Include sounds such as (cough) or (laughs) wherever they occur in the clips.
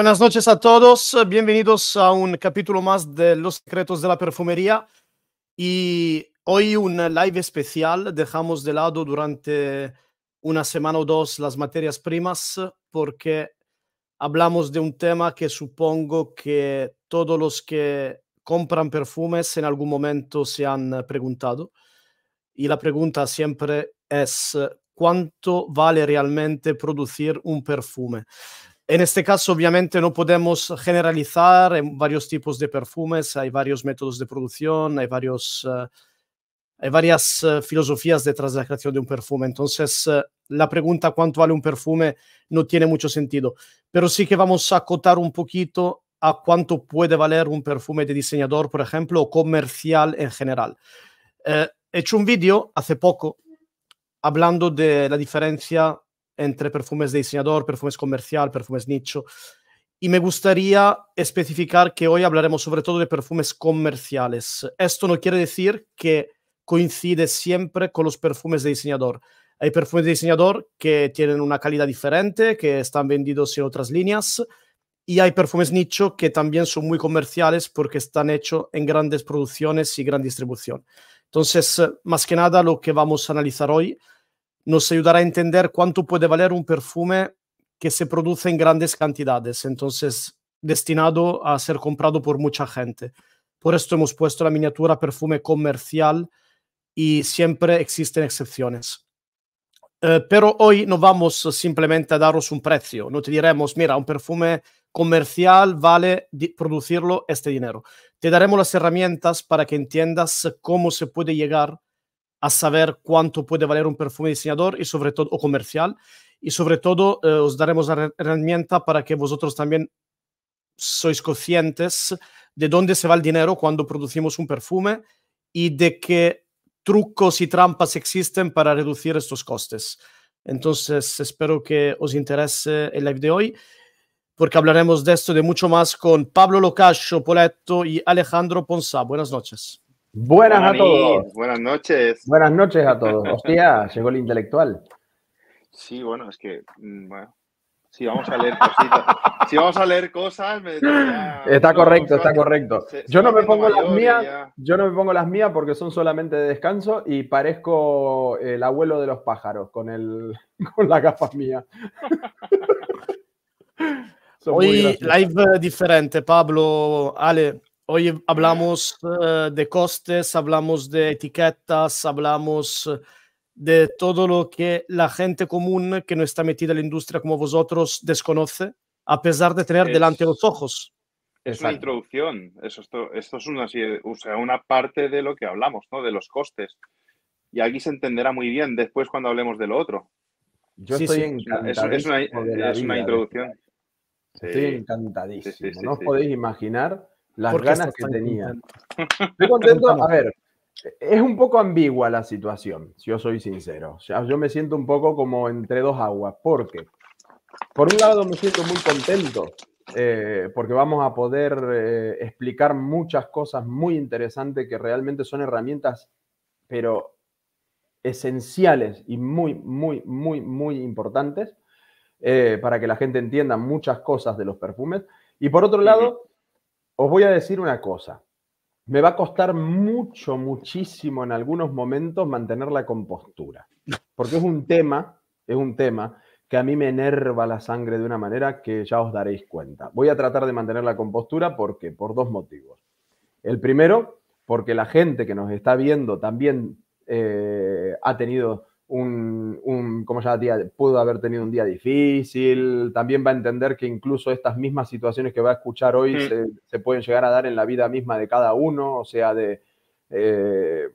Buenas noches a todos, bienvenidos a un capítulo más de Los Secretos de la Perfumería y hoy un live especial. Dejamos de lado durante una semana o dos las materias primas porque hablamos de un tema que supongo que todos los que compran perfumes en algún momento se han preguntado y la pregunta siempre es cuánto vale realmente producir un perfume. En este caso, obviamente, no podemos generalizar. en varios tipos de perfumes, hay varios métodos de producción, hay, varios, eh, varias eh, filosofías detrás de la creación de un perfume. Entonces, eh, la pregunta cuánto vale un perfume no tiene mucho sentido. Pero sí que vamos a acotar un poquito a cuánto puede valer un perfume de diseñador, por ejemplo, o comercial en general. he hecho un vídeo hace poco hablando de la diferencia entre perfumes de diseñador, perfumes comercial, perfumes nicho. Y me gustaría especificar que hoy hablaremos sobre todo de perfumes comerciales. Esto no quiere decir que coincide siempre con los perfumes de diseñador. Hay perfumes de diseñador que tienen una calidad diferente, que están vendidos en otras líneas, y hay perfumes nicho que también son muy comerciales porque están hechos en grandes producciones y gran distribución. Entonces, más que nada, lo que vamos a analizar hoy nos ayudará a entender cuánto puede valer un perfume que se produce en grandes cantidades, entonces destinado a ser comprado por mucha gente. Por esto hemos puesto la miniatura perfume comercial y siempre existen excepciones. Eh, pero hoy no vamos simplemente a daros un precio, no te diremos, mira, un perfume comercial vale producirlo este dinero. Te daremos las herramientas para que entiendas cómo se puede llegar a saber cuánto puede valer un perfume diseñador y sobre todo o comercial y sobre todo eh, os daremos la herramienta para que vosotros también sois conscientes de dónde se va el dinero cuando producimos un perfume y de qué trucos y trampas existen para reducir estos costes. Entonces, espero que os interese el live de hoy, porque hablaremos de esto de mucho más con Pablo Locascio, Poletto y Alejandro Ponsa. Buenas noches. Buenas, a todos. Buenas noches. Buenas noches a todos. Hostia, (laughs) llegó el intelectual. Sí, bueno, es que, mm, bueno, si vamos a leer cositas, (laughs) si vamos a leer cosas, está correcto, está correcto. yo no me pongo las mías, yo no me pongo las mías porque son solamente de descanso y parezco el abuelo de los pájaros con el (laughs) con las gafas mía. Hoy live eh, diferente, Pablo, Ale. Hoy hablamos eh, de costes, hablamos de etiquetas, hablamos eh, de todo lo que la gente común que no está metida en la industria como vosotros desconoce, a pesar de tener delante los ojos. Es una introducción, eso, esto, es una, sea, una parte de lo que hablamos, de los costes. Y aquí se entenderá muy bien después cuando hablemos de lo otro. Yo estoy sí. Es, una, introducción. Sí. Estoy encantadísimo. no os podéis imaginar las ganas que tenía. Estoy contento, a ver, es un poco ambigua la situación, si yo soy sincero. O sea, yo me siento un poco como entre dos aguas, porque por un lado me siento muy contento eh, porque vamos a poder eh, explicar muchas cosas muy interesantes que realmente son herramientas, pero esenciales y muy, muy, muy, muy importantes eh, para que la gente entienda muchas cosas de los perfumes. Y por otro lado, os voy a decir una cosa. Me va a costar mucho, muchísimo en algunos momentos mantener la compostura. Porque es un tema, es un tema que a mí me enerva la sangre de una manera que ya os daréis cuenta. Voy a tratar de mantener la compostura porque por dos motivos. El primero, porque la gente que nos está viendo también eh, ha tenido un, un ¿cómo se pudo haber tenido un día difícil, también va a entender que incluso estas mismas situaciones que va a escuchar hoy mm. se, pueden llegar a dar en la vida misma de cada uno, o sea, de... Eh,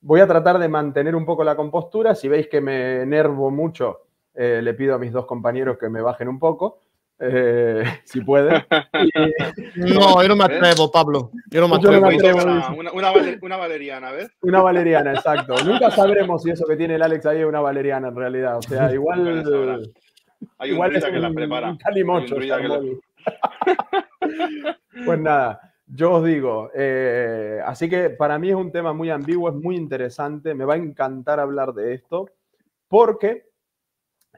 voy a tratar de mantener un poco la compostura, si veis que me enervo mucho, eh, le pido a mis dos compañeros que me bajen un poco, eh, si puede. (laughs) no, yo no me atrevo, Pablo. Yo no me atrevo. una, valeriana, ¿ves? Una valeriana, exacto. Nunca sabremos si eso que tiene el Alex ahí es una valeriana en realidad. O sea, igual. Hay un igual que la prepara. calimocho. pues nada. Yo os digo, eh, así que para mí es un tema muy ambiguo, es muy interesante, me va a encantar hablar de esto, porque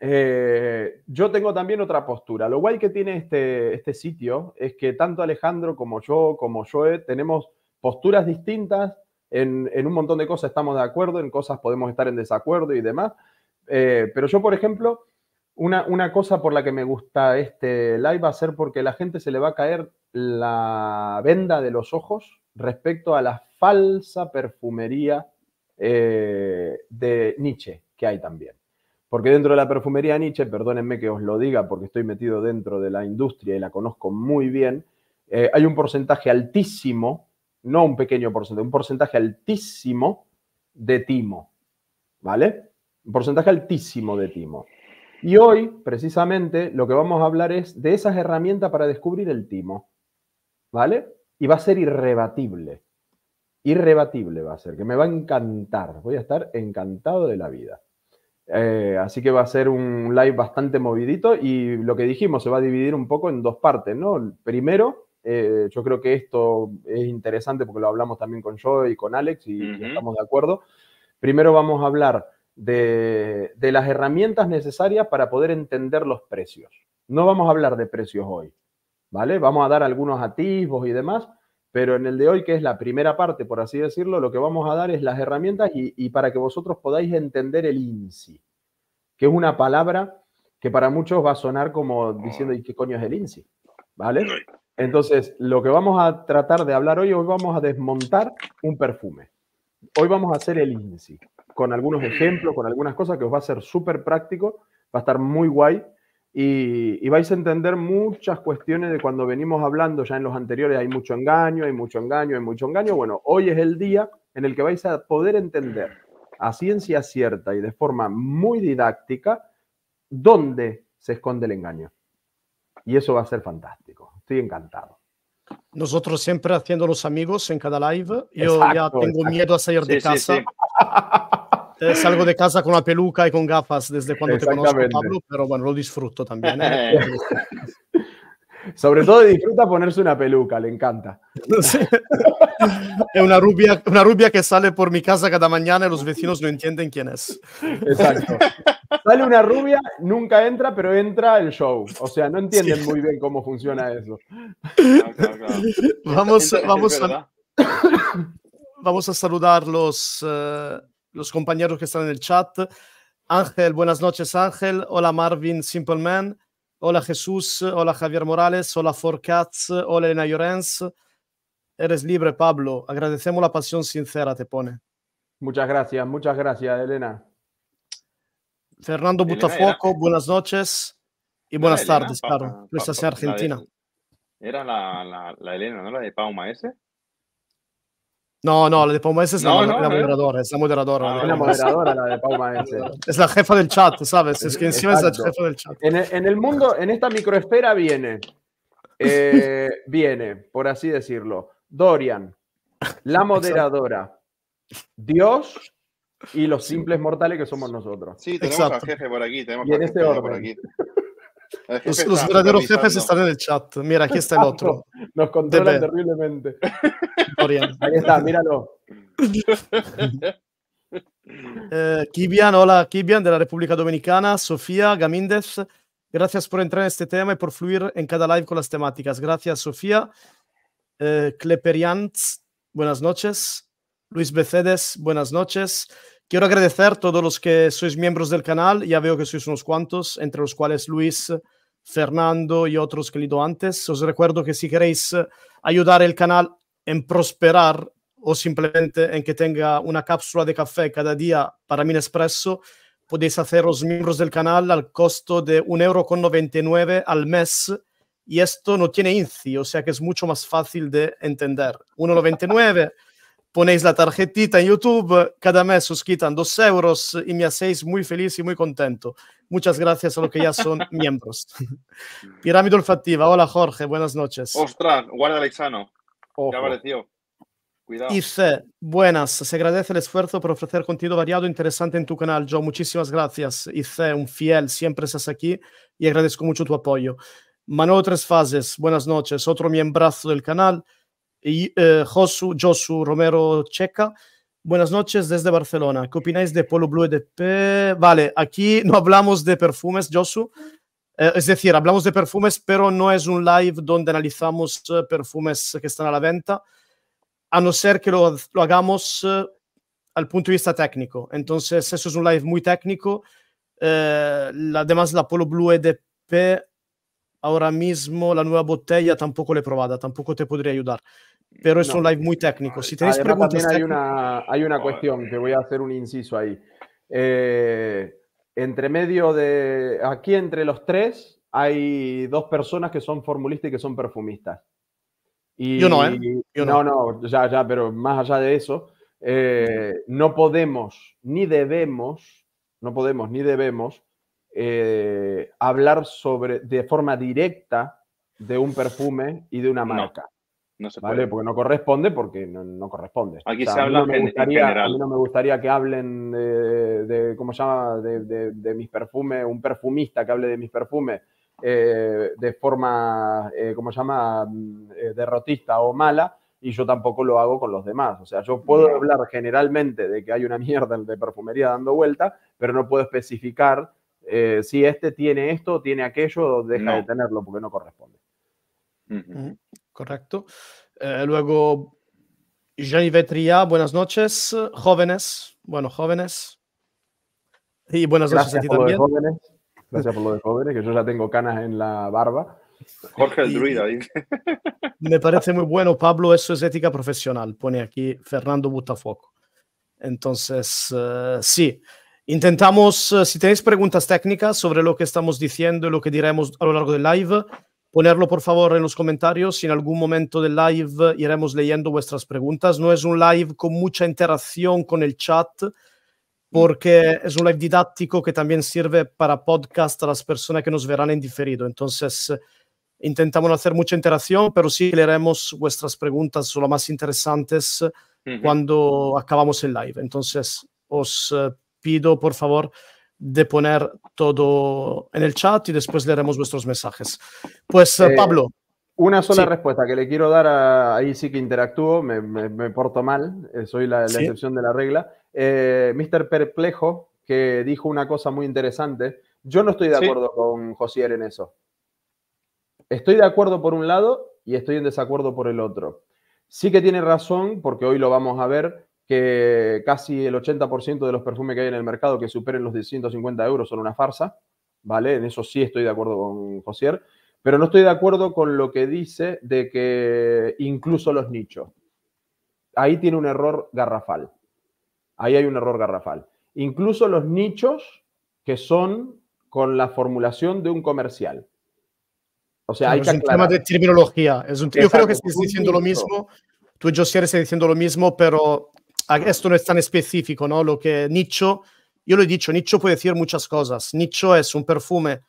eh, yo tengo también otra postura. Lo guay que tiene este, este sitio es que tanto Alejandro como yo, como Joe, tenemos posturas distintas. En, un montón de cosas estamos de acuerdo, en cosas podemos estar en desacuerdo y demás. Eh, pero yo, por ejemplo, una, cosa por la que me gusta este live va a ser porque la gente se le va a caer la venda de los ojos respecto a la falsa perfumería eh, de Nietzsche que hay también. Porque dentro de la perfumería Nietzsche, perdónenme que os lo diga porque estoy metido dentro de la industria y la conozco muy bien, eh, hay un porcentaje altísimo, no un pequeño porcentaje, un porcentaje altísimo de timo, ¿vale? Un porcentaje altísimo de timo. Y hoy, precisamente, lo que vamos a hablar es de esas herramientas para descubrir el timo, ¿vale? Y va a ser irrebatible, irrebatible va a ser, que me va a encantar, voy a estar encantado de la vida. Eh, así que va a ser un live bastante movidito y lo que dijimos se va a dividir un poco en dos partes, ¿no? Primero, eh, yo creo que esto es interesante porque lo hablamos también con Joe y con Alex y, estamos de acuerdo. Primero vamos a hablar de, las herramientas necesarias para poder entender los precios. No vamos a hablar de precios hoy, ¿vale? Vamos a dar algunos atisbos y demás, pero en el de hoy, que es la primera parte, por así decirlo, lo que vamos a dar es las herramientas y, para que vosotros podáis entender el INSI, que es una palabra que para muchos va a sonar como diciendo, ¿y qué coño es el INSI? ¿Vale? Entonces, lo que vamos a tratar de hablar hoy, hoy vamos a desmontar un perfume. Hoy vamos a hacer el INSI, con algunos ejemplos, con algunas cosas que os va a ser súper práctico, va a estar muy guay y, vais a entender muchas cuestiones de cuando venimos hablando ya en los anteriores, hay mucho engaño, hay mucho engaño, hay mucho engaño. Bueno, hoy es el día en el que vais a poder entender a ciencia cierta y de forma muy didáctica dónde se esconde el engaño. Y eso va a ser fantástico. Estoy encantado. Nosotros siempre haciendo los amigos en cada live. Yo ya tengo miedo a salir de casa. (laughs) Eh, salgo de casa con la peluca y con gafas desde cuando te conozco, Pablo, pero bueno, lo disfruto también. ¿eh? (laughs) Sobre todo disfruta ponerse una peluca, le encanta. (laughs) Es una rubia, una rubia que sale por mi casa cada mañana y los vecinos no entienden quién es. Exacto. Sale una rubia, nunca entra, pero entra el show. O sea, no entienden muy bien cómo funciona eso. Vamos, vamos, a, vamos a eh, los compañeros que están en el chat. Ángel, buenas noches Ángel. Hola Marvin Simpleman. Hola Jesús. Hola Javier Morales. Hola Forcats. Hola Elena Llorens. Eres libre, Pablo. Agradecemos la pasión sincera, te pone. Muchas gracias, muchas gracias, Elena. Fernando Butafoco, buenas noches y buenas tardes, pa, claro. Pues, Argentina. era la, Elena, ¿no? La de Pauma ese. No, no, la de Pau es la, moderadora, es la moderadora. es la moderadora la ah, de Pau S. (laughs) Es la jefa del chat, ¿sabes? Es que eh, encima es la jefa del chat. En el, mundo, en esta microesfera viene, eh, (laughs) viene, por así decirlo, Dorian, la moderadora, Dios y los simples mortales que somos nosotros. Sí, tenemos a jefe por aquí, tenemos y en este por aquí. (laughs) Los, verdaderos jefes están en el chat. Mira, aquí está el otro. Nos controla terriblemente. (laughs) Ahí está, míralo. (laughs) Eh, Kibian, hola Kibian de la República Dominicana. Sofía Gamíndez, gracias por entrar en este tema y por fluir en cada live con las temáticas. Gracias, Sofía. Eh, buenas noches. Luis Becedes, buenas noches. Quiero agradecer a todos los que sois miembros del canal, ya veo que sois unos cuantos, entre los cuales Luis, Fernando y otros que he leído antes. Os recuerdo que si queréis ayudar el canal en prosperar o simplemente en que tenga una cápsula de café cada día para mi Nespresso, podéis haceros miembros del canal al costo de 1,99€ al mes. Y esto no tiene INCI, o sea que es mucho más fácil de entender. 1,99 ponéis la tarjetita en YouTube, cada mes os quitan dos euros y me hacéis muy feliz y muy contento. Muchas gracias a los que ya son (laughs) miembros. Pirámide olfativa, hola Jorge, buenas noches. Ostras, guarda Alexano. Ojo. Ya apareció. Cuidado. ICE, buenas, se agradece el esfuerzo por ofrecer contenido variado e interesante en tu canal, Joe. Muchísimas gracias. Y un fiel, siempre estás aquí y agradezco mucho tu apoyo. Manuel, Tres Fases, buenas noches, otro miembrazo del canal. Y, eh, Josu, Josu Romero Checa. Buenas noches desde Barcelona. ¿Qué opináis de Polo Blue EDP? Vale, aquí no hablamos de perfumes, Josu. Eh, es decir, hablamos de perfumes, pero no es un live donde analizamos eh, perfumes que están a la venta, a no ser que lo, lo hagamos al punto de vista técnico. Entonces, eso es un live muy técnico. además, la Polo Blue EDP ahora mismo la nueva botella tampoco la he probado, tampoco te podría ayudar. Pero es un live muy técnico. Si tenéis preguntas. hay, una, hay una cuestión que voy a hacer un inciso ahí. Eh, entre medio de. Aquí entre los tres hay dos personas que son formulistas y que son perfumistas. Y, Yo no, ¿eh? Yo no, no, ya, ya, pero más allá de eso, eh, no podemos ni debemos, no podemos ni debemos eh, hablar sobre, de forma directa de un perfume y de una marca. No, se puede. ¿Vale? Porque no corresponde, porque no, corresponde. Aquí se habla en, general. A mí no me gustaría que hablen de, ¿cómo se llama?, de, mis perfumes, un perfumista que hable de mis perfumes eh, de forma, eh, ¿cómo se llama?, mm, eh, derrotista o mala, y yo tampoco lo hago con los demás. O sea, yo puedo hablar generalmente de que hay una mierda de perfumería dando vuelta, pero no puedo especificar eh, si este tiene esto, tiene aquello, deja de tenerlo porque no corresponde. Mm, correcto. Eh, luego, Janivetria, Vetría, buenas noches, jóvenes, bueno, jóvenes. Y buenas noches a ti también. (laughs) Gracias por lo de jóvenes, que yo ya tengo canas en la barba. Jorge el Druida (laughs) Me parece muy bueno, Pablo, eso es ética profesional, pone aquí Fernando Butafoco. Entonces, eh, sí, Intentamos, eh, si tenéis preguntas técnicas sobre lo que estamos diciendo y lo que diremos a lo largo del live, ponerlo por favor en los comentarios. Si En algún momento del live iremos leyendo vuestras preguntas. No es un live con mucha interacción con el chat, porque es un live didáctico que también sirve para podcast a las personas que nos verán en diferido. Entonces, intentamos hacer mucha interacción, pero sí leeremos vuestras preguntas o las más interesantes cuando acabamos el live. Entonces, os eh, pido por favor de poner todo en el chat y después leeremos vuestros mensajes. Pues eh, eh, Pablo. Una sola respuesta que le quiero dar a, ahí sí que interactúo, me, porto mal, eh, soy la, excepción de la regla. Eh, Mr. Perplejo, que dijo una cosa muy interesante. Yo no estoy de acuerdo con Josier en eso. Estoy de acuerdo por un lado y estoy en desacuerdo por el otro. Sí que tiene razón, porque hoy lo vamos a ver, que casi el 80% de los perfumes que hay en el mercado que superen los 150 euros son una farsa, ¿vale? En eso sí estoy de acuerdo con Josier, pero no estoy de acuerdo con lo que dice de que incluso los nichos. Ahí tiene un error garrafal. Ahí hay un error garrafal. Incluso los nichos que son con la formulación de un comercial. O sea, hay que Es un tema de terminología. yo creo que estás diciendo lo mismo. Tú y yo sí diciendo lo mismo, pero esto no es tan específico, ¿no? Lo que Nicho, yo lo he dicho, Nicho puede decir muchas cosas. Nicho es un perfume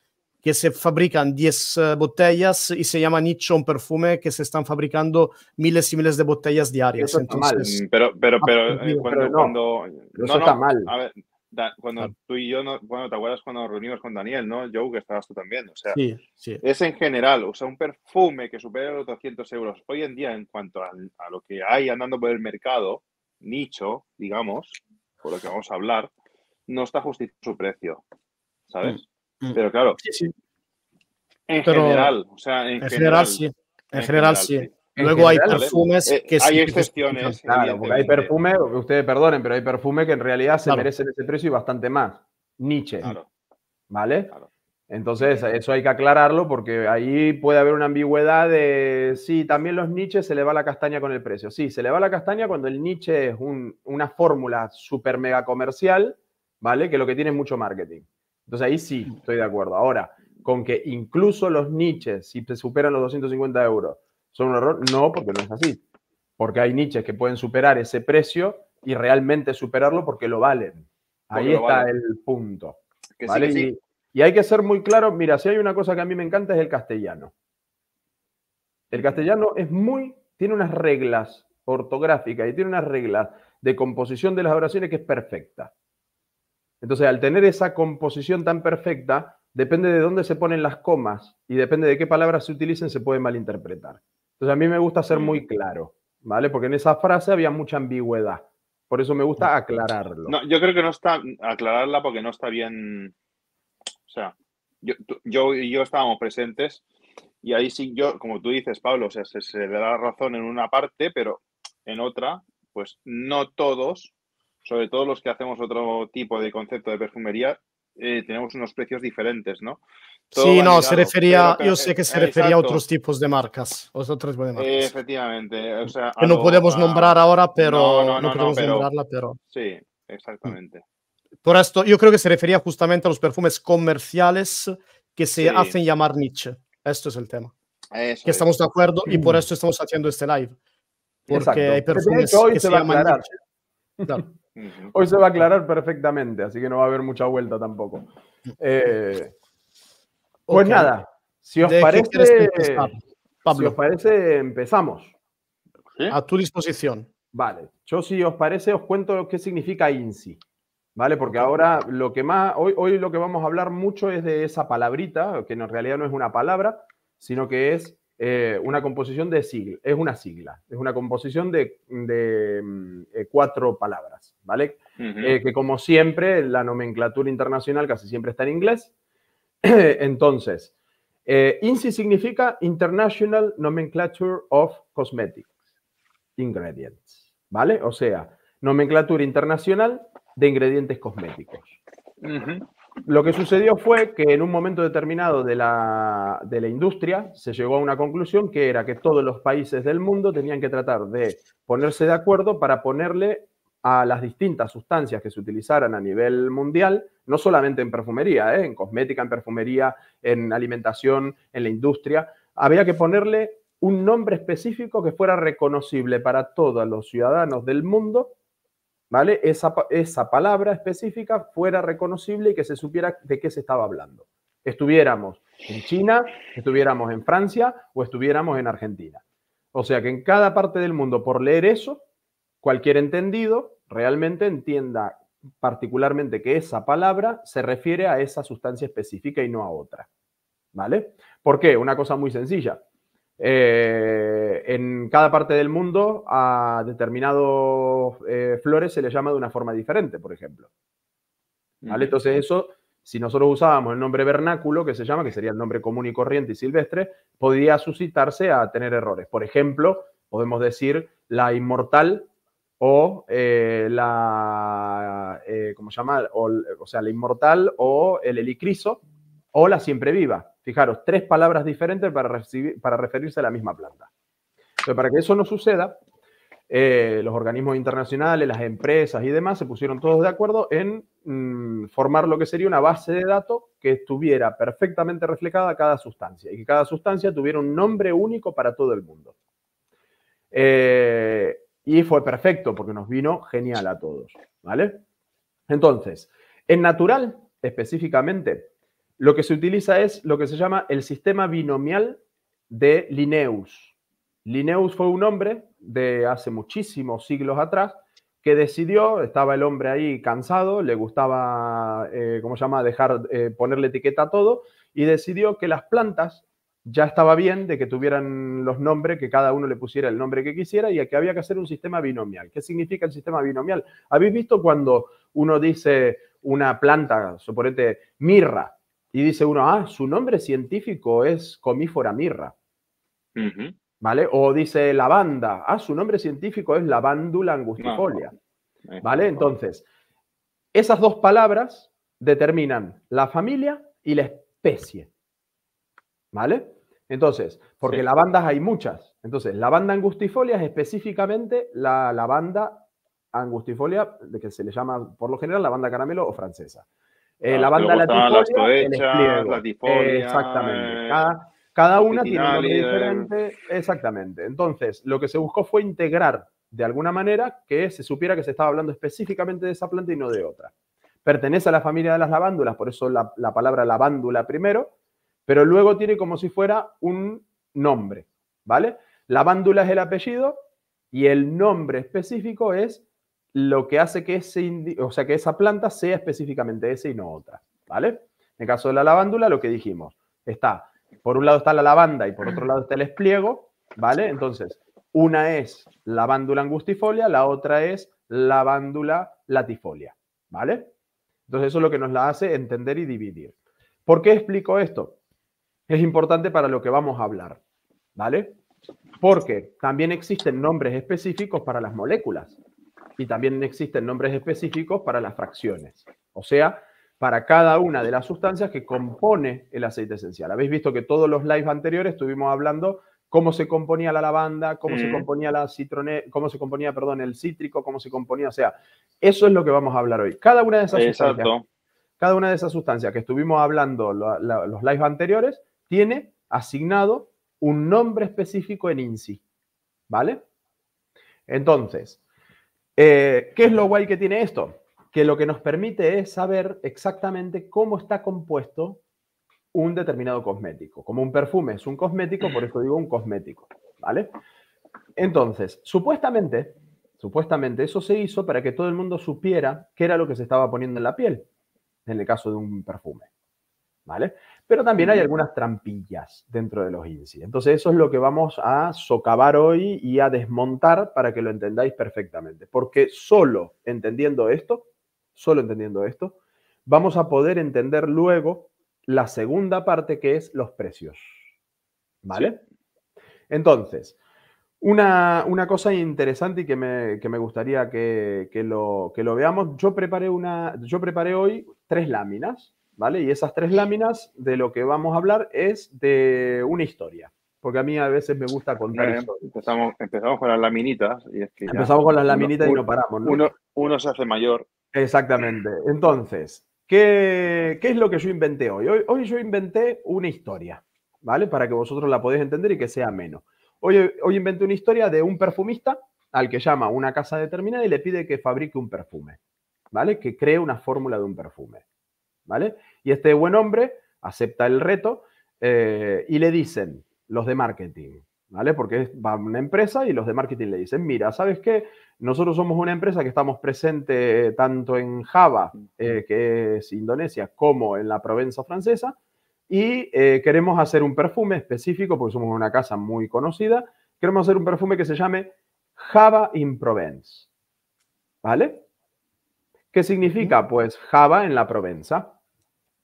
que se fabrican 10 eh, botellas y se llama Nicho un perfume que se están fabricando miles y miles de botellas diarias. Eso está mal. Pero, pero, pero, ah, eh, cuando, no, está mal. A ver, cuando tú y yo, bueno, te acuerdas cuando nos reunimos con Daniel, ¿no? Yo que estabas tú también. O sea, es en general, o sea, un perfume que supera los 200 euros hoy en día en cuanto a lo que hay andando por el mercado, nicho, digamos, por lo que vamos a hablar, no está justificando su precio, ¿sabes? Mm, mm. Pero claro, en general, en, general, sí. En, general, sí. Luego hay perfumes que eh, Hay excepciones. claro, porque hay perfume, que ustedes perdonen, pero hay perfume que en realidad se merecen ese precio y bastante más. Nietzsche. ¿Vale? Claro. Entonces, eso hay que aclararlo porque ahí puede haber una ambigüedad de, sí, también los niches se le va la castaña con el precio. Sí, se le va la castaña cuando el niche es una fórmula super mega comercial, ¿vale? Que lo que tiene es mucho marketing. Entonces ahí sí, mm. estoy de acuerdo. Ahora, con que incluso los niches, si se superan los 250 euros, son un error, no, porque no es así. Porque hay niches que pueden superar ese precio y realmente superarlo porque lo valen. Ahí está el punto. Que sí. Y hay que ser muy claro, mira, si hay una cosa que a mí me encanta es el castellano. El castellano es muy, tiene unas reglas ortográficas y tiene unas reglas de composición de las oraciones que es perfecta. Entonces, al tener esa composición tan perfecta, depende de dónde se ponen las comas y depende de qué palabras se utilicen, se puede malinterpretar. Entonces, a mí me gusta ser muy claro, ¿vale? Porque en esa frase había mucha ambigüedad. Por eso me gusta aclararlo. No, yo creo que no está aclararla porque no está bien o sea, yo, y yo estábamos presentes y ahí sí yo, como tú dices, Pablo, se, se, le razón en una parte, pero en otra, pues no todos, sobre todo los que hacemos otro tipo de concepto de perfumería, eh, tenemos unos precios diferentes, ¿no? sí, no, se refería, yo sé que se refería a otros tipos de marcas, otros marcas. efectivamente, que no podemos nombrar ahora, pero no, podemos pero, nombrarla, pero sí, exactamente. Por esto, yo creo que se refería justamente a los perfumes comerciales que se hacen llamar Nietzsche. Esto es el tema. que estamos de acuerdo y por mm. esto estamos haciendo este live. Porque hay perfumes que, se, van va llaman aclarar. (laughs) Hoy se va a aclarar perfectamente, así que no va a haber mucha vuelta tampoco. Mm. Eh, pues nada, si os parece, Pablo. si os parece, empezamos. A tu disposición. Vale, yo si os parece os cuento qué significa INSI. ¿vale? Porque ahora lo que más, hoy, hoy lo que vamos a hablar mucho es de esa palabrita, que en realidad no es una palabra, sino que es eh, una composición de sigla, es una sigla, es una composición de, mm, eh, cuatro palabras, ¿vale? Eh, que como siempre, la nomenclatura internacional casi siempre está en inglés. (clears throat) Entonces, INSI significa International Nomenclature of Cosmetics Ingredients, ¿vale? O sea, nomenclatura internacional de ingredientes cosméticos. Lo que sucedió fue que en un momento determinado de la, de la, industria se llegó a una conclusión que era que todos los países del mundo tenían que tratar de ponerse de acuerdo para ponerle a las distintas sustancias que se utilizaran a nivel mundial, no solamente en perfumería, ¿eh? en cosmética, en perfumería, en alimentación, en la industria, había que ponerle un nombre específico que fuera reconocible para todos los ciudadanos del mundo ¿vale? Esa, palabra específica fuera reconocible y que se supiera de qué se estaba hablando. Estuviéramos en China, estuviéramos en Francia o estuviéramos en Argentina. O sea que en cada parte del mundo, por leer eso, cualquier entendido realmente entienda particularmente que esa palabra se refiere a esa sustancia específica y no a otra. ¿Vale? ¿Por qué? Una cosa muy sencilla. Eh, en cada parte del mundo a determinados eh, flores se les llama de una forma diferente, por ejemplo. Entonces eso, si nosotros usábamos el nombre vernáculo, que se llama, que sería el nombre común y corriente y silvestre, podría suscitarse a tener errores. Por ejemplo, podemos decir la inmortal o eh, la, ¿cómo O, sea, la inmortal o el helicriso o la siempre viva Fijaros, tres palabras diferentes para, referirse a la misma planta. Entonces, para que eso no suceda, eh, los organismos internacionales, las empresas y demás se pusieron todos de acuerdo en mm, formar lo que sería una base de datos que estuviera perfectamente reflejada cada sustancia y que cada sustancia tuviera un nombre único para todo el mundo. Eh, y fue perfecto porque nos vino genial a todos, ¿vale? Entonces, en natural específicamente, lo que se utiliza es lo que se llama el sistema binomial de Linneus. Linneus fue un hombre de hace muchísimos siglos atrás que decidió, estaba el hombre ahí cansado, le gustaba, eh, ¿cómo se llama?, dejar, eh, ponerle etiqueta a todo, y decidió que las plantas ya estaba bien de que tuvieran los nombres, que cada uno le pusiera el nombre que quisiera y que había que hacer un sistema binomial. ¿Qué significa el sistema binomial? ¿Habéis visto cuando uno dice una planta, suponete mirra, y dice uno, ah, su nombre científico es comífora mirra. ¿Vale? O dice lavanda, ah, su nombre científico es lavándula angustifolia. ¿Vale? Entonces, esas dos palabras determinan la familia y la especie. ¿Vale? Entonces, porque lavandas hay muchas. Entonces, lavanda angustifolia es específicamente la lavanda angustifolia, que se le llama por lo general lavanda caramelo o francesa. Eh, ah, la banda la Exactamente. Eh, cada, una tiene un diferente. Exactamente. Entonces, lo que se buscó fue integrar de alguna manera que se supiera que se estaba hablando específicamente de esa planta y no de otra. Pertenece a la familia de las lavándulas, por eso la, la palabra lavándula primero, pero luego tiene como si fuera un nombre, ¿vale? Lavándula es el apellido y el nombre específico es lo que hace que, ese, o sea, que esa planta sea específicamente esa y no otra, ¿vale? En el caso de la lavándula, lo que dijimos, está, por un lado está la lavanda y por otro lado está el espliego, ¿vale? Entonces, una es lavándula angustifolia, la otra es lavándula latifolia, ¿vale? Entonces, eso es lo que nos la hace entender y dividir. ¿Por qué explico esto? Es importante para lo que vamos a hablar, ¿vale? Porque también existen nombres específicos para las moléculas y también existen nombres específicos para las fracciones, o sea, para cada una de las sustancias que compone el aceite esencial. Habéis visto que todos los lives anteriores estuvimos hablando cómo se componía la lavanda, cómo se mm. componía la cómo se componía, perdón, el cítrico, cómo se componía, o sea, eso es lo que vamos a hablar hoy. Cada una de esas sustancias, cada una de esas sustancias que estuvimos hablando los lives anteriores tiene asignado un nombre específico en INSI, ¿vale? Entonces, eh, ¿Qué es lo guay que tiene esto? Que lo que nos permite es saber exactamente cómo está compuesto un determinado cosmético. Como un perfume es un cosmético, por eso digo un cosmético, ¿vale? Entonces, supuestamente, supuestamente eso se hizo para que todo el mundo supiera qué era lo que se estaba poniendo en la piel, en el caso de un perfume. Pero también hay algunas trampillas dentro de los INSI. Entonces, eso es lo que vamos a socavar hoy y a desmontar para que lo entendáis perfectamente. Porque solo entendiendo esto, solo entendiendo esto, vamos a poder entender luego la segunda parte que es los precios. ¿Vale? Entonces, una, cosa interesante y que me, gustaría que, que, lo, veamos, una, yo preparé hoy tres láminas, ¿vale? Y esas tres láminas de lo que vamos a hablar es de una historia, porque a mí a veces me gusta contar Empezamos, con las laminitas y es que Empezamos con las laminitas y no paramos, Uno, uno, se hace mayor. Exactamente. Entonces, ¿qué, es lo que yo inventé hoy? hoy? yo inventé una historia, ¿vale? Para que vosotros la podáis entender y que sea menos. Hoy, hoy inventé una historia de un perfumista al que llama una casa determinada y le pide que fabrique un perfume, ¿vale? Que cree una fórmula de un perfume. Y este buen hombre acepta el reto eh, y le dicen los de marketing, ¿vale? Porque va una empresa y los de marketing le dicen, mira, ¿sabes qué? Nosotros somos una empresa que estamos presente tanto en Java, eh, que es Indonesia, como en la Provenza francesa, y eh, queremos hacer un perfume específico, porque somos una casa muy conocida, queremos hacer un perfume que se llame Java in Provence, ¿vale? ¿Qué significa? Pues Java en la Provenza.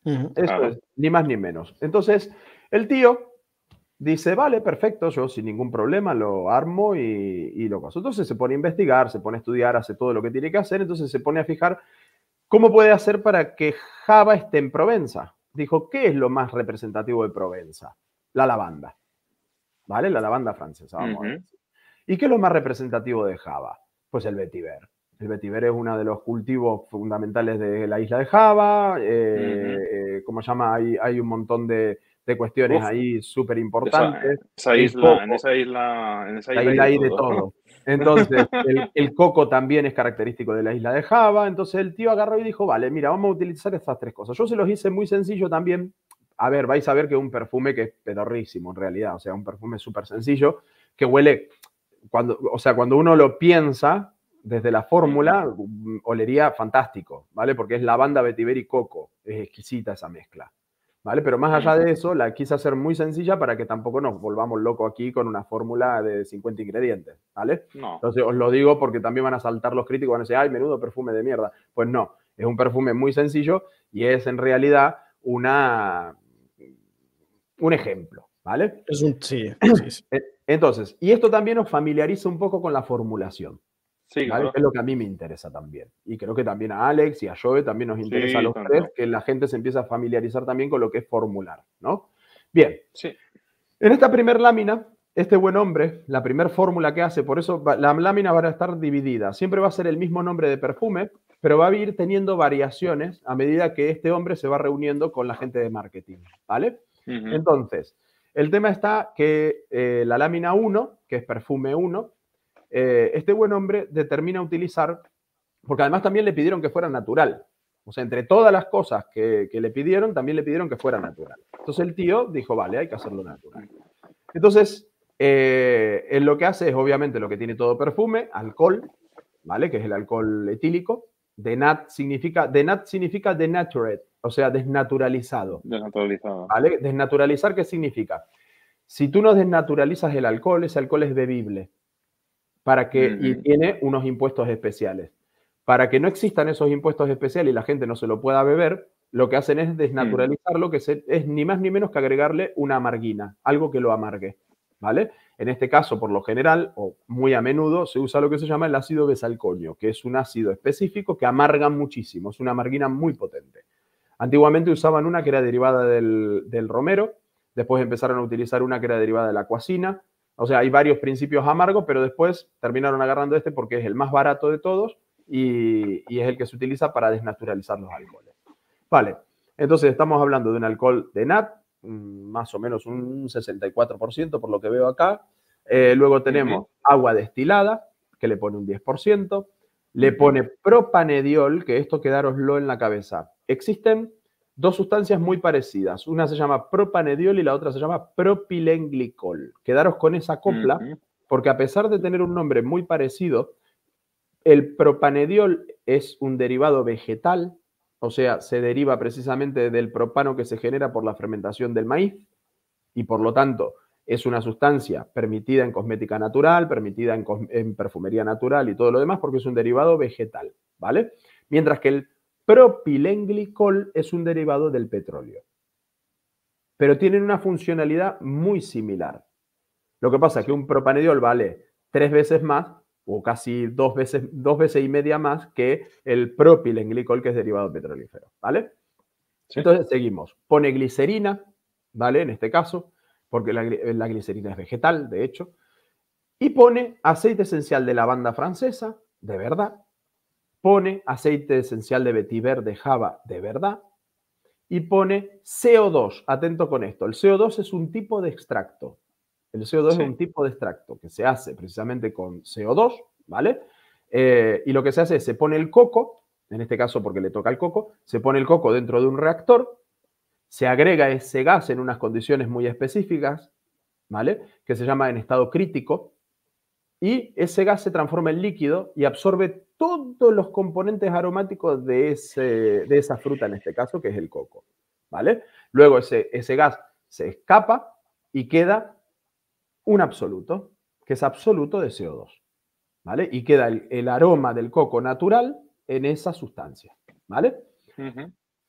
Eso es, ni más ni menos. Entonces, el tío dice, vale, perfecto, yo sin ningún problema lo armo y, lo paso. Entonces se pone a investigar, se pone a estudiar, hace todo lo que tiene que hacer, entonces se pone a fijar cómo puede hacer para que Java esté en Provenza. Dijo, ¿qué es lo más representativo de Provenza? La lavanda. ¿Vale? La lavanda francesa, vamos ¿Y qué es lo más representativo de Java? Pues el vetiver. El es uno de los cultivos fundamentales de la isla de Java. como eh, eh, ¿Cómo se llama? Hay, hay un montón de, cuestiones ahí súper importantes. Esa, en esa isla, esa isla, hay, de todo. (laughs) Entonces, el, coco también es característico de la isla de Java. Entonces, el tío agarró y dijo: Vale, mira, vamos a utilizar estas tres cosas. Yo se los hice muy sencillo también. A ver, vais a ver que es un perfume que es pedorrísimo en realidad. O sea, un perfume súper sencillo que huele. Cuando, o sea, cuando uno lo piensa, desde la fórmula mm, olería fantástico, ¿vale? Porque es lavanda, vetiver y coco. Es exquisita esa mezcla, ¿vale? Pero más allá de eso, la quise hacer muy sencilla para que tampoco nos volvamos locos aquí con una fórmula de 50 ingredientes, ¿vale? No. Entonces os lo digo porque también van a saltar los críticos, van a decir, ay, menudo perfume de mierda. Pues no, es un perfume muy sencillo y es en realidad una, un ejemplo, ¿vale? Es un, sí, sí, sí. Entonces, y esto también nos familiariza un poco con la formulación, Sí, Es lo que a mí me interesa también. Y creo que también a Alex y a Joe también nos interesa a los tres que la gente se empiece a familiarizar también con lo que es formular, ¿no? Bien. Sí. En esta primera lámina, este buen hombre, la primera fórmula que hace, por eso la lámina va a estar dividida. Siempre va a ser el mismo nombre de perfume, pero va a ir teniendo variaciones a medida que este hombre se va reuniendo con la gente de marketing, ¿vale? Entonces, el tema está que eh, la lámina 1, que es perfume 1, eh, este buen hombre determina utilizar, porque además también le pidieron que fuera natural. O sea, entre todas las cosas que, le pidieron, también le pidieron que fuera natural. Entonces el tío dijo, vale, hay que hacerlo natural. Entonces, eh, él lo que hace es, obviamente, lo que tiene todo perfume, alcohol, ¿vale? Que es el alcohol etílico. Denat significa, denat significa denaturate, o sea, desnaturalizado. Desnaturalizado. ¿Vale? Desnaturalizar, ¿qué significa? Si tú no desnaturalizas el alcohol, ese alcohol es bebible para que, y tiene unos impuestos especiales. Para que no existan esos impuestos especiales y la gente no se lo pueda beber, lo que hacen es mm. desnaturalizarlo, que es ni más ni menos que agregarle una amarguina, algo que lo amargue, ¿vale? En este caso, por lo general, o muy a menudo, se usa lo que se llama el ácido besalcoño, que es un ácido específico que amarga muchísimo, es una amarguina muy potente. Antiguamente usaban una que era derivada del, romero, después empezaron a utilizar una que era derivada de la cuasina, o sea, hay varios principios amargos, pero después terminaron agarrando este porque es el más barato de todos y, es el que se utiliza para desnaturalizar los alcoholes. Vale, entonces estamos hablando de un alcohol de NAT, mm, más o menos un 64% por lo que veo acá. Eh, luego tenemos agua destilada, que le pone un 10%. Le pone propanediol, que esto quedaroslo en la cabeza. Existen dos sustancias muy parecidas. Una se llama propanediol y la otra se llama propilenglicol. Quedaros con esa copla, porque a pesar de tener un nombre muy parecido, el propanediol es un derivado vegetal, o sea, se deriva precisamente del propano que se genera por la fermentación del maíz y por lo tanto es una sustancia permitida en cosmética natural, permitida en, en perfumería natural y todo lo demás porque es un derivado vegetal, ¿vale? Mientras que el Propilenglicol es un derivado del petróleo, pero tienen una funcionalidad muy similar. Lo que pasa es que un propanediol vale tres veces más o casi dos veces, dos veces y media más que el propilenglicol, que es derivado petrolífero, ¿vale? Entonces seguimos. Pone glicerina, ¿vale? En este caso, porque la, la, glicerina es vegetal, de hecho. Y pone aceite esencial de lavanda francesa, de verdad, pone aceite esencial de vetiver de Java de verdad y pone CO2. Atento con esto, el CO2 es un tipo de extracto. El CO2 es un tipo de extracto que se hace precisamente con CO2, ¿vale? Eh, y lo que se hace es, se pone el coco, en este caso porque le toca el coco, se pone el coco dentro de un reactor, se agrega ese gas en unas condiciones muy específicas, ¿vale? Que se llama en estado crítico, y ese gas se transforma en líquido y absorbe todos los componentes aromáticos de, de esa fruta, en este caso, que es el coco. ¿Vale? Luego ese, ese gas se escapa y queda un absoluto, que es absoluto de CO2. ¿Vale? Y queda el, aroma del coco natural en esa sustancia. ¿Vale?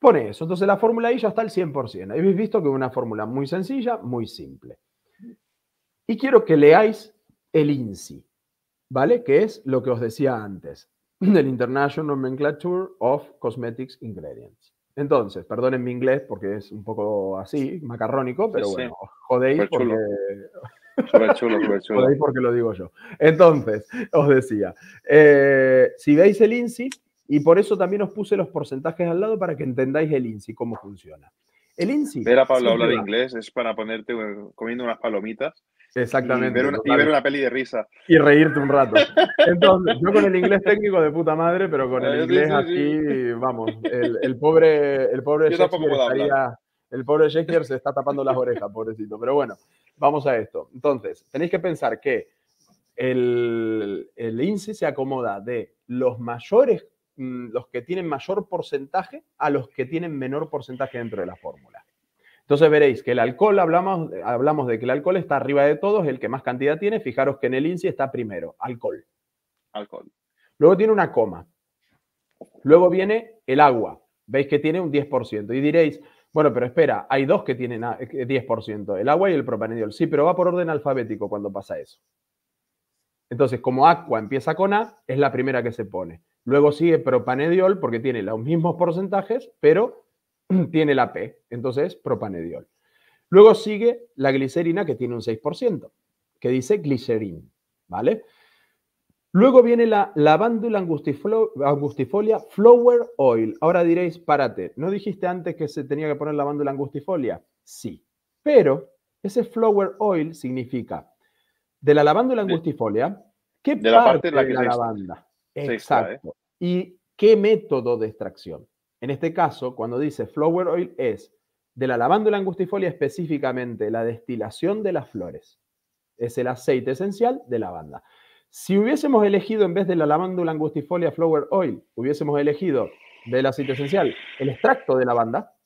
Pone eso. Entonces la fórmula ahí ya está al 100%. Habéis visto que es una fórmula muy sencilla, muy simple. Y quiero que leáis el INSI, ¿vale? Que es lo que os decía antes, (clears throat) el International Nomenclature of Cosmetics Ingredients. Entonces, perdonen mi inglés porque es un poco así, macarrónico, pero bueno, jodéis porque... (laughs) porque lo digo yo. Entonces, os decía, eh, si veis el INSI, y por eso también os puse los porcentajes al lado para que entendáis el INSI, cómo funciona. El INSI. Ver a Pablo hablar inglés es para ponerte comiendo unas palomitas. Exactamente. Y ver, una, peli de risa. Y reírte un rato. Entonces, yo con el inglés técnico de puta madre, pero con ah, el inglés aquí, vamos, el, pobre, el pobre se está tapando las orejas, pobrecito. Pero bueno, vamos a esto. Entonces, tenéis que pensar que el, el INSI se acomoda de los mayores Mm, los que tienen mayor porcentaje a los que tienen menor porcentaje dentro de la fórmula. Entonces veréis que el alcohol, hablamos, de que el alcohol está arriba de todos, el que más cantidad tiene, fijaros que en el INSI está primero, alcohol. Alcohol. Luego tiene una coma. Luego viene el agua. Veis que tiene un 10%. Y diréis, bueno, pero espera, hay dos que tienen 10%, eh, el agua y el propanediol. Sí, pero va por orden alfabético cuando pasa eso. Entonces, como agua empieza con A, es la primera que se pone. Luego sigue propanediol porque tiene los mismos porcentajes, pero (clears throat) tiene la P, entonces propanediol. Luego sigue la glicerina que tiene un 6%, que dice glicerin, ¿vale? Luego viene la lavándula angustifolia flower oil. Ahora diréis, párate, ¿no dijiste antes que se tenía que poner lavándula angustifolia? Sí, pero ese flower oil significa de la lavándula angustifolia, ¿qué parte, de la lavanda? ¿eh? Exacto. ¿Y qué método de extracción? En este caso, cuando dice flower oil es de la lavándula angustifolia específicamente la destilación de las flores. Es el aceite esencial de lavanda. Si hubiésemos elegido en vez de la lavándula angustifolia flower oil, hubiésemos elegido del aceite esencial el extracto de lavanda,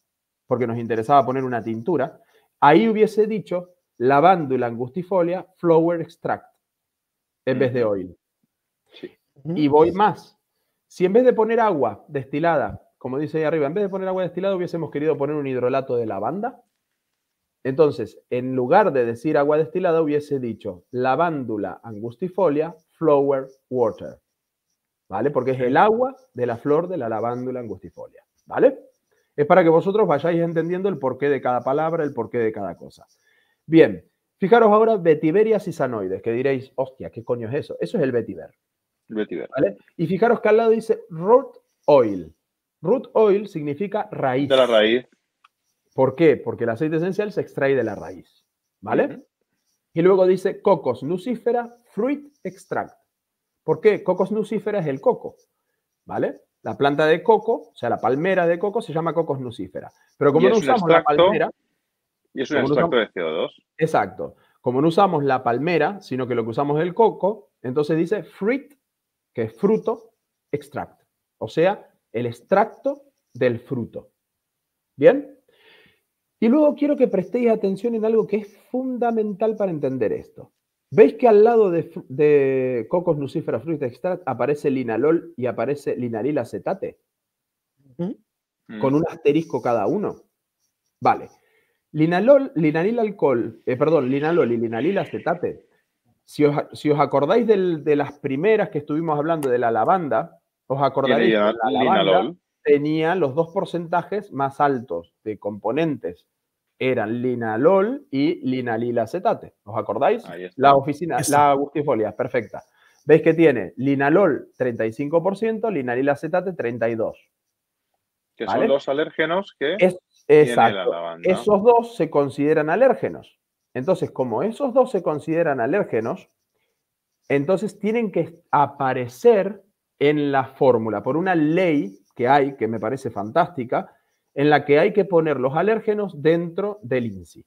porque nos interesaba poner una tintura, ahí hubiese dicho lavándula angustifolia flower extract en vez de oil y voy más. Si en vez de poner agua destilada, como dice ahí arriba, en vez de poner agua destilada hubiésemos querido poner un hidrolato de lavanda, entonces en lugar de decir agua destilada hubiese dicho lavándula angustifolia flower water, ¿vale? Porque es el agua de la flor de la lavándula angustifolia, ¿vale? Es para que vosotros vayáis entendiendo el porqué de cada palabra, el porqué de cada cosa. Bien, fijaros ahora betiberias y que diréis, hostia, ¿qué coño es eso? Eso es el vetiver. Y fijaros que al lado dice root oil. Root oil significa raíz. De la raíz. ¿Por qué? Porque el aceite esencial se extrae de la raíz, ¿vale? Y luego dice cocos nucifera fruit extract. ¿Por qué? Cocos nucífera es el coco, ¿vale? La planta de coco, o sea, la palmera de coco se llama cocos nucifera. Pero como no usamos la palmera... Y es un extracto de CO2. Exacto. Como no usamos la palmera, sino que lo que usamos es el coco, entonces dice fruit que es fruto, extract O sea, el extracto del fruto. ¿Bien? Y luego quiero que prestéis atención en algo que es fundamental para entender esto. ¿Veis que al lado de, Cocos lucifera, Fruit Extract aparece linalol y aparece linalil acetate? Mm. Con un asterisco cada uno. Vale. Linalol, linalil alcohol, eh, perdón, linalol y linalil acetate si os, acordáis de las primeras que estuvimos hablando de la lavanda, os acordaréis que la tenía los dos porcentajes más altos de componentes eran linalol y linalilacetate. ¿Os acordáis? La oficina, la perfecta. ¿Veis que tiene linalol 35%, linalilacetate, 32%. Que son dos alérgenos que es, La Esos dos se consideran alérgenos. Entonces, como esos dos se consideran alérgenos, entonces tienen que aparecer en la fórmula por una ley que hay, que me parece fantástica, en la que hay que poner los alérgenos dentro del INSI.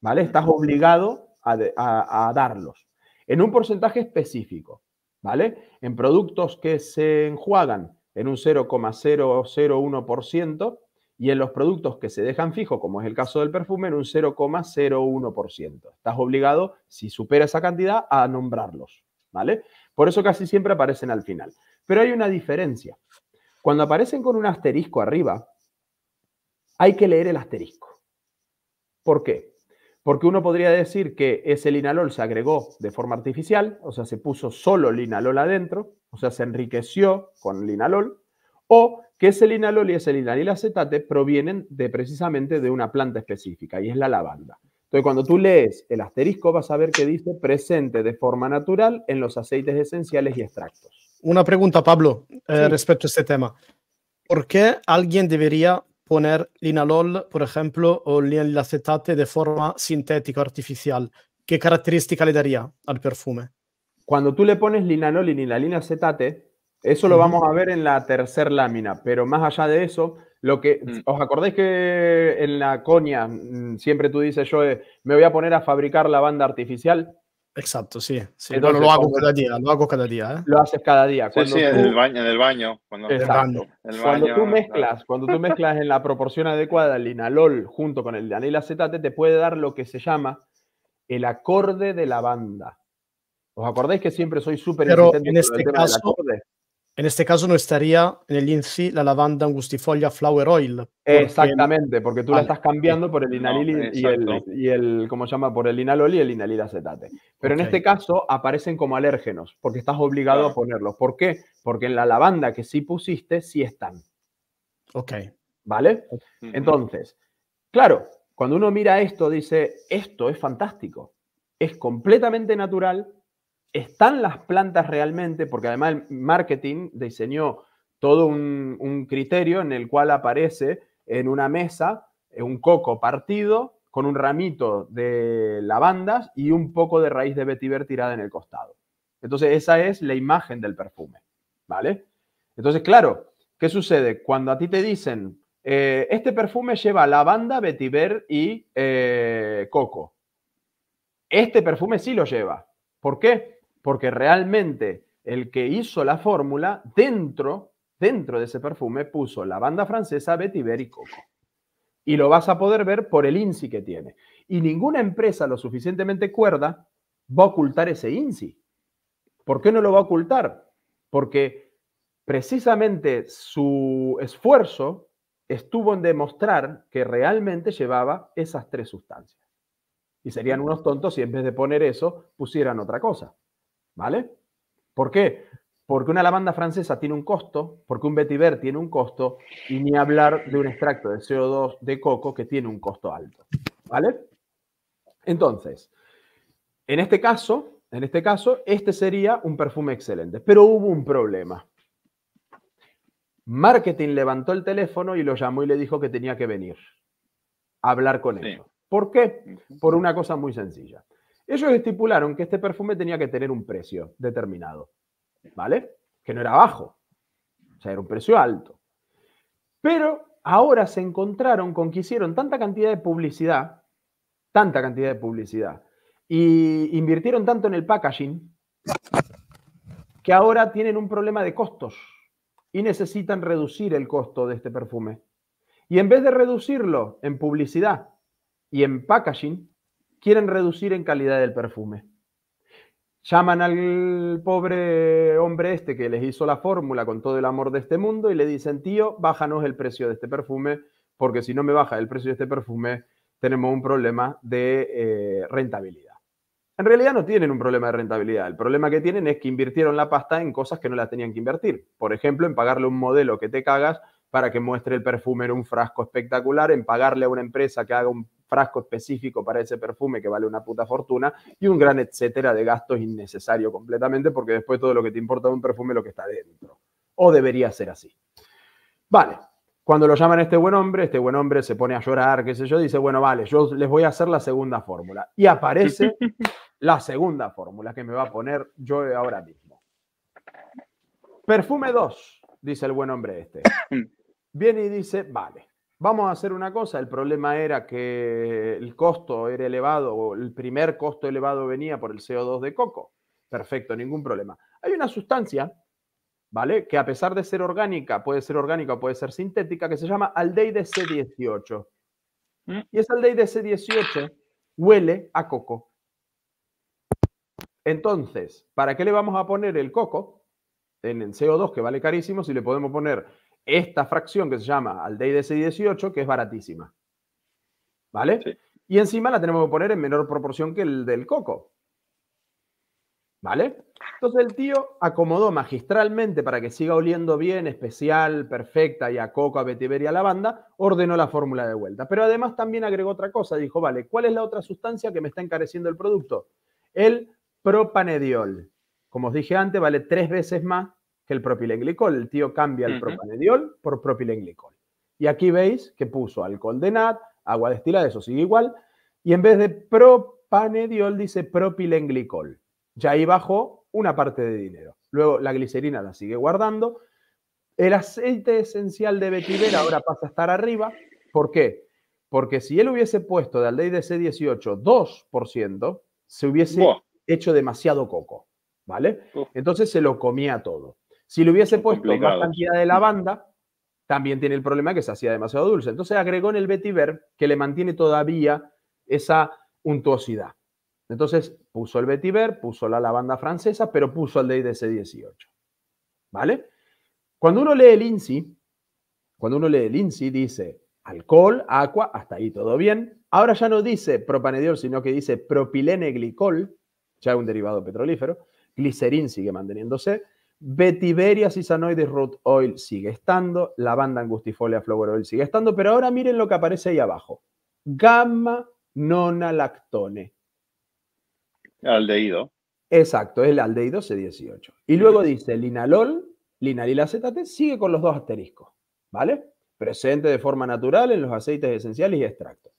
¿Vale? Estás obligado a, a darlos en un porcentaje específico. ¿Vale? En productos que se enjuagan en un 0,001%, y en los productos que se dejan fijos, como es el caso del perfume, en un 0,01%. Estás obligado, si supera esa cantidad, a nombrarlos, ¿vale? Por eso casi siempre aparecen al final. Pero hay una diferencia. Cuando aparecen con un asterisco arriba, hay que leer el asterisco. ¿Por qué? Porque uno podría decir que ese linalol se agregó de forma artificial, o sea, se puso solo linalol adentro, o sea, se enriqueció con linalol, o que es el y ese el acetate provienen de, precisamente de una planta específica y es la lavanda. Entonces, cuando tú lees el asterisco, vas a ver que dice presente de forma natural en los aceites esenciales y extractos. Una pregunta, Pablo, eh, respecto a este tema. ¿Por qué alguien debería poner linalol, por ejemplo, o linalil acetate de forma sintética artificial? ¿Qué característica le daría al perfume? Cuando tú le pones linalol y linalil acetate, eso lo vamos a ver en la tercera lámina, pero más allá de eso, lo que mm. os acordáis que en la coña mm, siempre tú dices yo eh, me voy a poner a fabricar la banda artificial. Exacto, sí. lo hago cada día, lo hago cada día. ¿eh? Lo haces cada día. Cuando sí, en, el baño, baño. Cuando, tú mezclas, cuando tú mezclas en la proporción adecuada el inalol junto con el anilacetate, te puede dar lo que se llama el acorde de la banda. ¿Os acordáis que siempre soy súper en este caso, acorde? En este caso no estaría en el INCI la lavanda angustifolia flower oil. Exactamente, porque tú la estás cambiando por el inalil y, el, y, ¿cómo se llama? Por el inalol y el inalil acetate. Pero en este caso aparecen como alérgenos, porque estás obligado a ponerlos. ¿Por qué? Porque en la lavanda que sí pusiste, sí están. Ok. ¿Vale? Entonces, claro, cuando uno mira esto, dice, esto es fantástico. Es completamente natural, ¿Están las plantas realmente? Porque además el marketing diseñó todo un, criterio en el cual aparece en una mesa eh, un coco partido con un ramito de lavandas y un poco de raíz de vetiver tirada en el costado. Entonces esa es la imagen del perfume, ¿vale? Entonces, claro, ¿qué sucede? Cuando a ti te dicen, eh, este perfume lleva lavanda, vetiver y eh, coco. Este perfume sí lo lleva. ¿Por qué? porque realmente el que hizo la fórmula dentro, dentro de ese perfume puso la banda francesa Vetiver y Coco. Y lo vas a poder ver por el INSI que tiene. Y ninguna empresa lo suficientemente cuerda va a ocultar ese INSI. ¿Por qué no lo va a ocultar? Porque precisamente su esfuerzo estuvo en demostrar que realmente llevaba esas tres sustancias. Y serían unos tontos si en vez de poner eso pusieran otra cosa. ¿Vale? ¿Por qué? Porque una lavanda francesa tiene un costo, porque un vetiver tiene un costo, y ni hablar de un extracto de CO2 de coco que tiene un costo alto. ¿Vale? Entonces, en este caso, en este caso, este sería un perfume excelente, pero hubo un problema. Marketing levantó el teléfono y lo llamó y le dijo que tenía que venir a hablar con ellos. ¿Por qué? Por una cosa muy sencilla. Ellos estipularon que este perfume tenía que tener un precio determinado, ¿vale? Que no era bajo, o sea, era un precio alto. Pero ahora se encontraron con que hicieron tanta cantidad de publicidad, tanta cantidad de publicidad, y invirtieron tanto en el packaging, que ahora tienen un problema de costos y necesitan reducir el costo de este perfume. Y en vez de reducirlo en publicidad y en packaging, quieren reducir en calidad del perfume. Llaman al pobre hombre este que les hizo la fórmula con todo el amor de este mundo y le dicen, tío, bájanos el precio de este perfume, porque si no me baja el precio de este perfume, tenemos un problema de eh, rentabilidad. En realidad no tienen un problema de rentabilidad. El problema que tienen es que invirtieron la pasta en cosas que no la tenían que invertir. Por ejemplo, en pagarle un modelo que te cagas para que muestre el perfume en un frasco espectacular, en pagarle a una empresa que haga un frasco específico para ese perfume que vale una puta fortuna y un gran etcétera de gastos innecesario completamente porque después todo lo que te importa de un perfume es lo que está dentro. O debería ser así. Vale, cuando lo llaman este buen hombre, este buen hombre se pone a llorar, qué sé yo, dice, bueno, vale, yo les voy a hacer la segunda fórmula. Y aparece (laughs) la segunda fórmula que me va a poner yo ahora mismo. Perfume 2, dice el buen hombre este. Mm. Viene y dice, vale, vamos a hacer una cosa, el problema era que el costo era elevado, o el primer costo elevado venía por el CO2 de coco. Perfecto, ningún problema. Hay una sustancia, ¿vale? Que a pesar de ser orgánica, puede ser orgánica o puede ser sintética, que se llama aldeide C18. Mm. Y esa aldeide C18 huele a coco. Entonces, ¿para qué le vamos a poner el coco en el CO2 que vale carísimo si le podemos poner esta fracción que se llama Aldeide C18, que es baratísima. ¿Vale? Y encima la tenemos que poner en menor proporción que el del coco. ¿Vale? Entonces el tío acomodó magistralmente para que siga oliendo bien, especial, perfecta y a coco, a vetiver y a lavanda, ordenó la fórmula de vuelta. Pero además también agregó otra cosa, dijo, vale, ¿cuál es la otra sustancia que me está encareciendo el producto? El propanediol. Como os dije antes, vale tres veces más que el propilenglicol. El tío cambia el propanediol por propilenglicol. Y aquí veis que puso alcohol de nat, agua destilada, eso sigue igual. Y en vez de propanediol dice propilenglicol. Ya ahí bajó una parte de dinero. Luego la glicerina la sigue guardando. El aceite esencial de vetiver ahora pasa a estar arriba. ¿Por qué? Porque si él hubiese puesto de de C18 2%, se hubiese hecho demasiado coco. ¿Vale? Entonces se lo comía todo. Si le hubiese puesto la cantidad de lavanda, también tiene el problema que se hacía demasiado dulce. Entonces agregó en el vetiver que le mantiene todavía esa untuosidad. Entonces puso el vetiver, puso la lavanda francesa, pero puso el DDC 18. ¿Vale? Cuando uno lee el INSI, cuando uno lee el INSI dice alcohol, agua, hasta ahí todo bien. Ahora ya no dice propanediol, sino que dice propilene glicol, ya un derivado petrolífero. Glicerín sigue manteniéndose betiberia Cisanoides Root Oil sigue estando, lavanda angustifolia Flower Oil sigue estando, pero ahora miren lo que aparece ahí abajo. Gamma nonalactone. Aldeído. Exacto, es el aldeído C18. Y luego dice linalol, linalil acetate, sigue con los dos asteriscos, ¿vale? Presente de forma natural en los aceites esenciales y extractos.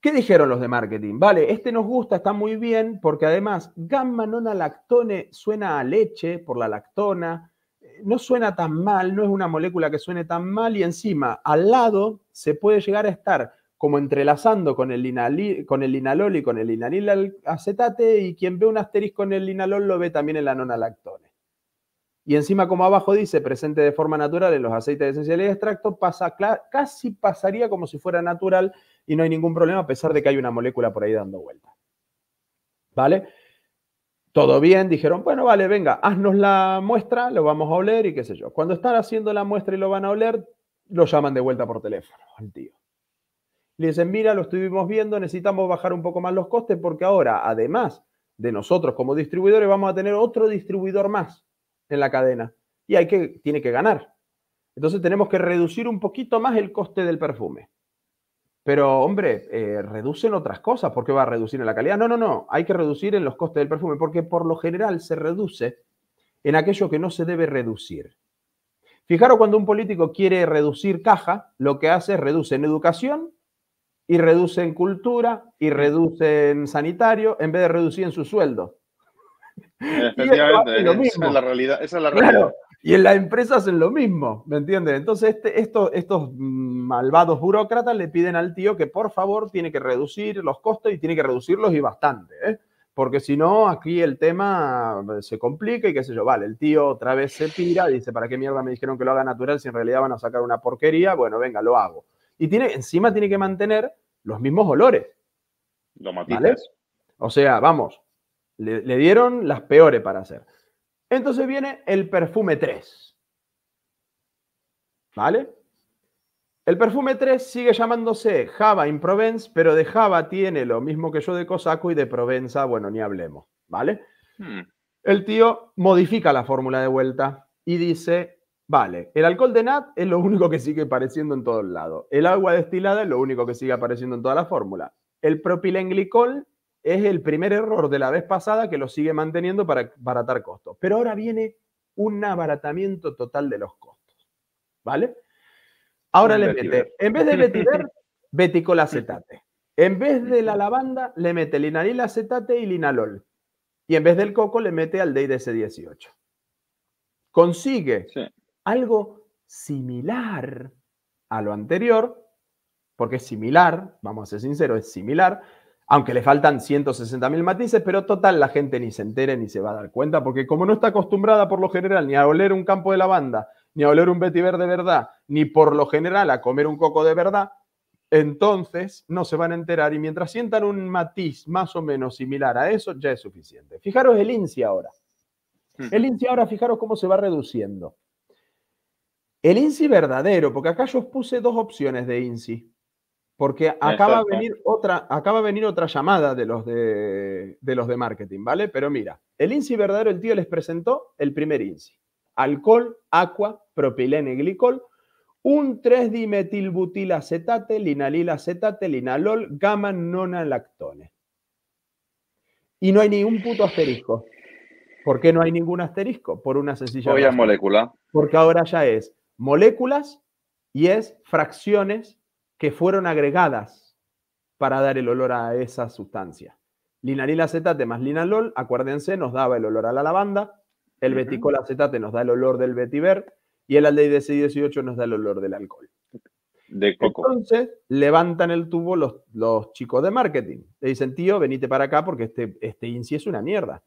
¿Qué dijeron los de marketing? Vale, este nos gusta, está muy bien, porque además gamma nona lactone suena a leche por la lactona, eh, no suena tan mal, no es una molécula que suene tan mal y encima al lado se puede llegar a estar como entrelazando con el, con el linalol y con el linalil y quien ve un asterisco con el linalol lo ve también en la nona lactone. Y encima como abajo dice presente de forma natural en los aceites esenciales y extractos, pasa, casi pasaría como si fuera natural y no hay ningún problema a pesar de que hay una molécula por ahí dando vuelta. ¿Vale? Todo bien, dijeron, bueno, vale, venga, haznos la muestra, lo vamos a oler y qué sé yo. Cuando están haciendo la muestra y lo van a oler, lo llaman de vuelta por teléfono al tío. Le dicen, mira, lo estuvimos viendo, necesitamos bajar un poco más los costes porque ahora, además de nosotros como distribuidores, vamos a tener otro distribuidor más en la cadena y hay que, tiene que ganar. Entonces tenemos que reducir un poquito más el coste del perfume. Pero, hombre, eh, reducen otras cosas. ¿Por qué va a reducir en la calidad? No, no, no. Hay que reducir en los costes del perfume, porque por lo general se reduce en aquello que no se debe reducir. Fijaros cuando un político quiere reducir caja, lo que hace es reduce en educación y reduce en cultura y reduce en sanitario en vez de reducir en su sueldo. (laughs) Efectivamente, esa es la realidad. Esa es la realidad. Y en la empresa hacen lo mismo, ¿me entiendes? Entonces este, estos, malvados burócratas le piden al tío que por favor tiene que reducir los costos y tiene que reducirlos y bastante, ¿eh? porque si no, aquí el tema eh, se complica y qué sé yo, vale, el tío otra vez se pira, dice, ¿para qué mierda me dijeron que lo haga natural si en realidad van a sacar una porquería? Bueno, venga, lo hago. Y tiene, encima tiene que mantener los mismos olores. Los O sea, vamos, le dieron las peores para hacer. Entonces viene el perfume 3. ¿Vale? El perfume 3 sigue llamándose Java in Provence, pero de Java tiene lo mismo que yo de Cosaco y de Provenza, bueno, ni hablemos, ¿vale? Hmm. El tío modifica la fórmula de vuelta y dice, vale, el alcohol de Nat es lo único que sigue apareciendo en todos lados. El agua destilada es lo único que sigue apareciendo en toda la fórmula. El propilenglicol es el primer error de la vez pasada que lo sigue manteniendo para abaratar costos. Pero ahora viene un abaratamiento total de los costos. ¿Vale? Ahora le mete, en vez de vetiver, beticol (laughs) acetate. En vez de la lavanda, le mete linalil acetate y linalol. Y en vez del coco, le mete al c 18 Consigue algo similar a lo anterior, porque es similar, vamos a ser sinceros, es similar, aunque le faltan mil matices, pero total la gente ni se entere ni se va a dar cuenta, porque como no está acostumbrada por lo general ni a oler un campo de lavanda, ni a oler un vetiver de verdad, ni por lo general a comer un coco de verdad, entonces no se van a enterar y mientras sientan un matiz más o menos similar a eso, ya es suficiente. Fijaros el INSI ahora. Hmm. El INSI ahora, fijaros cómo se va reduciendo. El INSI verdadero, porque acá yo os puse dos opciones de INSI. Porque acaba de venir otra, acaba venir otra llamada de los de, los de marketing, ¿vale? Pero mira, el INSI verdadero, el tío les presentó el primer INSI. Alcohol, agua, propilene, glicol, un 3-dimetilbutilacetate, linalilacetate, linalol, gamma nonalactone. Y no hay ni un puto asterisco. ¿Por qué no hay ningún asterisco? Por una sencilla. razón molécula. Porque ahora ya es moléculas y es fracciones que fueron agregadas para dar el olor a esa sustancia. Linalil acetate más linalol, acuérdense, nos daba el olor a la lavanda, el beticol acetate nos da el olor del vetiver y el aldeide C18 nos da el olor del alcohol. De coco. Entonces levantan el tubo los, chicos de marketing. Le dicen, tío, venite para acá porque este, este INSI es una mierda.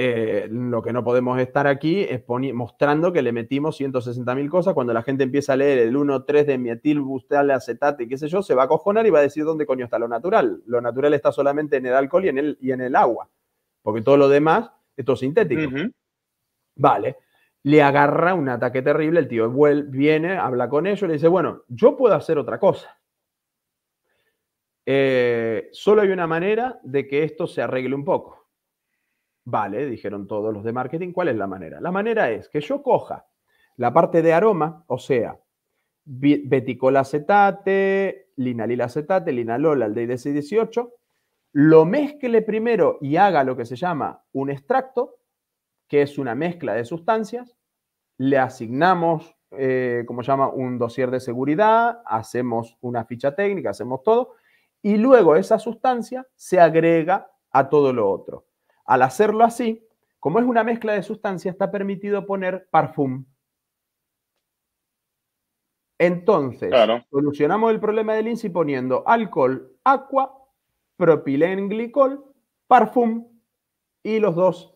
Eh, lo que no podemos estar aquí es mostrando que le metimos 160.000 cosas. Cuando la gente empieza a leer el 1,3 de mietil, bustal, acetate, qué sé yo, se va a cojonar y va a decir dónde coño está lo natural. Lo natural está solamente en el alcohol y en el, y en el agua, porque todo lo demás es sintético. Vale. Le agarra un ataque terrible, el tío viene, habla con ellos, le dice, bueno, yo puedo hacer otra cosa. Eh, solo hay una manera de que esto se arregle un poco Vale, dijeron todos los de marketing, ¿cuál es la manera? La manera es que yo coja la parte de aroma, o sea, beticolacetate, acetate, linalola, al 18 lo mezcle primero y haga lo que se llama un extracto, que es una mezcla de sustancias, le asignamos, eh, como llama, un dossier de seguridad, hacemos una ficha técnica, hacemos todo, y luego esa sustancia se agrega a todo lo otro. Al hacerlo así, como es una mezcla de sustancias, está permitido poner parfum. Entonces, solucionamos el problema del INSI poniendo alcohol, agua, propilenglicol, parfum y los dos,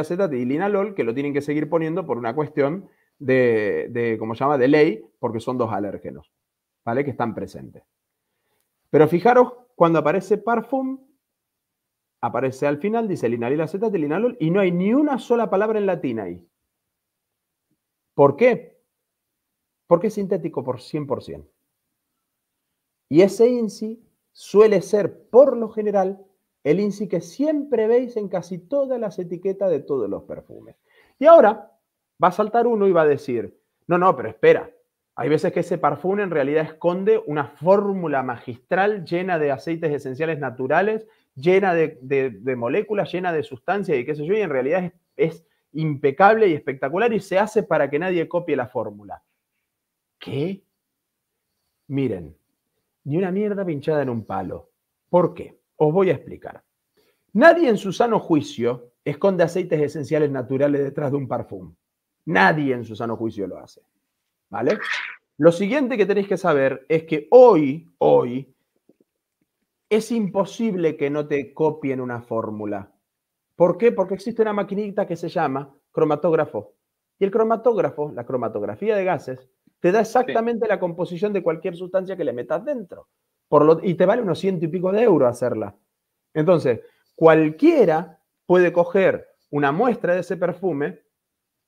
acetate y linalol, que lo tienen que seguir poniendo por una cuestión de, de ¿cómo se llama?, de ley, porque son dos alérgenos, ¿vale?, que están presentes. Pero fijaros, cuando aparece parfum, aparece al final, dice linalil acetate, linalol, y no hay ni una sola palabra en latín ahí. ¿Por qué? Porque es sintético por 100%. Y ese INSI suele ser, por lo general, el INSI que siempre veis en casi todas las etiquetas de todos los perfumes. Y ahora va a saltar uno y va a decir, no, no, pero espera, hay veces que ese perfume en realidad esconde una fórmula magistral llena de aceites esenciales naturales llena de, de, moléculas, llena de sustancias y qué sé yo, y en realidad es, impecable y espectacular y se hace para que nadie copie la fórmula. ¿Qué? Miren, ni una mierda pinchada en un palo. ¿Por qué? Os voy a explicar. Nadie en su sano juicio esconde aceites esenciales naturales detrás de un parfum. Nadie en su sano juicio lo hace. ¿Vale? Lo siguiente que tenéis que saber es que hoy, hoy, es imposible que no te copien una fórmula. ¿Por qué? Porque existe una maquinita que se llama cromatógrafo. Y el cromatógrafo, la cromatografía de gases, te da exactamente la composición de cualquier sustancia que le metas dentro. Por lo, y te vale unos ciento y pico de euros hacerla. Entonces, cualquiera puede coger una muestra de ese perfume,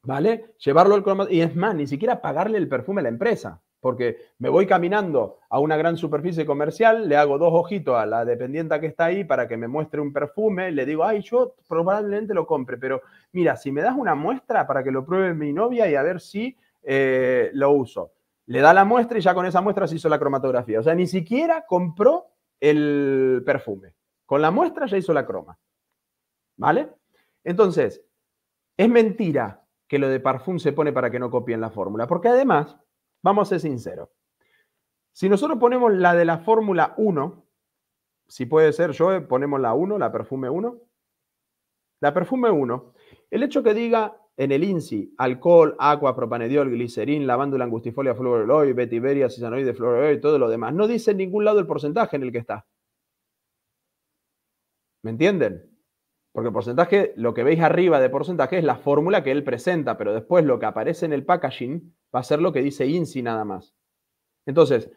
¿vale? Llevarlo al cromatógrafo. Y es más, ni siquiera pagarle el perfume a la empresa porque me voy caminando a una gran superficie comercial, le hago dos ojitos a la dependienta que está ahí para que me muestre un perfume, le digo, ay, yo probablemente lo compre, pero mira, si me das una muestra para que lo pruebe mi novia y a ver si eh, lo uso. Le da la muestra y ya con esa muestra se hizo la cromatografía. O sea, ni siquiera compró el perfume. Con la muestra ya hizo la croma. ¿Vale? Entonces, es mentira que lo de parfum se pone para que no copien la fórmula, porque además Vamos a ser sinceros. Si nosotros ponemos la de la Fórmula 1, si puede ser, yo eh, ponemos la 1, la perfume 1. La perfume 1, el hecho que diga en el INSI alcohol, agua, propanediol, glicerín, lavándula angustifolia, fluoroloid, vetiveria, cisanoide, y todo lo demás, no dice en ningún lado el porcentaje en el que está. ¿Me entienden? Porque el porcentaje, lo que veis arriba de porcentaje es la fórmula que él presenta, pero después lo que aparece en el packaging va a ser lo que dice INSI nada más. Entonces,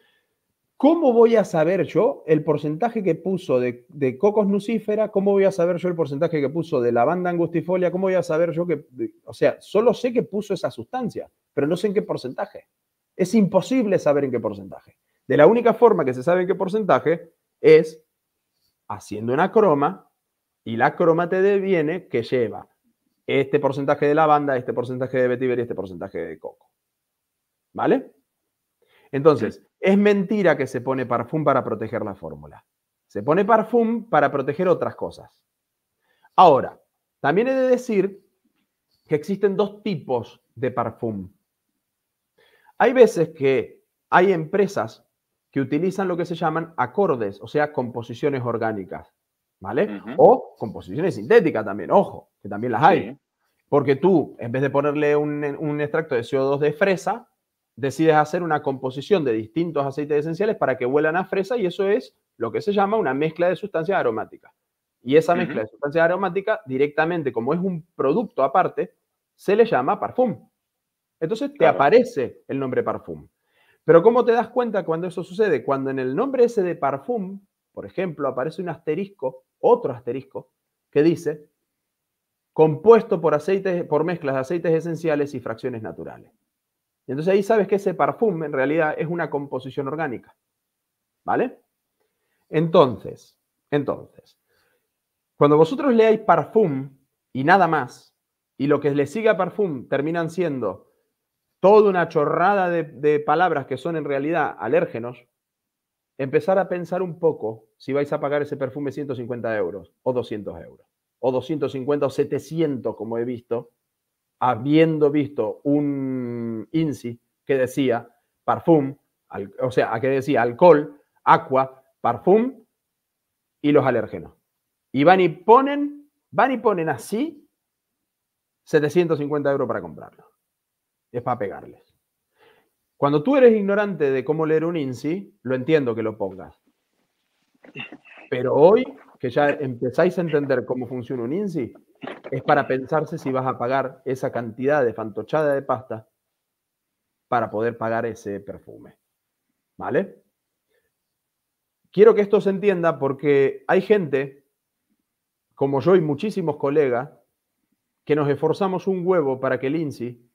¿cómo voy a saber yo el porcentaje que puso de, cocos nucífera? ¿Cómo voy a saber yo el porcentaje que puso de lavanda angustifolia? ¿Cómo voy a saber yo que, o sea, solo sé que puso esa sustancia, pero no sé en qué porcentaje? Es imposible saber en qué porcentaje. De la única forma que se sabe en qué porcentaje es haciendo una croma y la croma te deviene que lleva este porcentaje de lavanda, este porcentaje de vetiver y este porcentaje de coco. ¿Vale? Entonces, es mentira que se pone parfum para proteger la fórmula. Se pone parfum para proteger otras cosas. Ahora, también he de decir que existen dos tipos de parfum. Hay veces que hay empresas que utilizan lo que se llaman acordes, o sea, composiciones orgánicas, ¿vale? O composiciones sintéticas también, ojo, que también las hay. Porque tú, en vez de ponerle un, un extracto de CO2 de fresa, decides hacer una composición de distintos aceites esenciales para que vuelan a fresa y eso es lo que se llama una mezcla de sustancias aromáticas. Y esa mezcla de sustancias aromáticas directamente, como es un producto aparte, se le llama parfum. Entonces te aparece el nombre parfum. Pero ¿cómo te das cuenta cuando eso sucede? Cuando en el nombre ese de parfum, por ejemplo, aparece un asterisco, otro asterisco, que dice compuesto por aceites, por mezclas de aceites esenciales y fracciones naturales entonces ahí sabes que ese perfume en realidad es una composición orgánica. ¿Vale? Entonces, entonces, cuando vosotros leáis perfume y nada más, y lo que le sigue a perfume terminan siendo toda una chorrada de, de palabras que son en realidad alérgenos, empezar a pensar un poco si vais a pagar ese perfume 150 euros o 200 euros o 250 o 700 como he visto, habiendo visto un INSI que decía parfum, o sea, que decía alcohol, agua, parfum y los alérgenos. Y van y ponen, van y ponen así 750 euros para comprarlo. Es para pegarles. Cuando tú eres ignorante de cómo leer un INSI, lo entiendo que lo pongas. Pero hoy, que ya empezáis a entender cómo funciona un INSI, es para pensarse si vas a pagar esa cantidad de fantochada de pasta para poder pagar ese perfume. ¿Vale? Quiero que esto se entienda porque hay gente, como yo y muchísimos colegas, que nos esforzamos un huevo para que el INSI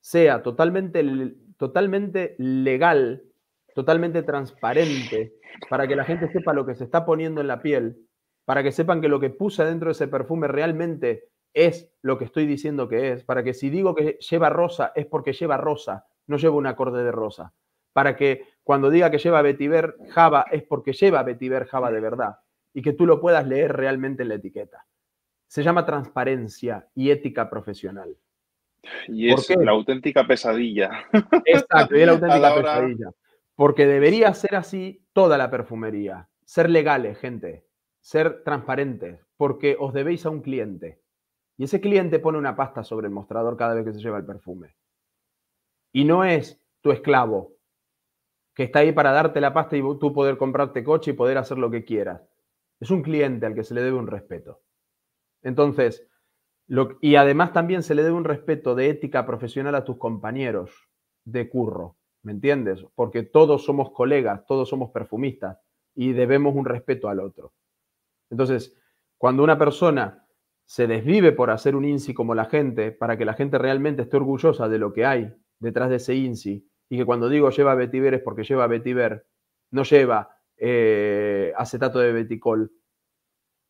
sea totalmente, totalmente legal, totalmente transparente, para que la gente sepa lo que se está poniendo en la piel para que sepan que lo que puse dentro de ese perfume realmente es lo que estoy diciendo que es, para que si digo que lleva rosa es porque lleva rosa, no lleva un acorde de rosa, para que cuando diga que lleva vetiver java es porque lleva vetiver java de verdad y que tú lo puedas leer realmente en la etiqueta. Se llama transparencia y ética profesional. Y es la auténtica pesadilla. Exacto, es la (laughs) auténtica pesadilla. Porque debería ser así toda la perfumería. Ser legales, eh, gente ser transparentes, porque os debéis a un cliente. Y ese cliente pone una pasta sobre el mostrador cada vez que se lleva el perfume. Y no es tu esclavo, que está ahí para darte la pasta y tú poder comprarte coche y poder hacer lo que quieras. Es un cliente al que se le debe un respeto. Entonces, y además también se le debe un respeto de ética profesional a tus compañeros de curro, ¿me entiendes? Porque todos somos colegas, todos somos perfumistas y debemos un respeto al otro. Entonces, cuando una persona se desvive por hacer un INSI como la gente, para que la gente realmente esté orgullosa de lo que hay detrás de ese INSI, y que cuando digo lleva Betiber es porque lleva vetiver, no lleva eh, acetato de beticol,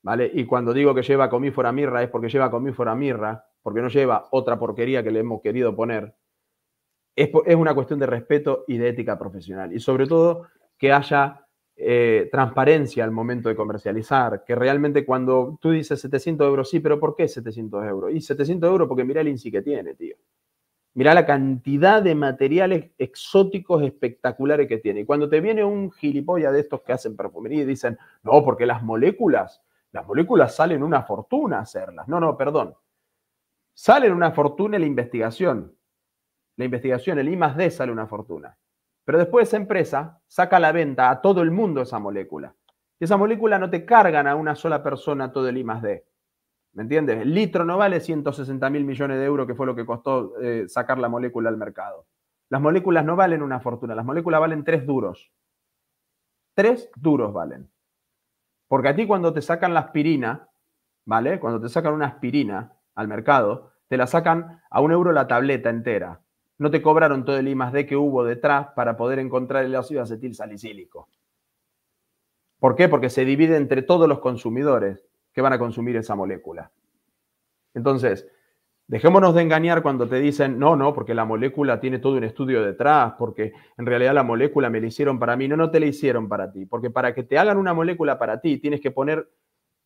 ¿vale? Y cuando digo que lleva Comífora Mirra es porque lleva Comífora Mirra, porque no lleva otra porquería que le hemos querido poner. es una cuestión de respeto y de ética profesional. Y sobre todo que haya eh, transparencia al momento de comercializar, que realmente cuando tú dices 700 euros, sí, pero ¿por qué 700 euros? Y 700 euros porque mira el INSI que tiene, tío. Mira la cantidad de materiales exóticos espectaculares que tiene. Y cuando te viene un gilipollas de estos que hacen perfumería y dicen, no, porque las moléculas, las moléculas salen una fortuna hacerlas. No, no, perdón. Salen una fortuna en la investigación. La investigación, el I más D sale una fortuna. Pero después esa empresa saca a la venta a todo el mundo esa molécula. Y esa molécula no te cargan a una sola persona todo el I ¿Me entiendes? El litro no vale 160 mil millones de euros, que fue lo que costó eh, sacar la molécula al mercado. Las moléculas no valen una fortuna, las moléculas valen tres duros. Tres duros valen. Porque a ti cuando te sacan la aspirina, ¿vale? Cuando te sacan una aspirina al mercado, te la sacan a un euro la tableta entera no te cobraron todo el I más D que hubo detrás para poder encontrar el ácido acetil salicílico. ¿Por qué? Porque se divide entre todos los consumidores que van a consumir esa molécula. Entonces, dejémonos de engañar cuando te dicen, no, no, porque la molécula tiene todo un estudio detrás, porque en realidad la molécula me la hicieron para mí. No, no te la hicieron para ti, porque para que te hagan una molécula para ti tienes que poner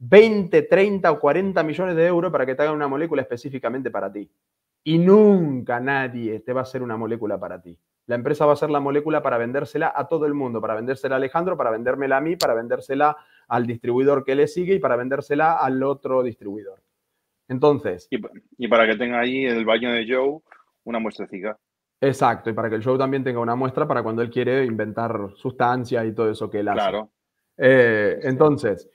20, 30 o 40 millones de euros para que te hagan una molécula específicamente para ti y nunca nadie te va a hacer una molécula para ti. La empresa va a ser la molécula para vendérsela a todo el mundo, para vendérsela a Alejandro, para vendérmela a mí, para vendérsela al distribuidor que le sigue y para vendérsela al otro distribuidor. Entonces. Y, para que tenga ahí en el baño de Joe una muestrecita. Exacto, y para que el Joe también tenga una muestra para cuando él quiere inventar sustancias y todo eso que él hace. Claro. Eh, entonces,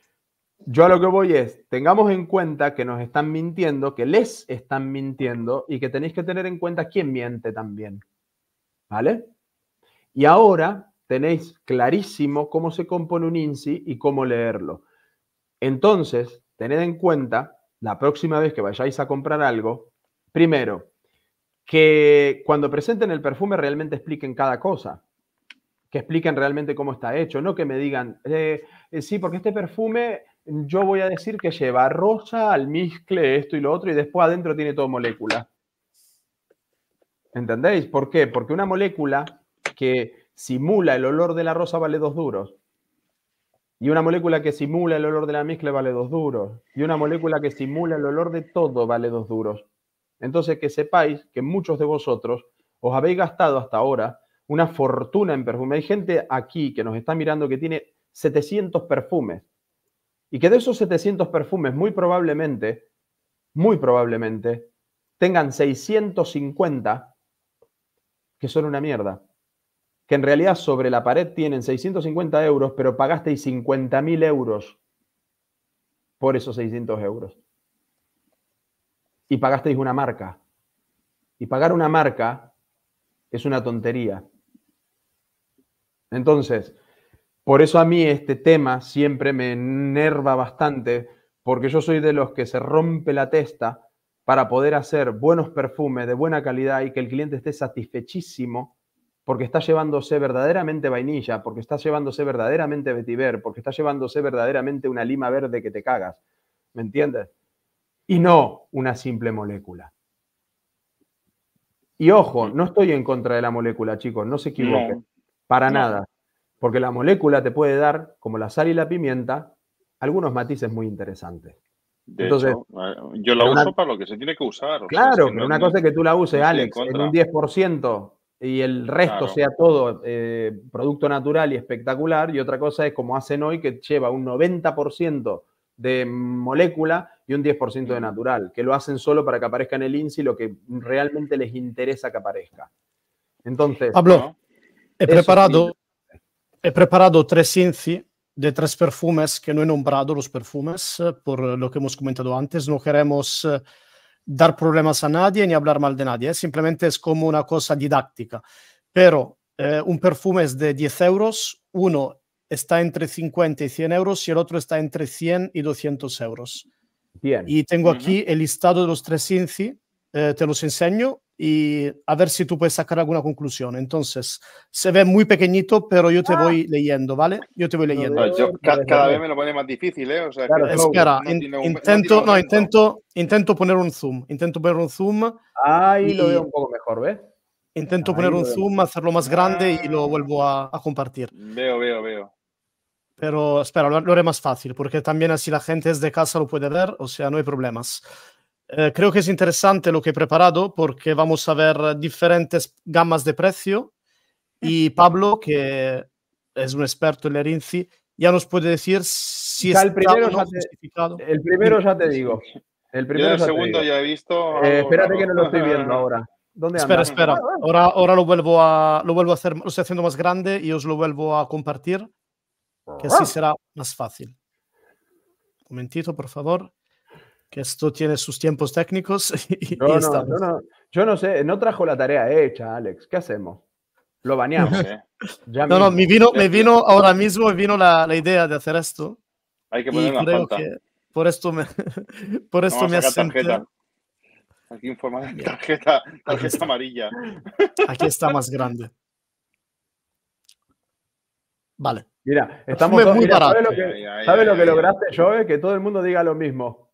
yo a lo que voy es, tengamos en cuenta que nos están mintiendo, que les están mintiendo y que tenéis que tener en cuenta quién miente también. ¿Vale? Y ahora tenéis clarísimo cómo se compone un INSI y cómo leerlo. Entonces, tened en cuenta, la próxima vez que vayáis a comprar algo, primero, que cuando presenten el perfume realmente expliquen cada cosa que expliquen realmente cómo está hecho, no que me digan, eh, eh, sí, porque este perfume yo voy a decir que lleva rosa, almizcle, esto y lo otro, y después adentro tiene toda molécula. ¿Entendéis? ¿Por qué? Porque una molécula que simula el olor de la rosa vale dos duros. Y una molécula que simula el olor de la mezcla vale dos duros. Y una molécula que simula el olor de todo vale dos duros. Entonces, que sepáis que muchos de vosotros os habéis gastado hasta ahora una fortuna en perfume. Hay gente aquí que nos está mirando que tiene 700 perfumes. Y que de esos 700 perfumes, muy probablemente, muy probablemente, tengan 650 que son una mierda. Que en realidad sobre la pared tienen 650 euros, pero pagasteis 50.000 euros por esos 600 euros. Y pagasteis una marca. Y pagar una marca es una tontería. Entonces, por eso a mí este tema siempre me enerva bastante, porque yo soy de los que se rompe la testa para poder hacer buenos perfumes de buena calidad y que el cliente esté satisfechísimo porque está llevándose verdaderamente vainilla, porque está llevándose verdaderamente vetiver, porque está llevándose verdaderamente una lima verde que te cagas. ¿Me entiendes? Y no una simple molécula. Y ojo, mm. no estoy en contra de la molécula, chicos, no se equivoquen. Para nada porque la molécula te puede dar, como la sal y la pimienta, algunos matices muy interesantes. Entonces, ah, yo la uso para lo que se tiene que usar. claro, pero una cosa es que tú la uses, Alex, en, un 10% y el resto sea todo eh, producto natural y espectacular, y otra cosa es como hacen hoy, que lleva un 90% de molécula y un 10% de natural, que lo hacen solo para que aparezca en el INSI lo que realmente les interesa que aparezca. Entonces, Pablo, he preparado He preparado tres INCI de tres perfumes que no he nombrado, los perfumes, por lo que hemos comentado antes. No queremos eh, dar problemas a nadie ni hablar mal de nadie, ¿eh? simplemente es como una cosa didáctica. Pero eh, un perfume es de 10 euros, uno está entre 50 y 100 euros y el otro está entre 100 y 200 euros. Y tengo aquí el listado de los tres Inci, te los enseño y a ver si tú puedes sacar alguna conclusión. Entonces, se ve muy pequeñito, pero yo te ah. voy leyendo, ¿vale? Yo te voy leyendo. cada, vez me lo pone más difícil, ¿eh? O sea, espera, intento, no, intento, intento poner un zoom, intento poner un zoom. Ahí lo veo un poco mejor, ¿ves? Intento poner un zoom, hacerlo más grande y lo ah. vuelvo a, compartir. Veo, veo, veo. Pero espera, lo, haré más fácil, porque también así la gente es de casa lo puede ver, o sea, no hay problemas. Eh, creo que es interesante lo que he preparado porque vamos a ver diferentes gamas de precio y Pablo, que es un experto en RINCI, ya nos puede decir si está el primero El primero ya te digo. El primero el segundo ya he visto. Eh, espérate que no lo estoy viendo ahora. espera, espera. Ah, ah. Ahora, ahora lo vuelvo a lo vuelvo a hacer, lo estoy haciendo más grande y os lo vuelvo a compartir, que así ah. será más fácil. Un momentito, por favor que esto tiene sus tiempos técnicos. (laughs) Y, yo, no, sé, no trajo la tarea hecha, Alex. ¿Qué hacemos? Lo baneamos. (laughs) ¿eh? no, no, me vino, me vino ahora mismo, me vino la, idea de hacer esto. Hay que poner y por esto me, (laughs) por esto me de tarjeta, amarilla. Aquí está más grande. Vale. Mira, estamos muy parados. ¿Sabes ¿sabe lo que lograste, Joe? Que todo el mundo diga lo mismo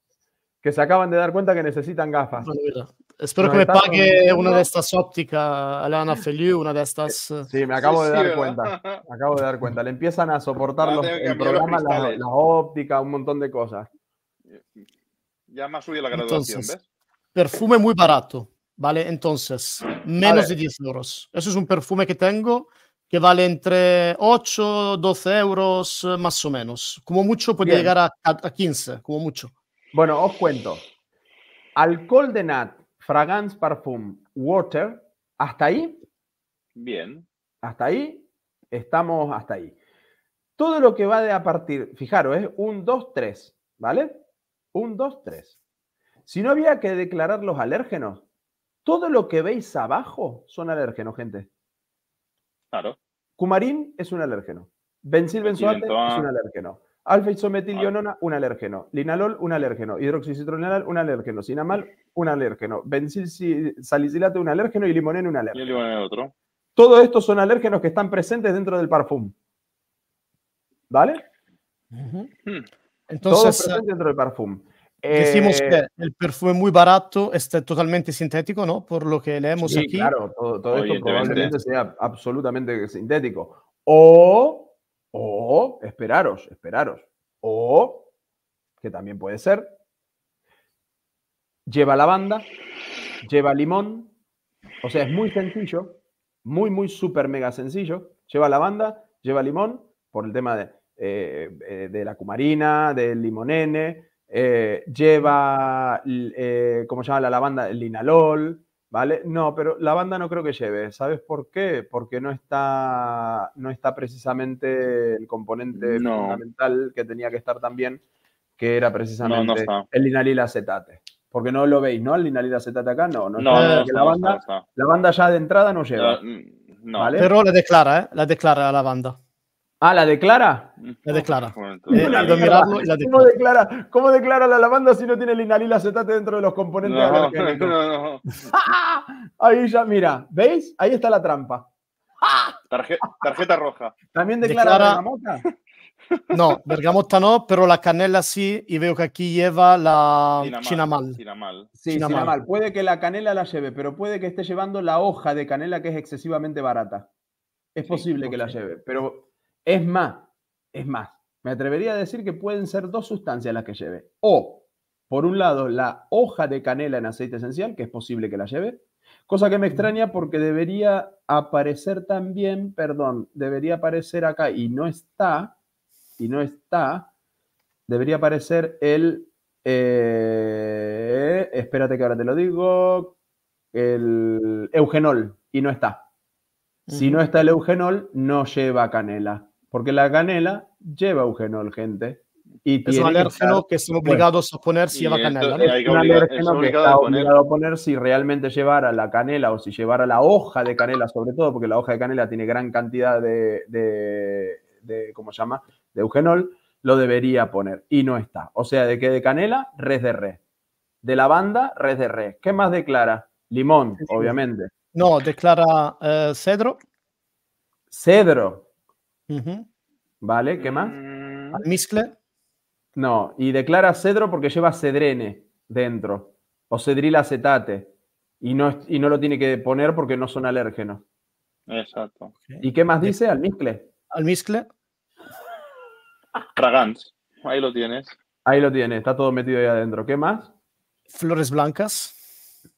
que se acaban de dar cuenta que necesitan gafas. Espero que me pague una de estas ópticas, Alana Feliu, una de estas. Sí, eh. me acabo de dar cuenta. Me acabo de dar cuenta. Le empiezan a soportar los, el programa, la óptica, un montón de cosas. Ya más ha la graduación, ¿ves? Perfume muy barato, ¿vale? Entonces, menos de 10 euros. Eso es un perfume que tengo que vale entre 8, 12 euros eh, más o menos. Como mucho puede llegar a, a 15, como mucho. Bueno, os cuento. Alcohol de nat, fragance parfum, water, hasta ahí. Bien. Hasta ahí, estamos hasta ahí. Todo lo que va de a partir, fijaros, es ¿eh? un, dos, tres, ¿vale? Un, dos, tres. Si no había que declarar los alérgenos, todo lo que veis abajo son alérgenos, gente. Claro. Cumarín es un alérgeno. Benzil benzoate es un alérgeno. Alfa isometilionona, un alérgeno. Linalol, un alérgeno. Hidroxicitronal, un alérgeno. Cinamal, un alérgeno. Benzil un alérgeno. Y limoneno, un alérgeno. Y limoneno, otro. todo estos son alérgenos que están presentes dentro del perfume. ¿Vale? Hmm. Entonces, Todos presentes dentro del perfume. Decimos eh, que el perfume muy barato es este, totalmente sintético, ¿no? Por lo que leemos sí, Claro, todo, todo esto probablemente sea absolutamente sintético. O o esperaros, esperaros. O, que también puede ser, lleva lavanda, lleva limón. O sea, es muy sencillo, muy, muy súper mega sencillo. Lleva lavanda, lleva limón, por el tema de, eh, eh, de la cumarina, del limonene. Eh, lleva, ¿cómo se llama la lavanda? El linalol. No, pero la banda no creo que lleve. ¿Sabes por qué? Porque no está, no está precisamente el componente fundamental que tenía que estar también, que era precisamente el linalil acetate. Porque no lo veis, ¿no? El linalil acetate acá, no. No, la, banda, la banda ya de entrada no lleva. Mm, ¿vale? Pero la declara, ¿eh? La declara a la banda. Ah, la declara. La declara. ¿Cómo, declara, la lavanda si no tiene linalil acetate dentro de los componentes no, no, no. (laughs) Ahí ya, mira, ¿veis? Ahí está la trampa. (laughs) tarjeta roja. ¿También declara, la bergamota? (laughs) No, bergamota no, pero la canela sí, y veo que aquí lleva la chinamal. Chinamal. Sí, Puede que la canela la lleve, pero puede que esté llevando la hoja de canela que es excesivamente barata. Es posible que la lleve, pero es más, es más, me atrevería a decir que pueden ser dos sustancias las que lleve. O, por un lado, la hoja de canela en aceite esencial, que es posible que la lleve, cosa que me extraña porque debería aparecer también, perdón, debería aparecer acá y no está, y no está, debería aparecer el, eh, espérate que ahora te lo digo, el eugenol, y no está. Si no está el eugenol, no lleva canela porque la canela lleva eugenol, gente. Y es un alérgeno que, estamos obligados a poner si lleva canela. Es un alérgeno que está obligado a poner si realmente llevara la canela o si llevara la hoja de canela, sobre todo, porque la hoja de canela tiene gran cantidad de, de, llama?, de eugenol, lo debería poner y no está. O sea, de qué de canela, res de res. De lavanda, res de res. ¿Qué más declara? Limón, obviamente. No, declara eh, cedro. Cedro, Vale, ¿qué más? Mm. Almizcle. No, y declara cedro porque lleva cedrene dentro, o cedril acetate, y no, y no lo tiene que poner porque no son alérgenos. Exacto. ¿Y qué más dice? Almizcle. Almizcle. Fragans. Ahí lo tienes. Ahí lo tienes, está todo metido ahí adentro. ¿Qué más? Flores blancas.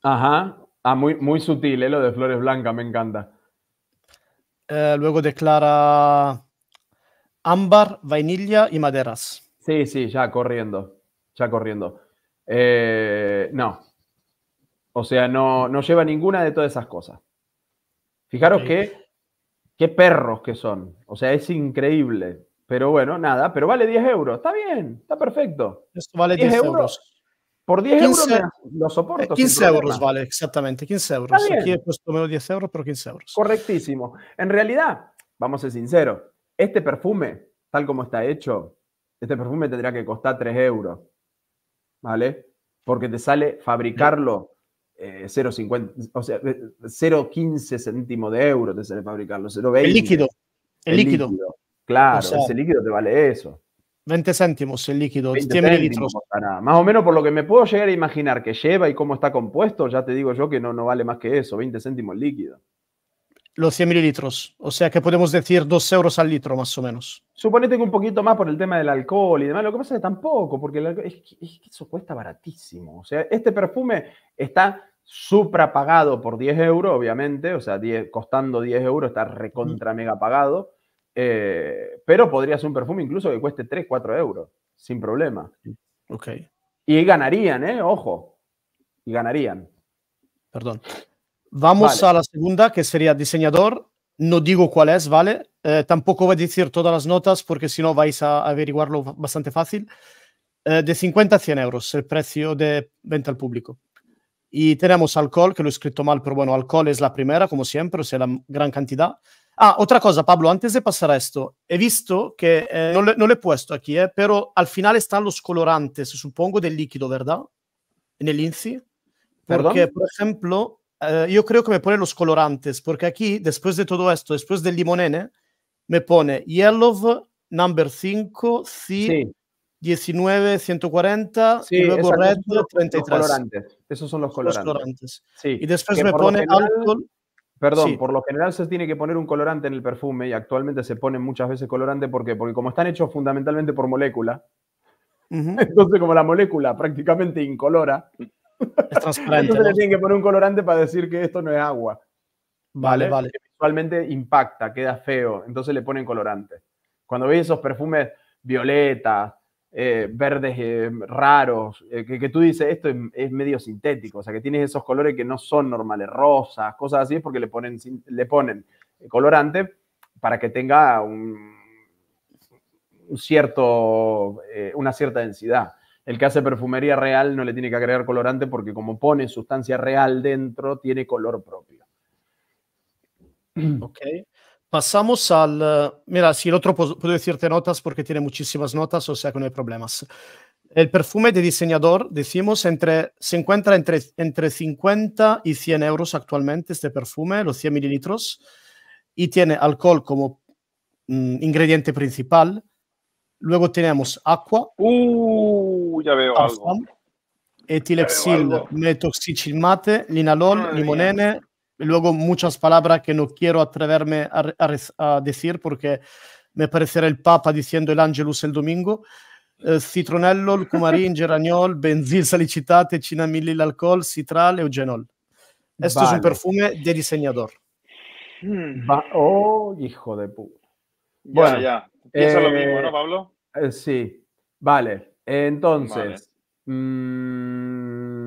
Ajá. Ah, muy, muy sutil, ¿eh? lo de flores blancas, me encanta. Eh, luego declara ámbar, vainilla y maderas. Sí, sí, ya corriendo, ya corriendo. Eh, no, o sea, no, lleva ninguna de todas esas cosas. Fijaros qué perros que son, o sea, es increíble. Pero bueno, nada, pero vale 10 euros, está bien, está perfecto. Esto vale 10, euros. Por 10 15, euros lo soporto. 15 euros vale, exactamente, 15 euros. Aquí he puesto menos 10 euros, pero 15 euros. Correctísimo. En realidad, vamos a ser sinceros, este perfume, tal como está hecho, este perfume tendría que costar 3 euros, ¿vale? Porque te sale fabricarlo 0,50, eh, o sea, 0,15 eh, céntimo de euro te sale fabricarlo, 0,20. El líquido, el, líquido. Claro, ese líquido te vale eso. 20 céntimos el líquido, 100 mililitros. Más o menos por lo que me puedo llegar a imaginar que lleva y cómo está compuesto, ya te digo yo que no, no vale más que eso, 20 céntimos el líquido. Los 100 mililitros, o sea que podemos decir 2 euros al litro más o menos. Suponete que un poquito más por el tema del alcohol y demás, lo que pasa es que tampoco, porque el alcohol, es, que, eso cuesta baratísimo. O sea, este perfume está suprapagado por 10 euros, obviamente, o sea, costando 10 euros está recontra mega pagado eh, pero podría ser un perfume incluso que cueste 3, 4 euros, sin problema. Ok. Y ganarían, ¿eh? Ojo. Y ganarían. Perdón. Vamos a la segunda, que sería diseñador. No digo cuál es, ¿vale? Eh, tampoco voy a decir todas las notas porque si no vais a averiguarlo bastante fácil. Eh, de 50 a 100 euros el precio de venta al público. Y tenemos alcohol, que lo he escrito mal, pero bueno, alcohol es la primera, como siempre, o sea, la gran cantidad. Ah, otra cosa, Pablo, antes de pasar a esto, he visto que, eh, no, le, he puesto aquí, eh, pero al final están los colorantes, supongo, del líquido, ¿verdad? En el INCI. Porque, por ejemplo, eh, yo creo que me pone los colorantes, porque aquí, después de todo esto, después del limonene, me pone Yellow, number 5, C, 19, 140, y luego Red, 33. Esos son los colorantes. Esos son los colorantes. Sí, y después me pone alcohol Perdón, por lo general se tiene que poner un colorante en el perfume y actualmente se ponen muchas veces colorante ¿por porque como están hechos fundamentalmente por molécula, (laughs) entonces como la molécula prácticamente incolora, (laughs) entonces se le tienen que poner un colorante para decir que esto no es agua. Vale, vale. vale. Visualmente impacta, queda feo, entonces le ponen colorante. Cuando veis esos perfumes violetas, eh, verdes eh, raros, eh, que, tú dices esto es, medio sintético, o sea, que tienes esos colores que no son normales, rosas, cosas así, es porque le ponen, le ponen colorante para que tenga un, cierto, una cierta densidad. El que hace perfumería real no le tiene que agregar colorante porque como pone sustancia real dentro, tiene color propio. (clears throat) Ok. Pasamos al... Eh, mira, si el otro puedo, decirte notas porque tiene muchísimas notas, o sea que no hay problemas. El perfume de diseñador, decimos, entre, se encuentra entre, entre 50 y 100 euros actualmente este perfume, los 100 mililitros, y tiene alcohol como mm, ingrediente principal. Luego tenemos agua. Uh, ya veo algo. Etilexil, metoxicilmate, linalol, limonene, luego muchas palabras que no quiero atreverme a, decir porque me parecerá el Papa diciendo el Angelus el domingo. Eh, citronello citronello, (laughs) cumarín, geraniol, benzil salicitate, cinamillil alcohol, citral, eugenol. Esto es un perfume de diseñador. Hmm. oh, hijo de puta. Bueno, ya. ya. lo mismo, ¿no, eh, Pablo? Eh, sí. Vale. Entonces. Mm,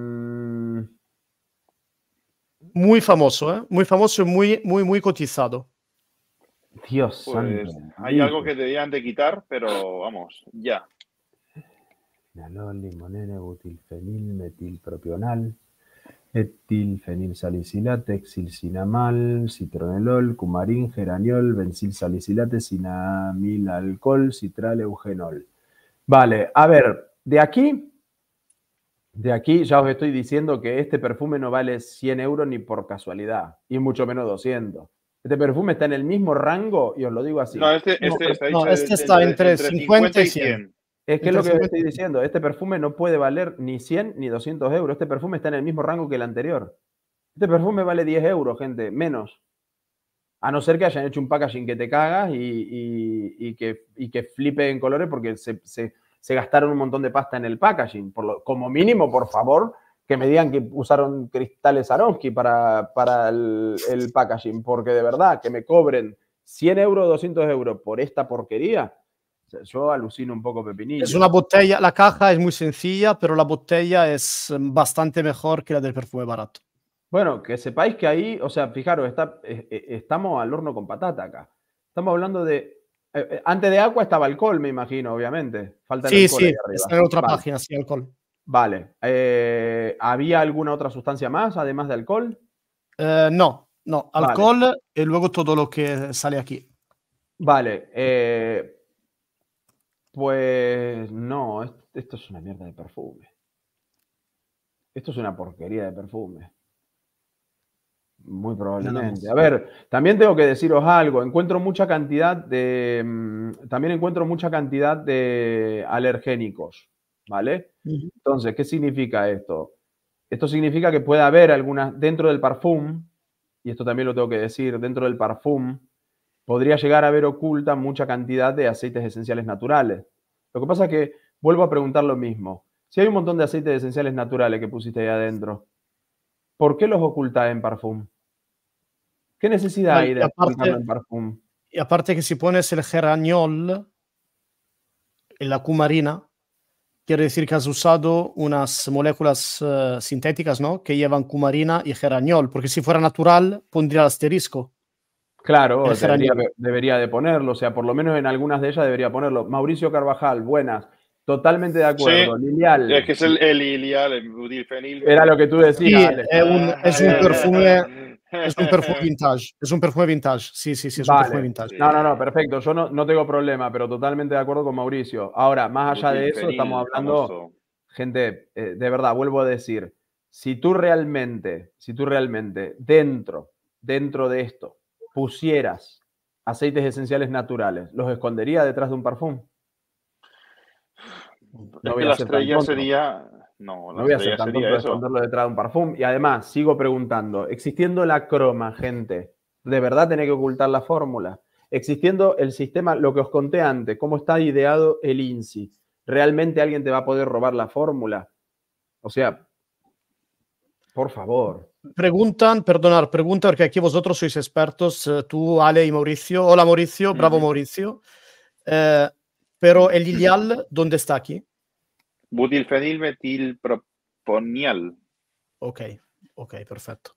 muy famoso, ¿eh? Muy famoso y muy, muy, muy cotizado. Dios pues, santo. Hay algo que debían de quitar, pero vamos, ya. Nalol, limonene, butilfenil, metilpropional, etilfenil salicilate, exilcinamal, citronelol, cumarín, geraniol, benzil salicilate, sinamil alcohol, citral, eugenol. Vale, a ver, de aquí de aquí ya os estoy diciendo que este perfume no vale 100 euros ni por casualidad, y mucho menos 200. Este perfume está en el mismo rango, y os lo digo así. No, este, este, este está, entre, 50 y 100. Es que es lo que os estoy diciendo. Este perfume no puede valer ni 100 ni 200 euros. Este perfume está en el mismo rango que el anterior. Este perfume vale 10 euros, gente, menos. A no ser que hayan hecho un packaging que te cagas y, que, flipe en colores porque se, se, se gastaron un montón de pasta en el packaging. Por lo, como mínimo, por favor, que me digan que usaron cristales Aronsky para, el, packaging, porque de verdad, que me cobren 100 euros, 200 euros por esta porquería, yo alucino un poco Pepinillo. Es una botella, la caja es muy sencilla, pero la botella es bastante mejor que la del perfume barato. Bueno, que sepáis que ahí, o sea, fijaros, está, eh, eh, estamos al horno con patata acá. Estamos hablando de eh, eh, antes de agua estaba alcohol, me imagino, obviamente. Falta sí, alcohol sí, está en otra página, sí, alcohol. Vale. Eh, ¿Había alguna otra sustancia más, además de alcohol? no, no. Alcohol y luego todo lo que sale aquí. Vale. pues no, esto es una mierda de perfume. Esto es una porquería de perfume. Muy probablemente. A ver, también tengo que deciros algo. Encuentro mucha cantidad de. Mm, también encuentro mucha cantidad de alergénicos. ¿Vale? Entonces, ¿qué significa esto? Esto significa que puede haber algunas. Dentro del perfume, y esto también lo tengo que decir, dentro del perfume podría llegar a haber oculta mucha cantidad de aceites esenciales naturales. Lo que pasa es que vuelvo a preguntar lo mismo. Si hay un montón de aceites esenciales naturales que pusiste ahí adentro, ¿por qué los oculta en Parfum? ¿Qué necesidad hay de ocultarlo en Parfum? Y aparte que si pones el geraniol en la cumarina, quiere decir que has usado unas moléculas eh, sintéticas, ¿no? Que llevan cumarina y geraniol, porque si fuera natural pondría el asterisco. Claro, debería, debería, de ponerlo, o sea, por lo menos en algunas de ellas debería ponerlo. Mauricio Carvajal, buenas. Totalmente de acuerdo, Lilial. Es que es el, Lilial, el Era lo que tú decías. (laughs) Es, un, perfume. Es vintage, es un perfume vintage, sí, sí, sí, es un perfume vintage. No, no, no, perfecto, yo no, tengo problema, pero totalmente de acuerdo con Mauricio. Ahora, más allá de eso, estamos hablando, gente, eh, de verdad, vuelvo a decir, si tú realmente, si tú realmente, dentro, dentro de esto, pusieras aceites esenciales naturales, ¿los escondería detrás de un perfume? No voy la estrella sería. No, la no hacer tanto sería detrás de un Y además, sigo preguntando: existiendo la croma, gente, ¿de verdad tiene que ocultar la fórmula? Existiendo el sistema, lo que os conté antes, cómo está ideado el INSI. ¿Realmente alguien te va a poder robar la fórmula? O sea, por favor. Preguntan, perdonar, preguntan, porque aquí vosotros sois expertos, eh, tú, Ale y Mauricio. Hola Mauricio, bravo Mauricio. Eh, pero el ilial, ¿dónde está aquí? Butilfenil metilproponial. Ok, ok, perfecto.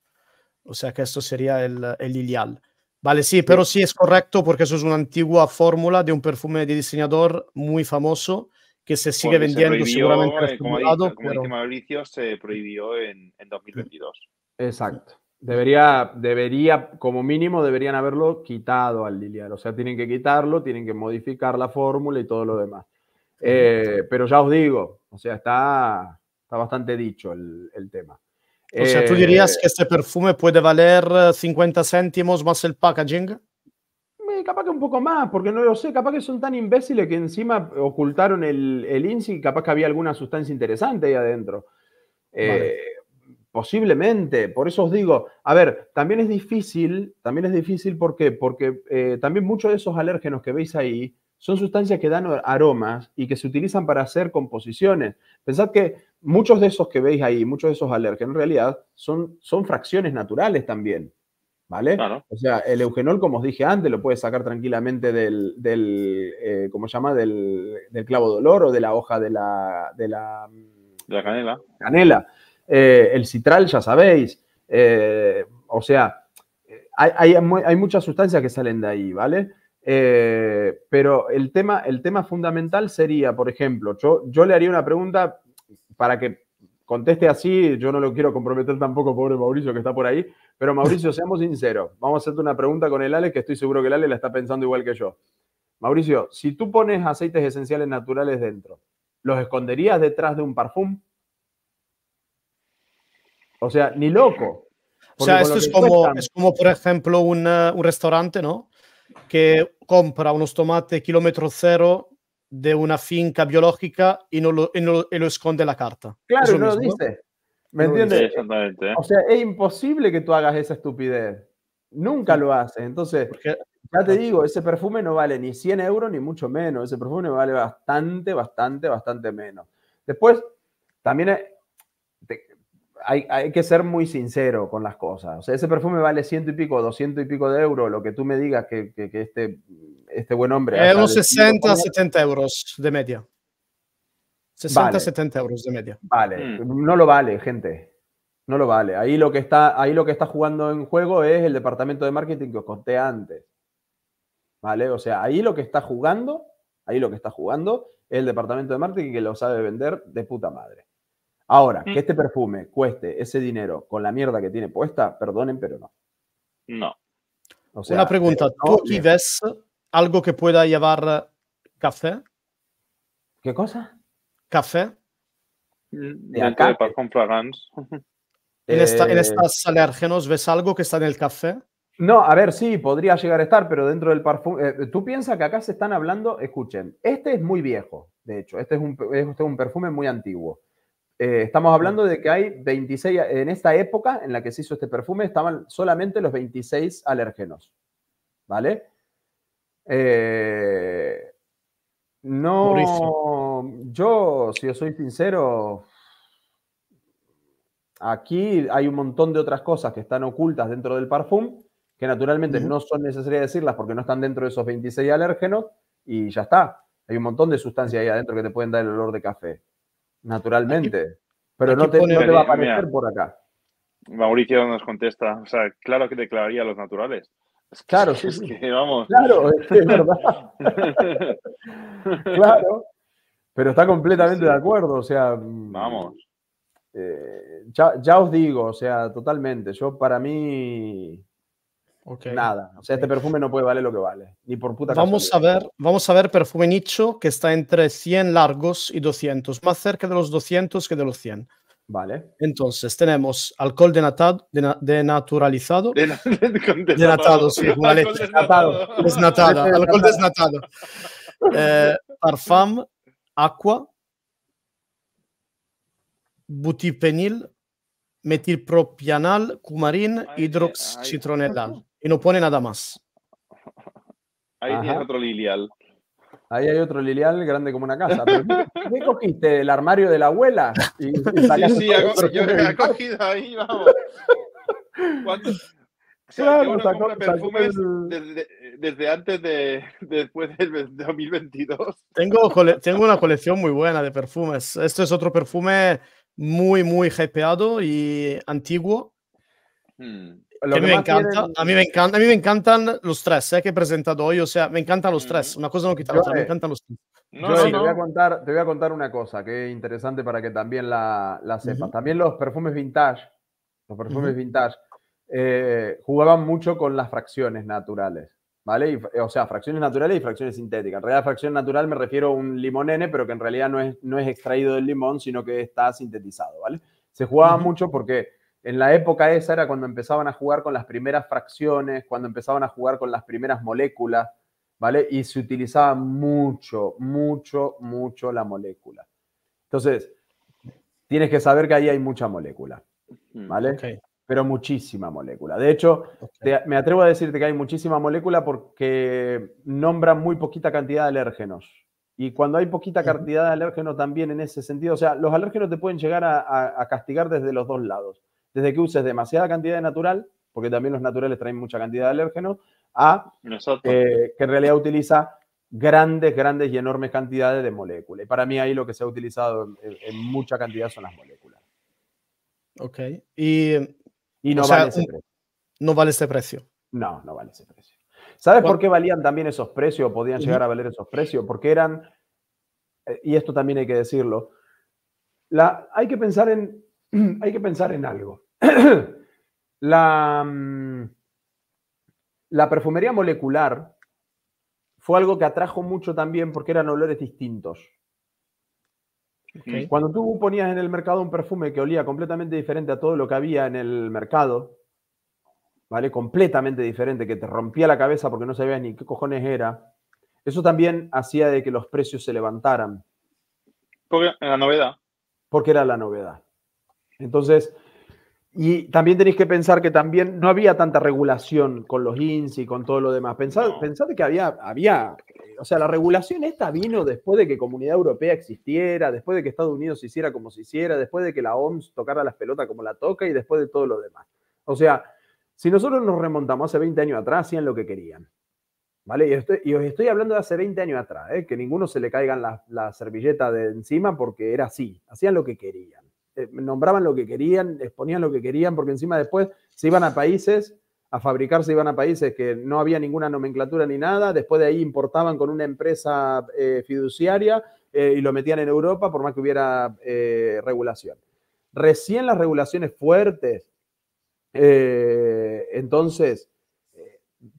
O sea que esto sería el, el ilial. Vale, sí, pero sí es correcto porque eso es una antigua fórmula de un perfume de diseñador muy famoso que se sigue vendiendo seguramente. Eh, este como, como pero... dice Mauricio, se prohibió en, en 2022. Exacto. Debería, debería, como mínimo, deberían haberlo quitado al Lilial. O sea, tienen que quitarlo, tienen que modificar la fórmula y todo lo demás. Eh, pero ya os digo, o sea, está, bastante dicho el, tema. O sea, ¿tú dirías eh, que este perfume puede valer 50 eh, céntimos más el packaging? capaz que un poco más, porque no lo sé, capaz que son tan imbéciles que encima ocultaron el, el INSI y capaz que había alguna sustancia interesante ahí adentro. Vale. Posiblemente, por eso os digo, a ver, también es difícil, también es difícil ¿por qué? porque eh, también muchos de esos alérgenos que veis ahí son sustancias que dan aromas y que se utilizan para hacer composiciones. Pensad que muchos de esos que veis ahí, muchos de esos alérgenos en realidad son, son fracciones naturales también, ¿vale? O sea, el eugenol, como os dije antes, lo puedes sacar tranquilamente del, del eh, llama? Del, clavo de olor o de la hoja de la... De la, de la canela. Canela. Eh, el citral, ya sabéis. Eh, o sea, hay, muchas sustancias que salen de ahí, ¿vale? Eh, pero el tema, el tema fundamental sería, por ejemplo, yo, yo le haría una pregunta para que conteste así, yo no lo quiero comprometer tampoco, pobre Mauricio que está por ahí, pero Mauricio, (laughs) seamos sinceros, vamos a hacerte una pregunta con el Ale, que estoy seguro que el Ale la está pensando igual que yo. Mauricio, si tú pones aceites esenciales naturales dentro, ¿los esconderías detrás de un parfum? O sea, ni loco. O sea, esto es como, es como, por ejemplo, un, restaurante, ¿no? Que compra unos tomates kilómetro cero de una finca biológica y no lo, y no, esconde la carta. Claro, no lo dice. ¿Me entiendes? O sea, es imposible que tú hagas esa estupidez. Nunca lo haces. Entonces, ya te ah. digo, ese perfume no vale ni 100 euros ni mucho menos. Ese perfume vale bastante, bastante, bastante menos. Después, también es... Eh, hay, que ser muy sincero con las cosas. O sea, ese perfume vale ciento y pico, doscientos y pico de euros, lo que tú me digas que, este, este, buen hombre... Es unos 60, 70 euros de media. 60, a 70 euros de media. Vale, mm. no lo vale, gente. No lo vale. Ahí lo, que está, ahí lo que está jugando en juego es el departamento de marketing que os conté antes. ¿Vale? O sea, ahí lo que está jugando, ahí lo que está jugando es el departamento de marketing que lo sabe vender de puta madre. Ahora, que mm. este perfume cueste ese dinero con la mierda que tiene puesta, perdonen, pero no. No. O Una pregunta, ¿tú aquí ves algo que pueda llevar café? ¿Qué cosa? ¿Café? Mm, de acá. De (laughs) ¿En, eh, estas alérgenos ves algo que está en el café? No, a ver, sí, podría llegar a estar, pero dentro del perfume. Eh, tú piensas que acá se están hablando, escuchen, este es muy viejo, de hecho, este es un, este es un perfume muy antiguo. Eh, estamos hablando de que hay 26, en esta época en la que se hizo este perfume, estaban solamente los 26 alérgenos, ¿Vale? Eh, no, yo, si yo soy sincero, aquí hay un montón de otras cosas que están ocultas dentro del perfume que naturalmente no son necesarias decirlas porque no están dentro de esos 26 alérgenos y ya está. Hay un montón de sustancias ahí adentro que te pueden dar el olor de café naturalmente. pero no, te, va a aparecer por acá. Mauricio nos contesta, o sea, claro que declararía los naturales. claro, (laughs) sí, Claro, es, verdad. (laughs) claro, pero está completamente de acuerdo, o sea. Vamos. Eh, ya, ya, os digo, o sea, totalmente. Yo, para mí, Nada. O sea, este perfume no puede valer lo que vale. Ni por vamos a ver Vamos a ver perfume nicho que está entre 100 largos y 200. Más cerca de los 200 que de los 100. Vale. Entonces, tenemos alcohol denatado, denaturalizado. (laughs) denatado, sí, una Desnatado. (laughs) Alcohol desnatado. Eh, parfum, agua, butipenil, metilpropianal, cumarín, hidroxcitronelal y no pone nada más. Ahí hay otro Lilial. Ahí hay otro Lilial grande como una casa. (laughs) ¿Qué cogiste? ¿El armario de la abuela? Y, sí, sí, yo he cogido ahí, vamos. ¿Cuántos? Claro, perfumes desde, desde, antes de después del 2022. Tengo, tengo una colección muy buena de perfumes. Este es otro perfume muy, muy hypeado y antiguo. Hmm a, mí me encanta, a, mí me encanta, a mí me encantan los tres eh, que he presentado hoy. O sea, me encantan los tres. Una cosa no quita la otra, me eh, encantan los tres. Te, voy a contar, te voy a contar una cosa que es interesante para que también la, la sepas. También los perfumes vintage, los perfumes vintage, eh, jugaban mucho con las fracciones naturales. ¿Vale? o sea, fracciones naturales y fracciones sintéticas. En realidad, fracción natural me refiero a un limonene, pero que en realidad no es, no es extraído del limón, sino que está sintetizado, ¿vale? Se jugaba mucho porque en la época esa era cuando empezaban a jugar con las primeras fracciones, cuando empezaban a jugar con las primeras moléculas, ¿vale? Y se utilizaba mucho, mucho, mucho la molécula. Entonces, tienes que saber que ahí hay mucha molécula, mm, ¿vale? Pero muchísima molécula. De hecho, me atrevo a decirte que hay muchísima molécula porque nombran muy poquita cantidad de alérgenos. Y cuando hay poquita cantidad de alérgenos también en ese sentido, o sea, los alérgenos te pueden llegar a castigar desde los dos lados desde que uses demasiada cantidad de natural, porque también los naturales traen mucha cantidad de alérgeno a eh, que en realidad utiliza grandes, grandes y enormes cantidades de moléculas. Y para mí ahí lo que se ha utilizado en, mucha cantidad son las moléculas. Ok. Y, no vale ese precio. No vale ese precio. No, no vale ese precio. ¿Sabes por qué valían también esos precios podían llegar a valer esos precios? Porque eran, eh, y esto también hay que decirlo, la, hay que pensar en (clears throat) hay que pensar en algo. (clears throat) la, mm, la perfumería molecular fue algo que atrajo mucho también porque eran olores distintos. Cuando tú ponías en el mercado un perfume que olía completamente diferente a todo lo que había en el mercado, ¿vale? Completamente diferente, que te rompía la cabeza porque no sabías ni qué cojones era, eso también hacía de que los precios se levantaran. Porque era la novedad. Porque era la novedad. Entonces, y también tenéis que pensar que también no había tanta regulación con los INS y con todo lo demás. Pensad, que había, había, eh, o sea, la regulación esta vino después de que Comunidad Europea existiera, después de que Estados Unidos se hiciera como se hiciera, después de que la OMS tocara las pelotas como la toca y después de todo lo demás. O sea, si nosotros nos remontamos hace 20 años atrás, hacían lo que querían. ¿Vale? Y, os estoy hablando de hace 20 años atrás, ¿eh? que ninguno se le caigan la, servilleta de encima porque era así, hacían lo que querían. Eh, nombraban lo que querían, exponían lo que querían, porque encima después se iban a países, a fabricar se iban a países que no había ninguna nomenclatura ni nada, después de ahí importaban con una empresa eh, fiduciaria eh, y lo metían en Europa por más que hubiera regulación. Recién las regulaciones fuertes, entonces,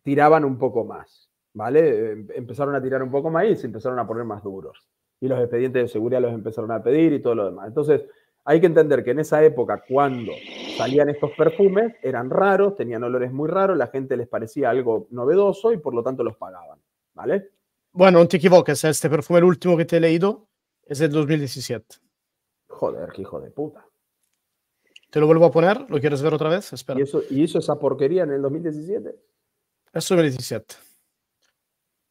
tiraban un poco más, ¿vale? Em, empezaron a tirar un poco más y se empezaron a poner más duros. Y los expedientes de seguridad los empezaron a pedir y todo lo demás. Entonces, hay que entender que en esa época, cuando salían estos perfumes, eran raros, tenían olores muy raros, la gente les parecía algo novedoso y por lo tanto los pagaban, ¿vale? Bueno, no te equivoques, ¿eh? este perfume, el último que te he leído, es del 2017. Joder, qué hijo de puta. ¿Te lo vuelvo a poner? ¿Lo quieres ver otra vez? Espera. ¿Y, eso, ¿Y hizo esa porquería en el 2017? Es 2017.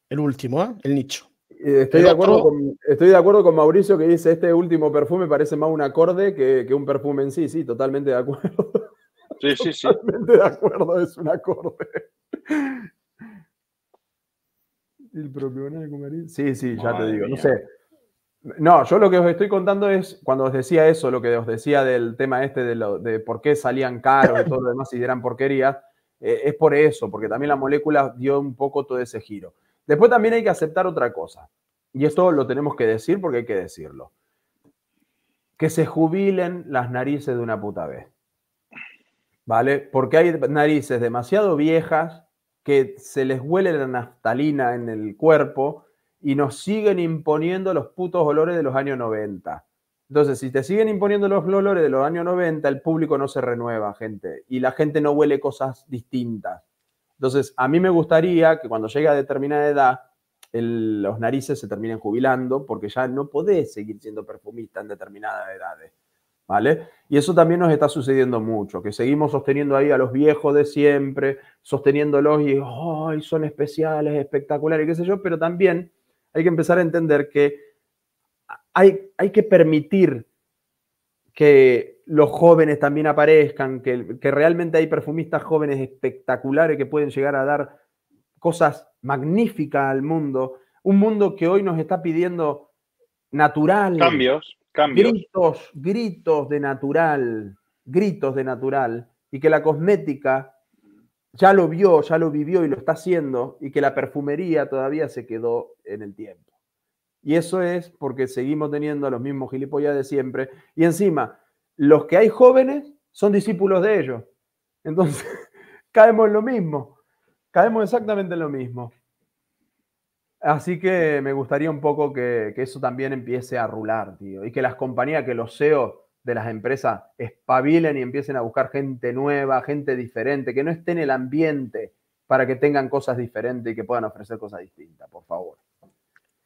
El último, ¿eh? El nicho. Estoy de, acuerdo con, estoy de, acuerdo con, Mauricio que dice, este último perfume parece más un acorde que, un perfume en sí, sí, totalmente de acuerdo. (laughs) Sí, sí, sí. Totalmente de acuerdo, es un acorde. El Sí, sí, ya te digo, no sé. No, yo lo que os estoy contando es, cuando os decía eso, lo que os decía del tema este de, por qué salían caros y todo lo demás y eran porquerías, eh, es por eso, porque también la molécula dio un poco todo ese giro. Después también hay que aceptar otra cosa, y esto lo tenemos que decir porque hay que decirlo. Que se jubilen las narices de una puta vez. ¿Vale? Porque hay narices demasiado viejas que se les huele la naftalina en el cuerpo y nos siguen imponiendo los putos olores de los años 90. Entonces, si te siguen imponiendo los olores de los años 90, el público no se renueva, gente. Y la gente no huele cosas distintas. Entonces, a mí me gustaría que cuando llegue a determinada edad, los narices se terminen jubilando porque ya no podés seguir siendo perfumista en determinadas edades. ¿Vale? Y eso también nos está sucediendo mucho, que seguimos sosteniendo ahí a los viejos de siempre, sosteniéndolos y oh, son especiales, espectaculares, qué sé yo, pero también hay que empezar a entender que hay, hay que permitir que los jóvenes también aparezcan, que, realmente hay perfumistas jóvenes espectaculares que pueden llegar a dar cosas magníficas al mundo, un mundo que hoy nos está pidiendo natural. Cambios, cambios. Gritos, gritos de natural, gritos de natural, y que la cosmética ya lo vio, ya lo vivió y lo está haciendo, y que la perfumería todavía se quedó en el tiempo. Y eso es porque seguimos teniendo a los mismos gilipollas de siempre. Y encima, los que hay jóvenes son discípulos de ellos. Entonces, (laughs) caemos en lo mismo. Caemos exactamente en lo mismo. Así que me gustaría un poco que, eso también empiece a rular, tío. Y que las compañías, que los CEO de las empresas espabilen y empiecen a buscar gente nueva, gente diferente, que no esté en el ambiente para que tengan cosas diferentes y que puedan ofrecer cosas distintas, por favor.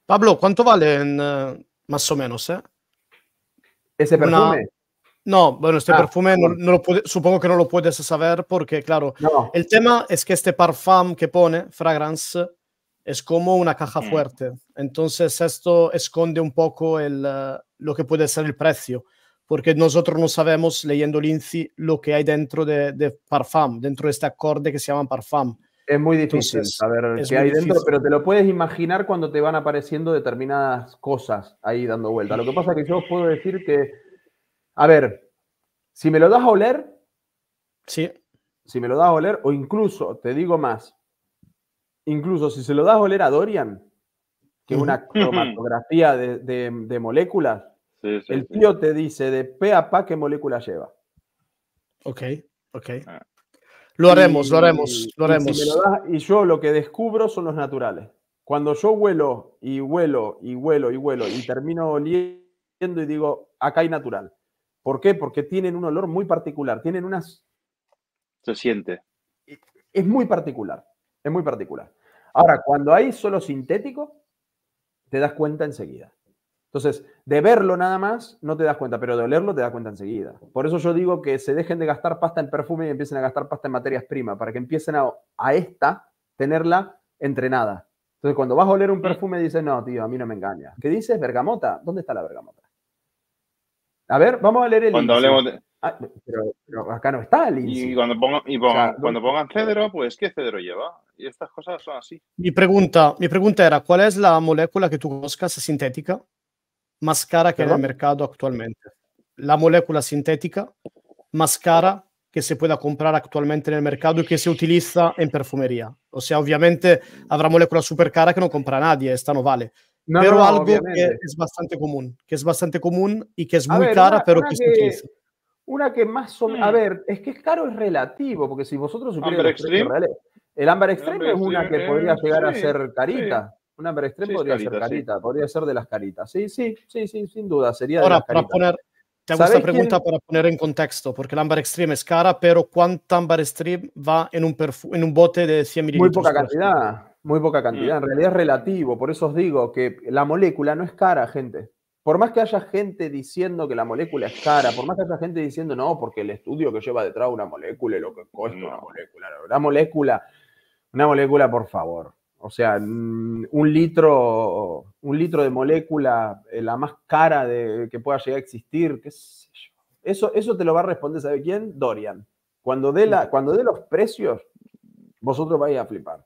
Pablo, ¿cuánto vale eh, más o menos? Eh? ¿Ese perfume? No, bueno, este ah, perfume no, supongo que no lo puedes saber porque, claro, el tema es que este parfum que pone, fragrance, es como una caja mm. fuerte. Entonces esto esconde un poco eh, lo que puede ser el precio, porque nosotros no sabemos, leyendo Linzi, lo que hay dentro de, de parfum, dentro de este acorde que se llama parfum. Es muy difícil saber qué hay dentro, pero te lo puedes imaginar cuando te van apareciendo determinadas cosas ahí dando vuelta. Lo que pasa es que yo puedo decir que, a ver, si me lo das a oler, sí. si me lo das a oler, o incluso, te digo más, incluso si se lo das a oler a Dorian, que es una cromatografía de, moléculas, el tío te dice de pe a pa qué molécula lleva. Ok, ok. Ah. Lo haremos, lo haremos, lo haremos. Y, y yo lo que descubro son los naturales. Cuando yo huelo y huelo y huelo y huelo y termino oliendo y digo, acá hay natural. ¿Por qué? Porque tienen un olor muy particular, tienen unas... Se siente. Es muy particular, es muy particular. Ahora, cuando hay solo sintético, te das cuenta enseguida. Entonces, de verlo nada más no te das cuenta, pero de olerlo te das cuenta enseguida. Por eso yo digo que se dejen de gastar pasta en perfume y empiecen a gastar pasta en materias primas, para que empiecen a, esta tenerla entrenada. Entonces, cuando vas a oler un perfume, dices, no, tío, a mí no me engaña. ¿Qué dices? ¿Bergamota? ¿Dónde está la bergamota? A ver, vamos a leer el Cuando hablemos ah, acá no está el Y cuando pongan, cedro, pues ¿qué cedro lleva? Y estas cosas son así. Mi pregunta, mi pregunta era, ¿cuál es la molécula que tú buscas, sintética más cara que en el mercado actualmente. La molécula sintética más cara que se pueda comprar actualmente en el mercado y que se utiliza en perfumería. O sea, obviamente habrá molécula súper cara que no compra nadie, esta no vale. pero algo que es bastante común, que es bastante común y que es muy cara, pero que, se utiliza. Una que más o menos, a hmm. ver, es que es caro es relativo, porque si vosotros supierais... El ámbar extremo el ámbar Extreme es una que podría llegar a ser carita. Un Amber Extreme podría ser carita, podría ser de las caritas. Sí, sí, sí, sin duda, sería Ahora, Para poner, te hago esta pregunta para poner en contexto, porque el amber extreme es cara, pero ¿cuánta amber extreme va en un, bote de 100 mililitros? Muy poca cantidad, muy poca cantidad. Mm. En realidad es relativo, por eso os digo que la molécula no es cara, gente. Por más que haya gente diciendo que la molécula es cara, por más que haya gente diciendo no, porque el estudio que lleva detrás una molécula y lo que cuesta una molécula, la molécula, una molécula, por favor. O sea, mm, un litro, un litro de molécula, eh, la más cara de, que pueda llegar a existir, qué sé yo. Eso, eso te lo va a responder, ¿sabe quién? Dorian. Cuando dé, los precios, vosotros vais a flipar.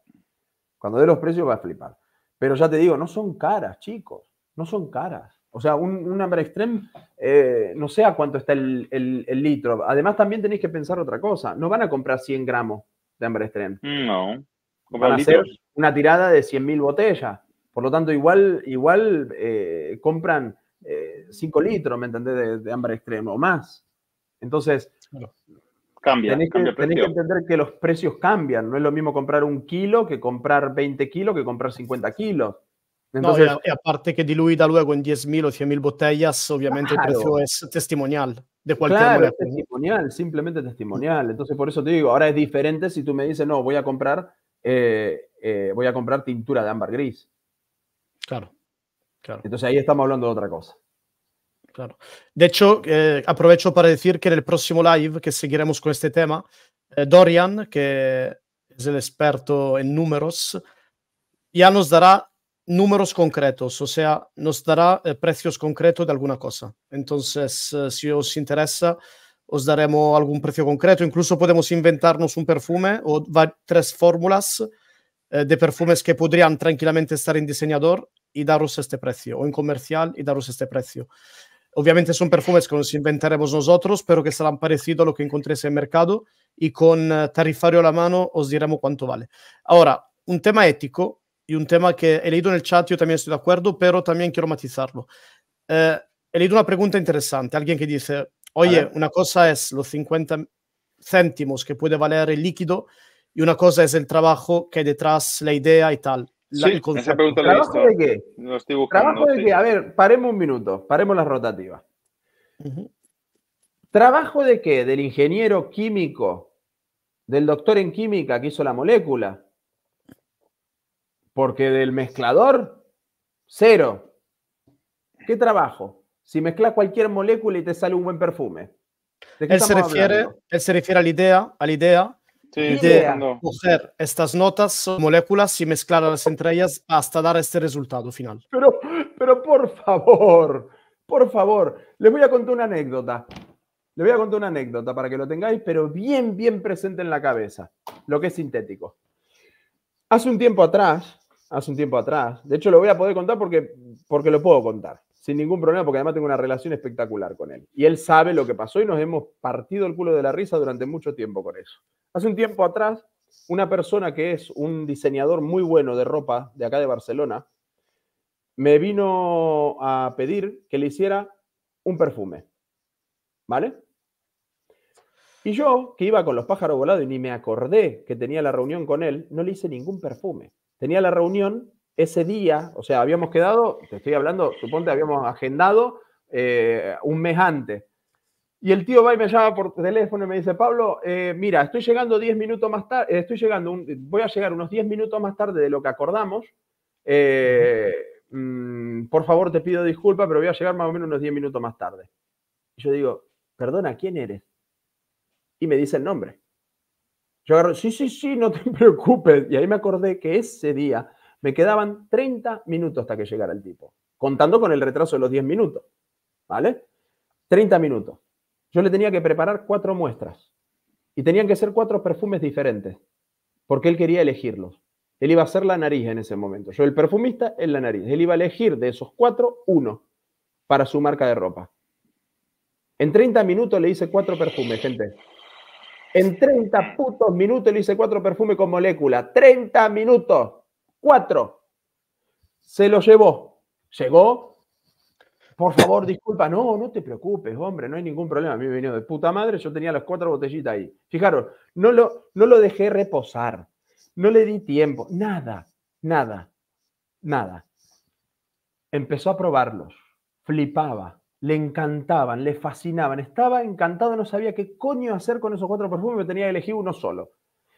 Cuando dé los precios, vais a flipar. Pero ya te digo, no son caras, chicos. No son caras. O sea, un, hambre Amber Extreme, eh, no sé a cuánto está el, litro. Además, también tenéis que pensar otra cosa. No van a comprar 100 gramos de Amber Extreme. No a una tirada de 100.000 botellas. Por lo tanto, igual, igual eh, compran 5 eh, litros, ¿me entendés? De, hambre extremo o más. Entonces, cambia. Tenés, que, entender que los precios cambian. No es lo mismo comprar un kilo que comprar 20 kilos que comprar 50 kilos. Entonces, no, y, aparte que diluida luego en 10.000 o 100.000 botellas, obviamente el precio es testimonial de cualquier claro, testimonial, simplemente testimonial. Entonces, por eso te digo, ahora es diferente si tú me dices, no, voy a comprar eh, eh, voy a comprar tintura de ámbar gris. Claro, Entonces ahí estamos hablando de otra cosa. Claro. De hecho, eh, aprovecho para decir que en el próximo live que seguiremos con este tema, Dorian, que es el experto en números, ya nos dará números concretos, o sea, nos dará precios concretos de alguna cosa. Entonces, si os interesa, os daremos algún precio concreto. Incluso podemos inventarnos un perfume o tres fórmulas eh, de perfumes que podrían tranquilamente estar en diseñador y daros este precio, o en comercial y daros este precio. Obviamente son perfumes que nos inventaremos nosotros, pero que serán parecidos a lo que encontréis en el mercado y con eh, tarifario a la mano os diremos cuánto vale. Ahora, un tema ético y un tema que he leído en el chat, yo también estoy de acuerdo, pero también quiero matizarlo. Eh, he leído una pregunta interesante, alguien que dice, Oye, una cosa es los 50 céntimos que puede valer el líquido y una cosa es el trabajo que hay detrás, la idea y tal. ¿Trabajo de qué? A ver, paremos un minuto, paremos la rotativa. ¿Trabajo de qué? Del ingeniero químico, del doctor en química que hizo la molécula. Porque del mezclador, cero. ¿Qué trabajo? Si mezclas cualquier molécula y te sale un buen perfume. Él se, refiere, él se, refiere, a la idea, a la idea sí, de coger estas notas, moléculas y mezclarlas entre ellas hasta dar este resultado final. Pero, pero por favor, por favor, les voy a contar una anécdota. Les voy a contar una anécdota para que lo tengáis, pero bien, bien presente en la cabeza, lo que es sintético. Hace un tiempo atrás, hace un tiempo atrás, de hecho lo voy a poder contar porque, porque lo puedo contar sin ningún problema, porque además tengo una relación espectacular con él. Y él sabe lo que pasó y nos hemos partido el culo de la risa durante mucho tiempo con eso. Hace un tiempo atrás, una persona que es un diseñador muy bueno de ropa de acá de Barcelona, me vino a pedir que le hiciera un perfume. ¿Vale? Y yo, que iba con los pájaros volados y ni me acordé que tenía la reunión con él, no le hice ningún perfume. Tenía la reunión ese día, o sea, habíamos quedado, te estoy hablando, suponte, habíamos agendado eh, un mes antes. Y el tío va y me llama por teléfono y me dice, Pablo, eh, mira, estoy llegando 10 minutos más tarde, eh, estoy llegando, voy a llegar unos 10 minutos más tarde de lo que acordamos. Mm, por favor, te pido disculpas, pero voy a llegar más o menos unos 10 minutos más tarde. Y yo digo, perdona, ¿quién eres? Y me dice el nombre. Yo agarro, sí, sí, sí, no te (laughs) preocupes. Y ahí me acordé que ese día me quedaban 30 minutos hasta que llegara el tipo, contando con el retraso de los 10 minutos, ¿vale? 30 minutos. Yo le tenía que preparar cuatro muestras y tenían que ser cuatro perfumes diferentes, porque él quería elegirlos. Él iba a ser la nariz en ese momento. Yo, el perfumista, en la nariz. Él iba a elegir de esos cuatro, uno para su marca de ropa. En 30 minutos le hice cuatro perfumes, gente. En 30 putos minutos le hice cuatro perfumes con molécula. 30 minutos. Cuatro. Se lo llevó. Llegó. Por favor, disculpa. No, no te preocupes, hombre, no hay ningún problema. A mí me vino de puta madre, yo tenía las cuatro botellitas ahí. Fijaros, no lo, no lo dejé reposar. No le di tiempo. Nada, nada, nada. Empezó a probarlos. Flipaba le encantaban, le fascinaban. Estaba encantado, no sabía qué coño hacer con esos cuatro perfumes, tenía que elegir uno solo.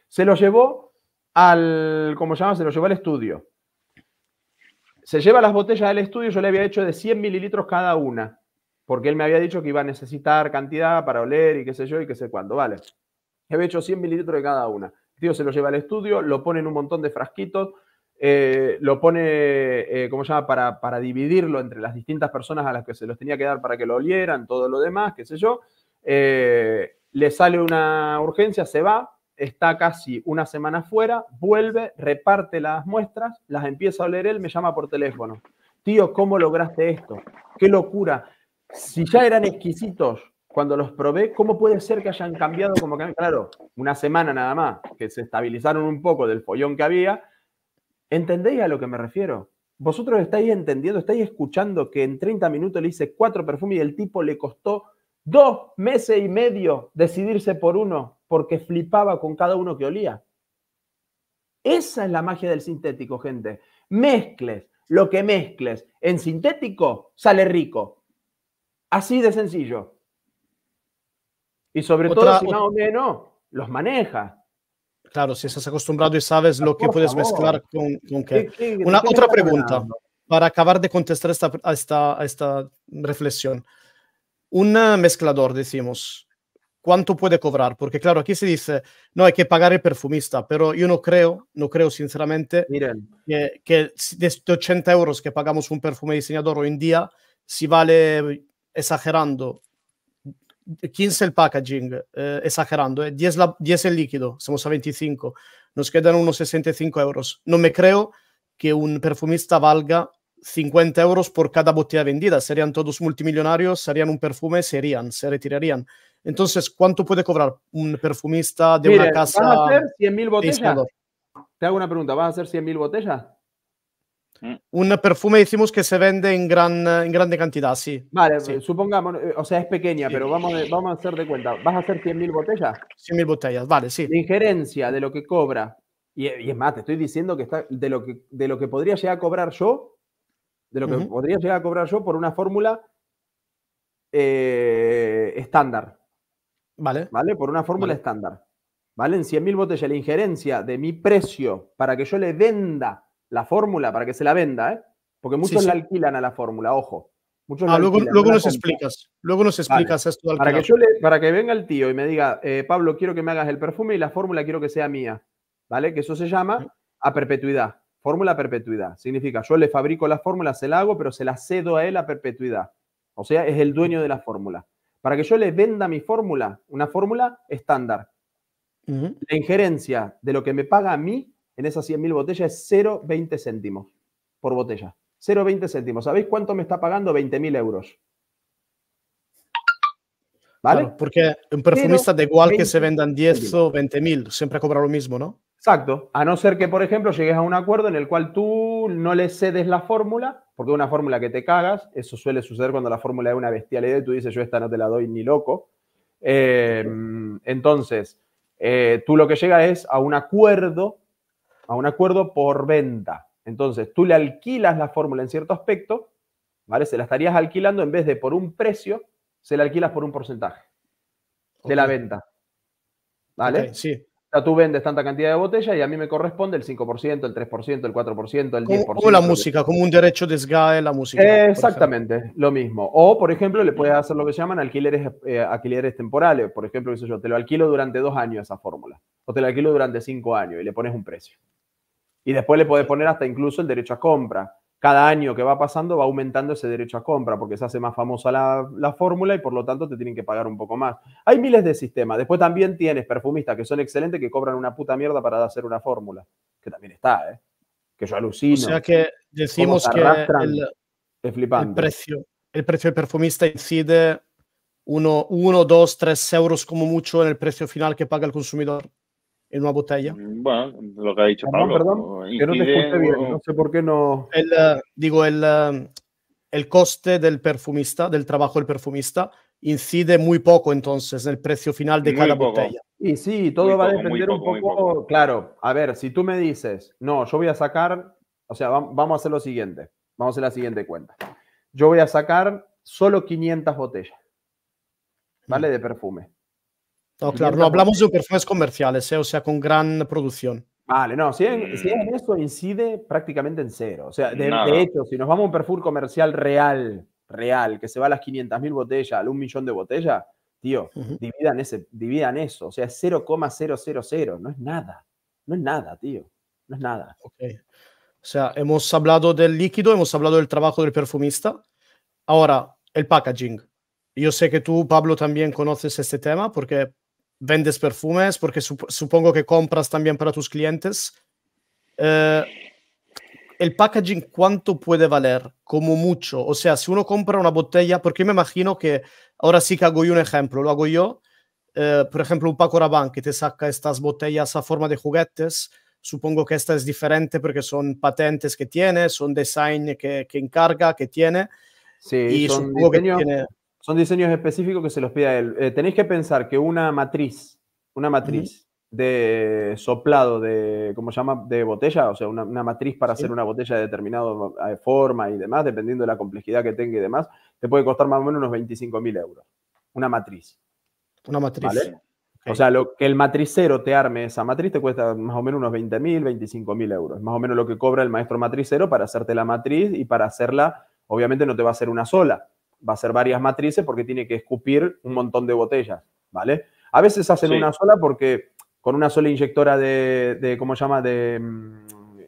Se lo llevó, al, se llama, se lo llevó al estudio. Se lleva las botellas del estudio, yo le había hecho de 100 mililitros cada una, porque él me había dicho que iba a necesitar cantidad para oler y qué sé yo y qué sé cuándo, vale. He había hecho 100 mililitros de cada una. El tío se lo lleva al estudio, lo pone en un montón de frasquitos, eh, lo pone, eh, ¿cómo se llama?, para, dividirlo entre las distintas personas a las que se los tenía que dar para que lo olieran, todo lo demás, qué sé yo. Eh, le sale una urgencia, se va, está casi una semana fuera, vuelve, reparte las muestras, las empieza a oler él, me llama por teléfono. Tío, ¿cómo lograste esto? ¡Qué locura! Si ya eran exquisitos cuando los probé, ¿cómo puede ser que hayan cambiado como que, claro, una semana nada más, que se estabilizaron un poco del follón que había? ¿Entendéis a lo que me refiero? Vosotros estáis entendiendo, estáis escuchando que en 30 minutos le hice cuatro perfumes y el tipo le costó dos meses y medio decidirse por uno porque flipaba con cada uno que olía. Esa es la magia del sintético, gente. Mezcles lo que mezcles en sintético, sale rico. Así de sencillo. Y sobre todo, si más o menos, los maneja. Claro, si estás acostumbrado y sabes lo ah, que puedes mezclar con, qué. Una, otra pregunta para acabar de contestar esta, esta reflexión. Un mezclador, decimos, cuánto puede cobrar, porque claro, aquí se dice, no hay que pagar el perfumista, pero yo no creo, no creo sinceramente Que, de estos 80 euros que pagamos un perfume diseñador hoy en día, si vale, exagerando, 15 el packaging, eh, exagerando, 10, eh, 10 el líquido, estamos a 25, nos quedan unos 65 euros. No me creo que un perfumista valga 50 euros por cada botella vendida, serían todos multimillonarios, serían un perfume, serían, se retirarían. Entonces, ¿cuánto puede cobrar un perfumista de una casa? ¿Vas a hacer 100.000 botellas? Te hago una pregunta, ¿vas a hacer 100.000 botellas? Mm. Un perfume decimos que se vende en, gran, en grande cantidad, sí. Vale, supongamos, eh, o sea, es pequeña, pero vamos, vamos a hacer de cuenta. ¿Vas a hacer 100.000 botellas? 100.000 botellas, vale, sí. La injerencia de lo que cobra, y, es más, te estoy diciendo que está de lo que, de lo que podría llegar a cobrar yo, de lo que podría llegar a cobrar yo por una fórmula eh, estándar. Vale. Por una fórmula estándar. ¿Vale? En 100.000 botellas, la injerencia de mi precio para que yo le venda la fórmula, para que se la venda, ¿eh? Porque muchos le alquilan a la fórmula, ojo. Muchos ah, luego, nos explicas. Luego nos explicas esto para que, para que venga el tío y me diga, eh, Pablo, quiero que me hagas el perfume y la fórmula quiero que sea mía. ¿Vale? Que eso se llama a perpetuidad. Fórmula a perpetuidad. Significa, yo le fabrico la fórmula, se la hago, pero se la cedo a él a perpetuidad. O sea, es el dueño de la fórmula para que yo le venda mi fórmula, una fórmula estándar. La injerencia de lo que me paga a mí en esas 100.000 botellas es 0,20 céntimos por botella. 0,20 céntimos. ¿Sabéis cuánto me está pagando? 20.000 euros. ¿Vale? porque un perfumista da igual que se vendan 10 o 20.000, siempre cobra lo mismo, ¿no? Exacto. A no ser que, por ejemplo, llegues a un acuerdo en el cual tú no le cedes la fórmula porque una fórmula que te cagas, eso suele suceder cuando la fórmula es una bestialidad y tú dices, yo esta no te la doy ni loco. Em, entonces, eh, tú lo que llega es a un acuerdo, a un acuerdo por venta. Entonces, tú le alquilas la fórmula en cierto aspecto, ¿vale? Se la estarías alquilando en vez de por un precio, se la alquilas por un porcentaje de la venta. ¿Vale? Sí, sí tú vendes tanta cantidad de botellas y a mí me corresponde el 5%, el 3%, el 4%, el 10%. Como la música, como un derecho de la música. exactamente, lo mismo. O, por ejemplo, le puedes hacer lo que llaman alquileres, eh, alquileres temporales. Por ejemplo, yo, te lo alquilo durante dos años esa fórmula. O te lo alquilo durante cinco años y le pones un precio. Y después le puedes poner hasta incluso el derecho a compra cada año que va pasando va aumentando ese derecho a compra, porque se hace más famosa la, fórmula y por lo tanto te tienen que pagar un poco más. Hay miles de sistemas. Después también tienes perfumistas que son excelentes, que cobran una puta mierda para hacer una fórmula, que también está, ¿eh? Que yo alucino. O sea que decimos que el, precio, el precio del perfumista incide 1, 2, 3 euros como mucho en el precio final que paga el consumidor en una botella. Bueno, lo que ha dicho ah, Pablo. Perdón, pues, que no te escuché bien, no sé por qué no. El, eh, digo, el, eh, el coste del perfumista, del trabajo del perfumista, incide muy poco entonces en el precio final de cada botella. Y sí, todo va a depender un poco, claro, a ver, si tú me dices, no, yo voy a sacar, o sea, vamos a hacer lo siguiente, vamos a hacer la siguiente cuenta. Yo voy a sacar solo 500 botellas, ¿vale? Mm. De perfume. No, claro, no hablamos de perfumes comerciales, eh, o sea, con gran producción. Vale, no, si en, mm. en eso incide prácticamente en cero. O sea, de, hecho, si nos vamos a un perfume comercial real, real, que se va a las 500.000 botellas, al un millón de botellas, tío, dividan, ese, dividan eso. O sea, 0,000, no es nada. No es nada, tío. No es nada. Ok. O sea, hemos hablado del líquido, hemos hablado del trabajo del perfumista. Ahora, el packaging. Yo sé que tú, Pablo, también conoces este tema porque vendes perfumes, porque supongo que compras también para tus clientes. Eh, el packaging, ¿cuánto puede valer? Como mucho. O sea, si uno compra una botella, porque me imagino que, ahora sí que hago yo un ejemplo, lo hago yo, eh, por ejemplo, un Paco Rabanne que te saca estas botellas a forma de juguetes, supongo que esta es diferente porque son patentes que tiene, son design que, encarga, que tiene. Sí, son son diseños específicos que se los pide a él. Eh, tenéis que pensar que una matriz, una matriz de soplado, de, ¿cómo se llama?, de botella, o sea, una, matriz para hacer una botella de determinada eh, forma y demás, dependiendo de la complejidad que tenga y demás, te puede costar más o menos unos 25.000 mil euros. Una matriz. Una matriz. O sea, lo que el matricero te arme esa matriz te cuesta más o menos unos 20.000, mil, 25 mil euros. Más o menos lo que cobra el maestro matricero para hacerte la matriz y para hacerla, obviamente no te va a hacer una sola, va a ser varias matrices porque tiene que escupir un montón de botellas, ¿vale? A veces hacen una sola porque con una sola inyectora de, ¿cómo llama?, de, mm,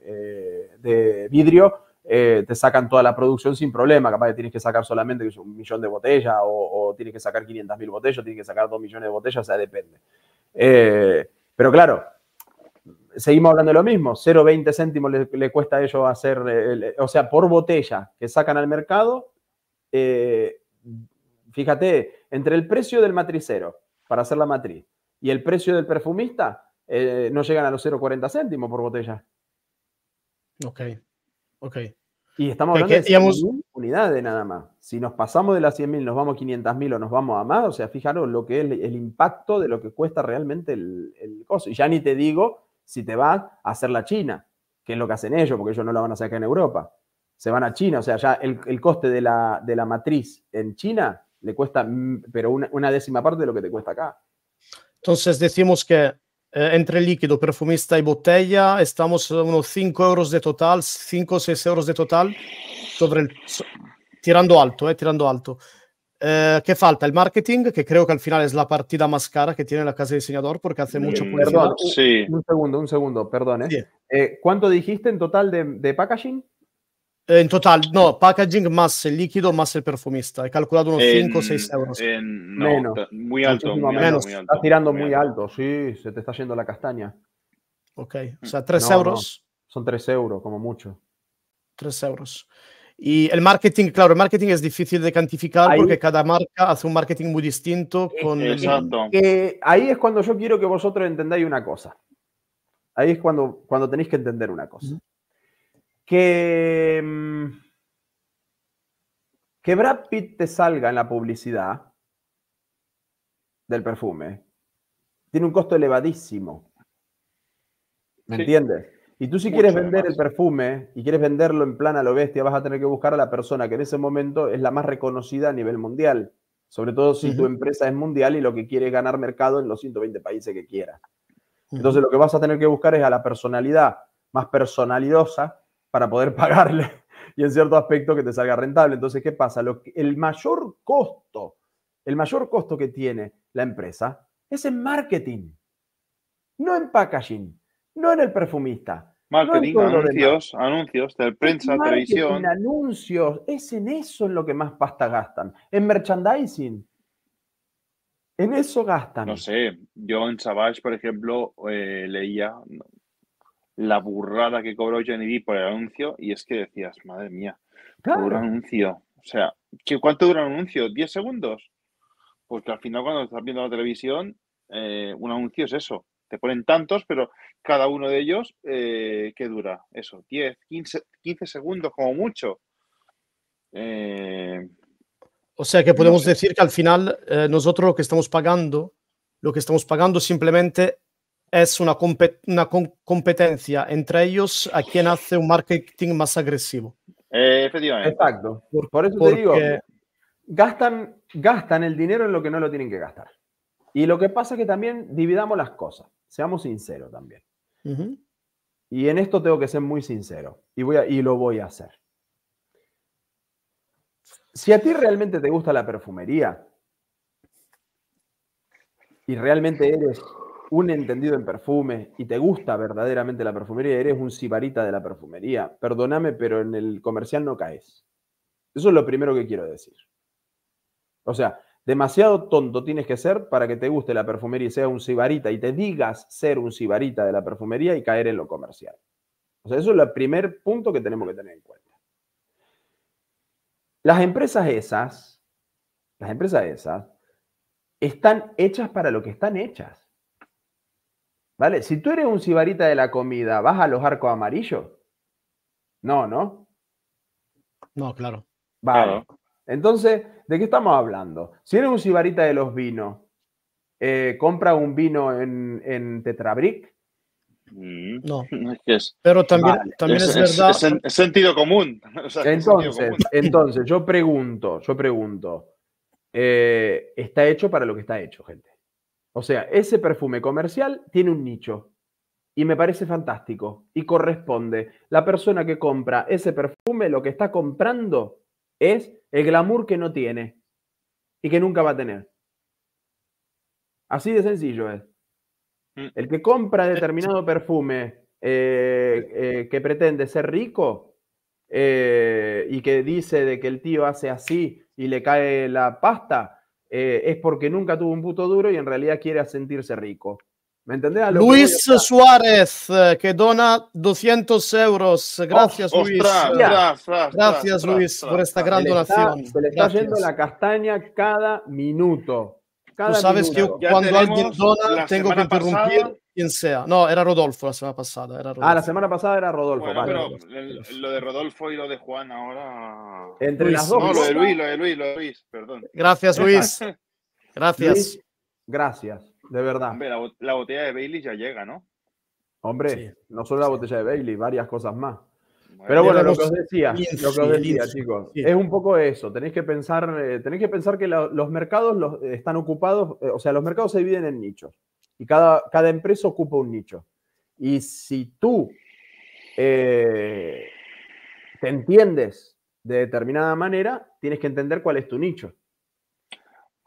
eh, vidrio, eh, te sacan toda la producción sin problema. Capaz que tienes que sacar solamente un millón de botellas o, tienes que sacar 500.000 botellas, tienes que sacar 2 millones de botellas, o sea, depende. Eh, pero claro, seguimos hablando de lo mismo. 0,20 céntimos le, cuesta a ellos hacer, o sea, por botella que sacan al mercado, eh, fíjate, entre el precio del matricero para hacer la matriz y el precio del perfumista, eh, no llegan a los 0,40 céntimos por botella. Ok, ok. Y estamos hablando de unidades nada más. Si nos pasamos de las 100.000, nos vamos a 500.000 o nos vamos a más, o sea, fijaros lo que es el, impacto de lo que cuesta realmente el, el costo. Y ya ni te digo si te vas a hacer la China, que es lo que hacen ellos, porque ellos no la van a acá en Europa se van a China, o sea, ya el, el coste de la, de la, matriz en China le cuesta, mm, pero una, una, décima parte de lo que te cuesta acá. Entonces decimos que eh, entre líquido, perfumista y botella, estamos a unos 5 euros de total, 5 o 6 euros de total, sobre el, tirando alto, eh, tirando alto. Eh, ¿Qué falta? El marketing, que creo que al final es la partida más cara que tiene la casa de diseñador porque hace mucho mm, Perdón, un, segundo, un segundo, perdón. Eh. ¿Cuánto dijiste en total de, de packaging? En total, no, packaging más el líquido más el perfumista. He calculado unos 5 o 6 euros. no, Muy alto, muy tirando muy alto. sí, se te está yendo la castaña. Ok, o sea, 3 euros. Son 3 euros, como mucho. 3 euros. Y el marketing, claro, el marketing es difícil de cuantificar porque cada marca hace un marketing muy distinto. Con exacto. Eh, ahí es cuando yo quiero que vosotros entendáis una cosa. Ahí es cuando, cuando tenéis que entender una cosa que, mm, que Brad Pitt te salga en la publicidad del perfume tiene un costo elevadísimo. ¿Me entiendes? Y tú si quieres vender el perfume y quieres venderlo en plan a lo bestia, vas a tener que buscar a la persona que en ese momento es la más reconocida a nivel mundial. Sobre todo si tu empresa es mundial y lo que quiere es ganar mercado en los 120 países que quieras. Entonces lo que vas a tener que buscar es a la personalidad más personalidosa para poder (laughs) pagarle y en cierto aspecto que te salga rentable. Entonces, ¿qué pasa? el mayor costo, el mayor costo que tiene la empresa es en marketing, no en packaging, no en el perfumista. Marketing, anuncios, anuncios, de prensa, televisión. En anuncios, es en eso en lo que más pasta gastan. En merchandising. En eso gastan. No sé, yo en Savage, por ejemplo, eh, leía, la burrada que cobró Johnny por el anuncio y es que decías, madre mía, un anuncio. O sea, ¿qué, ¿cuánto dura un anuncio? ¿10 segundos? Porque al final cuando estás viendo la televisión, eh, un anuncio es eso. Te ponen tantos, pero cada uno de ellos, eh, ¿qué dura? Eso, 10, 15, 15 segundos como mucho. Eh, o sea que podemos decir que al final nosotros lo que estamos pagando, lo que estamos pagando simplemente es una, competencia entre ellos a quien hace un marketing más agresivo. Eh, efectivamente. Exacto. Por, eso te digo, gastan, gastan el dinero en lo que no lo tienen que gastar. Y lo que pasa es que también dividamos las cosas, seamos sinceros también. Y en esto tengo que ser muy sincero y, voy y lo voy a hacer. Si a ti realmente te gusta la perfumería y realmente eres un entendido en perfume y te gusta verdaderamente la perfumería, eres un sibarita de la perfumería, perdóname, pero en el comercial no caes. Eso es lo primero que quiero decir. O sea, demasiado tonto tienes que ser para que te guste la perfumería y sea un sibarita y te digas ser un sibarita de la perfumería y caer en lo comercial. O sea, eso es el primer punto que tenemos que tener en cuenta. Las empresas esas, las empresas esas, están hechas para lo que están hechas. ¿Vale? Si tú eres un cibarita de la comida, ¿vas a los arcos amarillos? No, ¿no? No, claro. Vale. Entonces, ¿de qué estamos hablando? Si eres un cibarita de los vinos, eh, ¿compra un vino en, en Tetrabric? Mm. No. (laughs) es. Pero también, también es, verdad. Es, sentido común. (laughs) entonces, (laughs) entonces, yo pregunto, yo pregunto, eh, está hecho para lo que está hecho, gente. O sea, ese perfume comercial tiene un nicho y me parece fantástico y corresponde. La persona que compra ese perfume lo que está comprando es el glamour que no tiene y que nunca va a tener. Así de sencillo es. Mm. El que compra determinado perfume eh, eh, que pretende ser rico eh, y que dice de que el tío hace así y le cae la pasta, eh, es porque nunca tuvo un puto duro y en realidad quiere sentirse rico. ¿Me entendés? Luis Suárez, eh, que dona 200 euros. Gracias, oh, Luis. gracias, Luis, por esta gran donación. se le está yendo la castaña cada minuto sabes que cuando alguien dona tengo que interrumpir quien sea. No, era Rodolfo la semana pasada. Ah, la semana pasada era Rodolfo. vale. lo de Rodolfo y lo de Juan ahora. Entre las dos. No, lo de Luis, lo de Luis, lo de Luis, perdón. Gracias, Luis. Gracias. gracias, de verdad. la, botella de Bailey ya llega, ¿no? Hombre, no solo la botella de Bailey, varias cosas más. Pero bueno, lo que os decía, lo que os decía chicos, es un poco eso. Tenéis que pensar, eh, tenéis que, pensar que los mercados eh, están ocupados, eh, o sea, los mercados se dividen en nichos y cada, cada empresa ocupa un nicho. Y si tú te entiendes de determinada manera, tienes que entender cuál es tu nicho.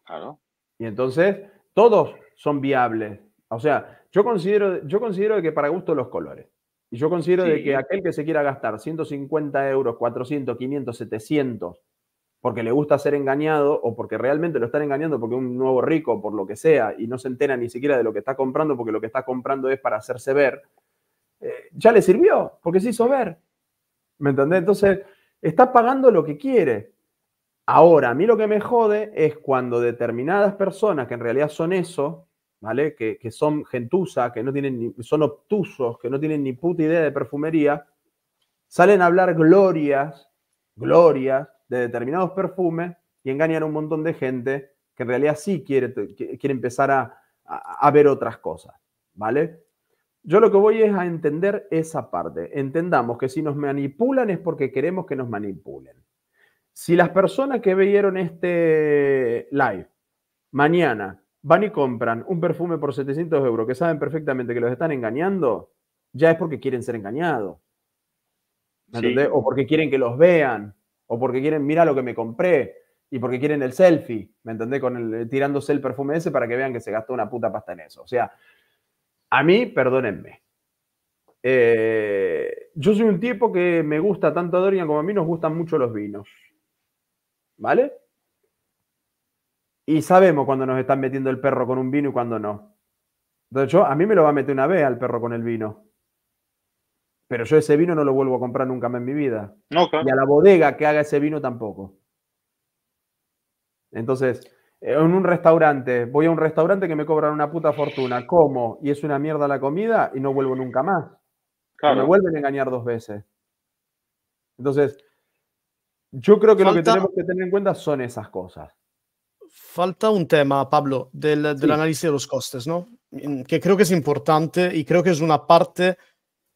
Claro. Y entonces, todos son viables. O sea, yo considero, yo considero que para gusto los colores. Y yo considero que aquel que se quiera gastar 150 euros, 400, 500, 700, porque le gusta ser engañado o porque realmente lo están engañando porque un nuevo rico, por lo que sea, y no se entera ni siquiera de lo que está comprando porque lo que está comprando es para hacerse ver, eh, ya le sirvió, porque se hizo ver. ¿Me entendés? Entonces, está pagando lo que quiere. Ahora, a mí lo que me jode es cuando determinadas personas, que en realidad son eso, que, son gentuza, que no tienen son obtusos, que no tienen ni puta idea de perfumería, salen a hablar glorias, glorias de determinados perfumes y engañan a un montón de gente que en realidad sí quiere, quiere empezar a, a ver otras cosas, ¿vale? Yo lo que voy es a entender esa parte. Entendamos que si nos manipulan es porque queremos que nos manipulen. Si las personas que vieron este live mañana van y compran un perfume por 700 euros que saben perfectamente que los están engañando, ya es porque quieren ser engañados. O porque quieren que los vean, o porque quieren, mira lo que me compré, y porque quieren el selfie, ¿me entendés? Con el, eh, tirándose el perfume ese para que vean que se gastó una puta pasta en eso. O sea, a mí, perdónenme. Eh, yo soy un tipo que me gusta tanto a Dorian como a mí nos gustan mucho los vinos. ¿Vale? Y sabemos cuando nos están metiendo el perro con un vino y cuando no. Entonces a mí me lo va a meter una vez al perro con el vino. Pero yo ese vino no lo vuelvo a comprar nunca más en mi vida. Y a la bodega que haga ese vino tampoco. Entonces, eh, en un restaurante, voy a un restaurante que me cobran una puta fortuna, como y es una mierda la comida y no vuelvo nunca más. me vuelven a engañar dos veces. Entonces, yo creo que lo que tenemos que tener en cuenta son esas cosas. Falta un tema, Pablo, del, análisis de los costes no? que creo que es importante y creo que es una parte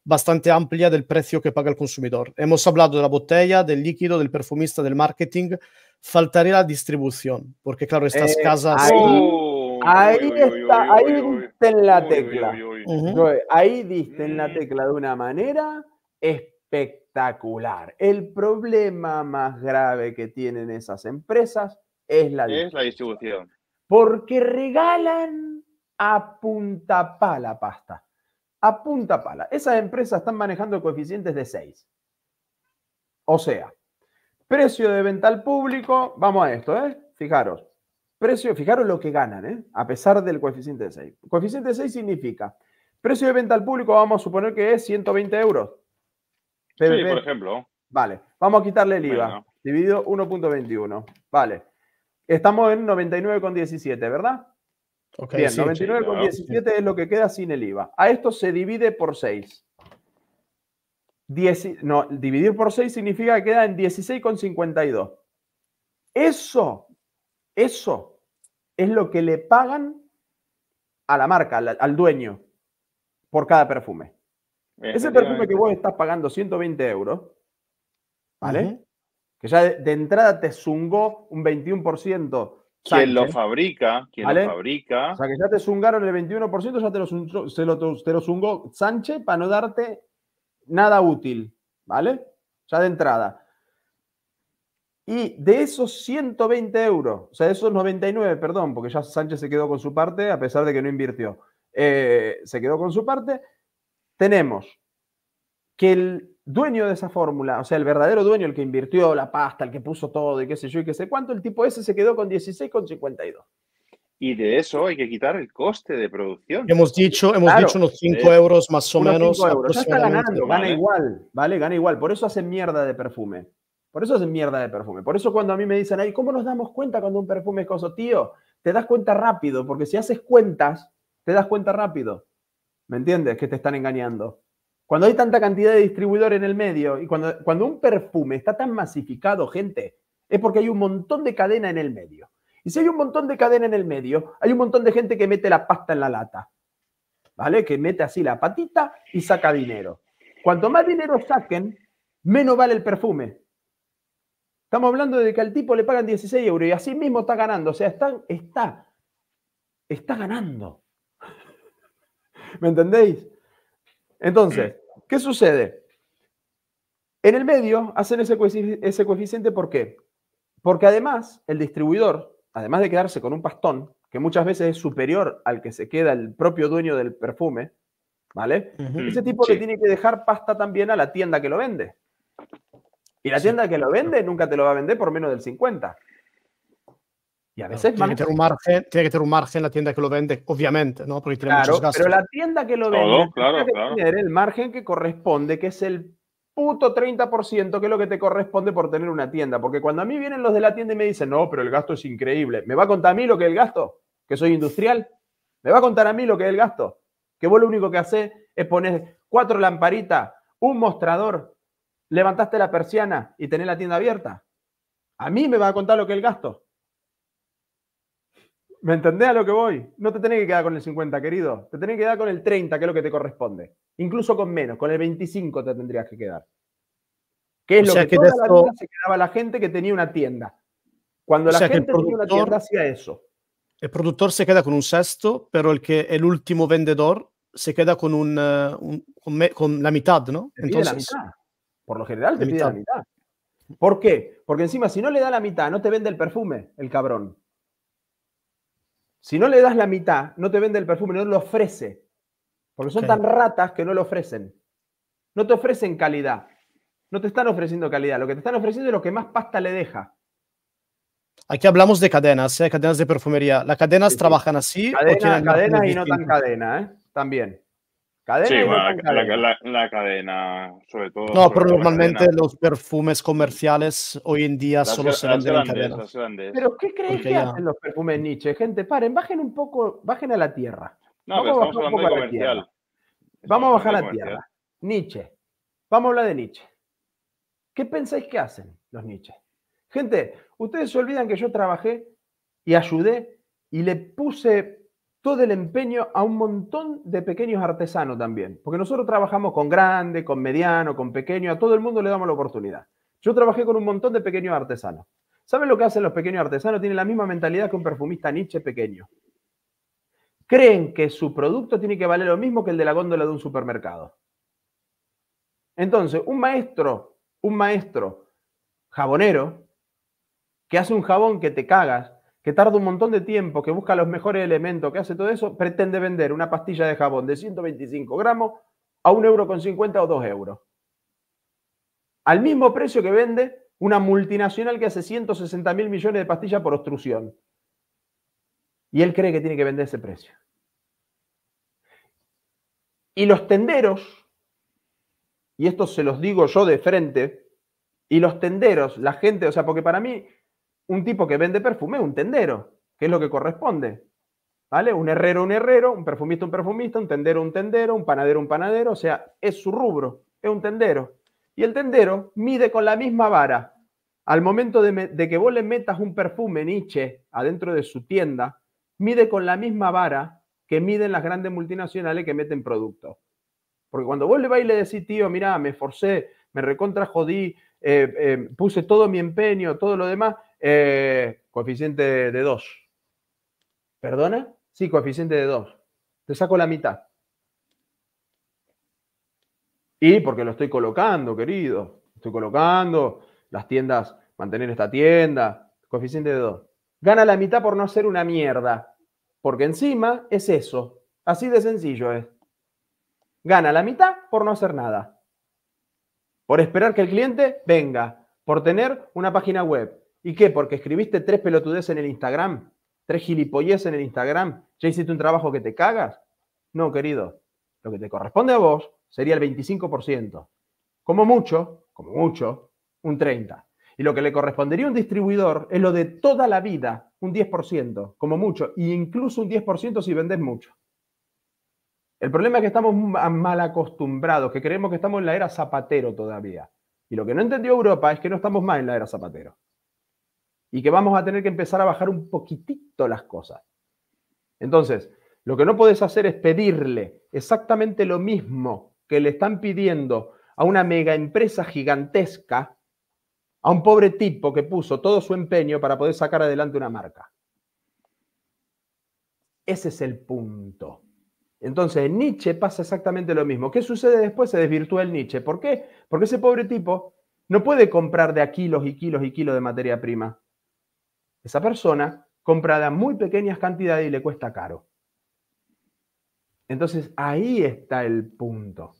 bastante amplia del precio que paga el consumidor. Hemos hablado de la botella, del líquido, del perfumista, del marketing. Faltaría la distribución, porque claro, estas eh, casas... Ahí, ahí en la tecla. Ahí diste en la mm. tecla de una manera espectacular. El problema más grave que tienen esas empresas es la distribución. la distribución. Porque regalan a punta pala pasta. A punta pala. Esas empresas están manejando coeficientes de 6. O sea, precio de venta al público, vamos a esto, ¿eh? Fijaros. Precio, fijaros lo que ganan, ¿eh? A pesar del coeficiente de 6. Coeficiente de 6 significa precio de venta al público, vamos a suponer que es 120 euros. Sí, por ejemplo. Vale, vamos a quitarle el IVA, dividido 1.21. Vale, Estamos en 99,17, ¿verdad? Okay, Bien, 99,17 es lo que queda sin el IVA. A esto se divide por 6. no, dividir por 6 significa que queda en 16,52. Eso, eso es lo que le pagan a la marca, al, dueño, por cada perfume. Ese perfume que vos estás pagando 120 euros, ¿vale? que ya de, entrada te zungó un 21%. quien lo fabrica, quien lo fabrica. O sea, que ya te zungaron el 21%, ya te lo, zungó Sánchez para no darte nada útil, ¿vale? Ya de entrada. Y de esos 120 euros, o sea, de esos 99, perdón, porque ya Sánchez se quedó con su parte, a pesar de que no invirtió, eh, se quedó con su parte, tenemos que el dueño de esa fórmula, o sea, el verdadero dueño, el que invirtió la pasta, el que puso todo y qué sé yo y qué sé cuánto, el tipo ese se quedó con 16,52. Y de eso hay que quitar el coste de producción. Hemos dicho, hemos dicho unos 5 euros más o menos. Euros. Ya está ganando, gana igual, ¿vale? Gana igual. Por eso hacen mierda de perfume. Por eso hacen mierda de perfume. Por eso cuando a mí me dicen, ay, ¿cómo nos damos cuenta cuando un perfume es coso? Tío, te das cuenta rápido, porque si haces cuentas, te das cuenta rápido. ¿Me entiendes? Que te están engañando. Cuando hay tanta cantidad de distribuidores en el medio y cuando, cuando un perfume está tan masificado, gente, es porque hay un montón de cadena en el medio. Y si hay un montón de cadena en el medio, hay un montón de gente que mete la pasta en la lata, ¿vale? Que mete así la patita y saca dinero. Cuanto más dinero saquen, menos vale el perfume. Estamos hablando de que al tipo le pagan 16 euros y así mismo está ganando. O sea, está, está, está ganando. (laughs) ¿Me entendéis? Entonces, ¿Qué sucede? En el medio hacen ese, coeficiente ¿por qué? Porque además el distribuidor, además de quedarse con un pastón, que muchas veces es superior al que se queda el propio dueño del perfume, ¿vale? Ese tipo le tiene que dejar pasta también a la tienda que lo vende. Y la tienda que lo vende nunca te lo va a vender por menos del 50. Y a veces tiene, que tener un margen, tiene que la tienda que lo vende, obviamente, ¿no? claro, pero la tienda que lo vende tiene que tener el margen que corresponde, que es el puto 30%, que es lo que te corresponde por tener una tienda. Porque cuando a mí vienen los de la tienda y me dicen, no, pero el gasto es increíble, ¿me va a contar a mí lo que es el gasto? Que soy industrial. ¿Me va a contar a mí lo que es el gasto? Que vos lo único que haces es poner cuatro lamparitas, un mostrador, levantaste la persiana y tenés la tienda abierta. A mí me va a contar lo que es el gasto. ¿Me entendés a lo que voy? No te tenés que quedar con el 50, querido. Te tenés que quedar con el 30, que es lo que te corresponde. Incluso con menos, con el 25 te tendrías que quedar. ¿Qué es lo que, toda la se quedaba la gente que tenía una tienda. Cuando la gente tenía una tienda hacía eso. El productor se queda con un sexto, pero el que el último vendedor se queda con un, con, la mitad, ¿no? Por lo general te pide la mitad. ¿Por qué? Porque encima si no le da la mitad, no te vende el perfume, el cabrón. Si no le das la mitad, no te vende el perfume, no lo ofrece. Porque son tan ratas que no lo ofrecen. No te ofrecen calidad. No te están ofreciendo calidad. Lo que te están ofreciendo es lo que más pasta le deja. Aquí hablamos de cadenas, ¿eh? cadenas de perfumería. ¿Las cadenas trabajan así? Cadena, cadenas y no tan cadena, ¿eh? También sí, bueno, la, cadena. sobre todo. No, pero normalmente los perfumes comerciales hoy en día solo se venden en cadena. Pero ¿qué creéis que hacen los perfumes Nietzsche? Gente, paren, bajen un poco, bajen a la tierra. No, Vamos pero estamos hablando de comercial. Vamos a bajar a la tierra. Nietzsche. Vamos a hablar de Nietzsche. ¿Qué pensáis que hacen los Nietzsche? Gente, ustedes se olvidan que yo trabajé y ayudé y le puse todo el empeño a un montón de pequeños artesanos también, porque nosotros trabajamos con grande, con mediano, con pequeño, a todo el mundo le damos la oportunidad. Yo trabajé con un montón de pequeños artesanos. ¿Saben lo que hacen los pequeños artesanos? Tienen la misma mentalidad que un perfumista Nietzsche pequeño. Creen que su producto tiene que valer lo mismo que el de la góndola de un supermercado. Entonces, un maestro, un maestro jabonero, que hace un jabón que te cagas, que tarda un montón de tiempo, que busca los mejores elementos, que hace todo eso, pretende vender una pastilla de jabón de 125 gramos a euro o 2 euros. Al mismo precio que vende una multinacional que hace 160 mil millones de pastillas por obstrucción. Y él cree que tiene que vender ese precio. Y los tenderos, y esto se los digo yo de frente, y los tenderos, la gente, o sea, porque para mí un tipo que vende perfume, un tendero, que es lo que corresponde. ¿Vale? Un herrero, un herrero, un perfumista, un perfumista, un tendero, un tendero, un panadero, un panadero, o sea, es su rubro, es un tendero. Y el tendero mide con la misma vara. Al momento de, que vos le metas un perfume Nietzsche adentro de su tienda, mide con la misma vara que miden las grandes multinacionales que meten productos. Porque cuando vos le vais y le decís, tío, mira, me forcé, me recontra jodí, eh, eh, puse todo mi empeño, todo lo demás, eh, coeficiente de 2. ¿Perdona? Sí, coeficiente de 2. Te saco la mitad. Y porque lo estoy colocando, querido. Estoy colocando las tiendas, mantener esta tienda. Coeficiente de 2. Gana la mitad por no hacer una mierda. Porque encima es eso. Así de sencillo es. Gana la mitad por no hacer nada. Por esperar que el cliente venga. Por tener una página web ¿Y qué? Porque escribiste tres pelotudes en el Instagram, tres gilipolleces en el Instagram, ya hiciste un trabajo que te cagas. No, querido, lo que te corresponde a vos sería el 25%. Como mucho, como mucho, un 30%. Y lo que le correspondería a un distribuidor es lo de toda la vida, un 10%, como mucho, e incluso un 10% si vendes mucho. El problema es que estamos mal acostumbrados, que creemos que estamos en la era zapatero todavía. Y lo que no entendió Europa es que no estamos más en la era zapatero y que vamos a tener que empezar a bajar un poquitito las cosas. Entonces, lo que no puedes hacer es pedirle exactamente lo mismo que le están pidiendo a una mega empresa gigantesca, a un pobre tipo que puso todo su empeño para poder sacar adelante una marca. Ese es el punto. Entonces, en Nietzsche pasa exactamente lo mismo. ¿Qué sucede después? Se desvirtúa el Nietzsche. ¿Por qué? Porque ese pobre tipo no puede comprar de a kilos y kilos y kilos de materia prima. Esa persona compra muy pequeñas cantidades y le cuesta caro. Entonces ahí está el punto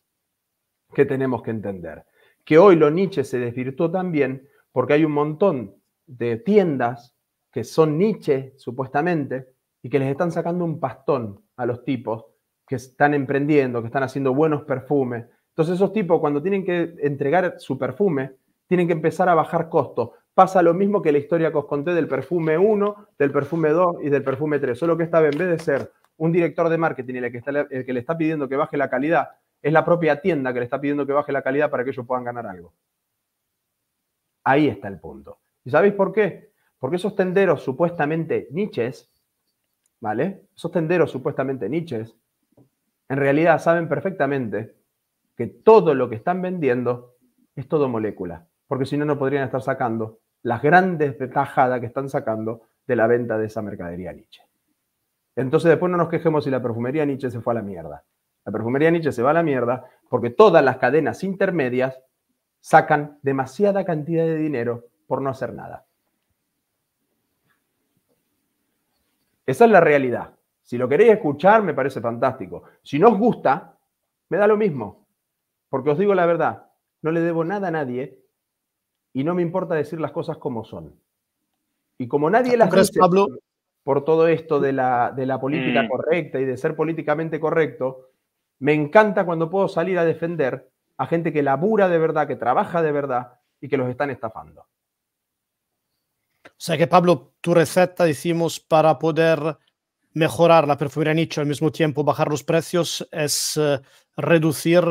que tenemos que entender. Que hoy lo Nietzsche se desvirtuó también porque hay un montón de tiendas que son Nietzsche supuestamente y que les están sacando un pastón a los tipos que están emprendiendo, que están haciendo buenos perfumes. Entonces esos tipos cuando tienen que entregar su perfume, tienen que empezar a bajar costos pasa lo mismo que la historia que os conté del perfume 1, del perfume 2 y del perfume 3, solo que esta vez en vez de ser un director de marketing el que, está, el que le está pidiendo que baje la calidad, es la propia tienda que le está pidiendo que baje la calidad para que ellos puedan ganar algo. Ahí está el punto. ¿Y sabéis por qué? Porque esos tenderos supuestamente niches, ¿vale? Esos tenderos supuestamente niches, en realidad saben perfectamente que todo lo que están vendiendo es todo molécula, porque si no, no podrían estar sacando las grandes tajada que están sacando de la venta de esa mercadería Nietzsche. Entonces después no nos quejemos si la perfumería Nietzsche se fue a la mierda. La perfumería Nietzsche se va a la mierda porque todas las cadenas intermedias sacan demasiada cantidad de dinero por no hacer nada. Esa es la realidad. Si lo queréis escuchar, me parece fantástico. Si no os gusta, me da lo mismo. Porque os digo la verdad, no le debo nada a nadie y no me importa decir las cosas como son. Y como nadie las crees, por todo esto de la, de la política mm. correcta y de ser políticamente correcto, me encanta cuando puedo salir a defender a gente que labura de verdad, que trabaja de verdad y que los están estafando. O sea que Pablo, tu receta, decimos, para poder mejorar la perfumería nicho al mismo tiempo bajar los precios es eh, reducir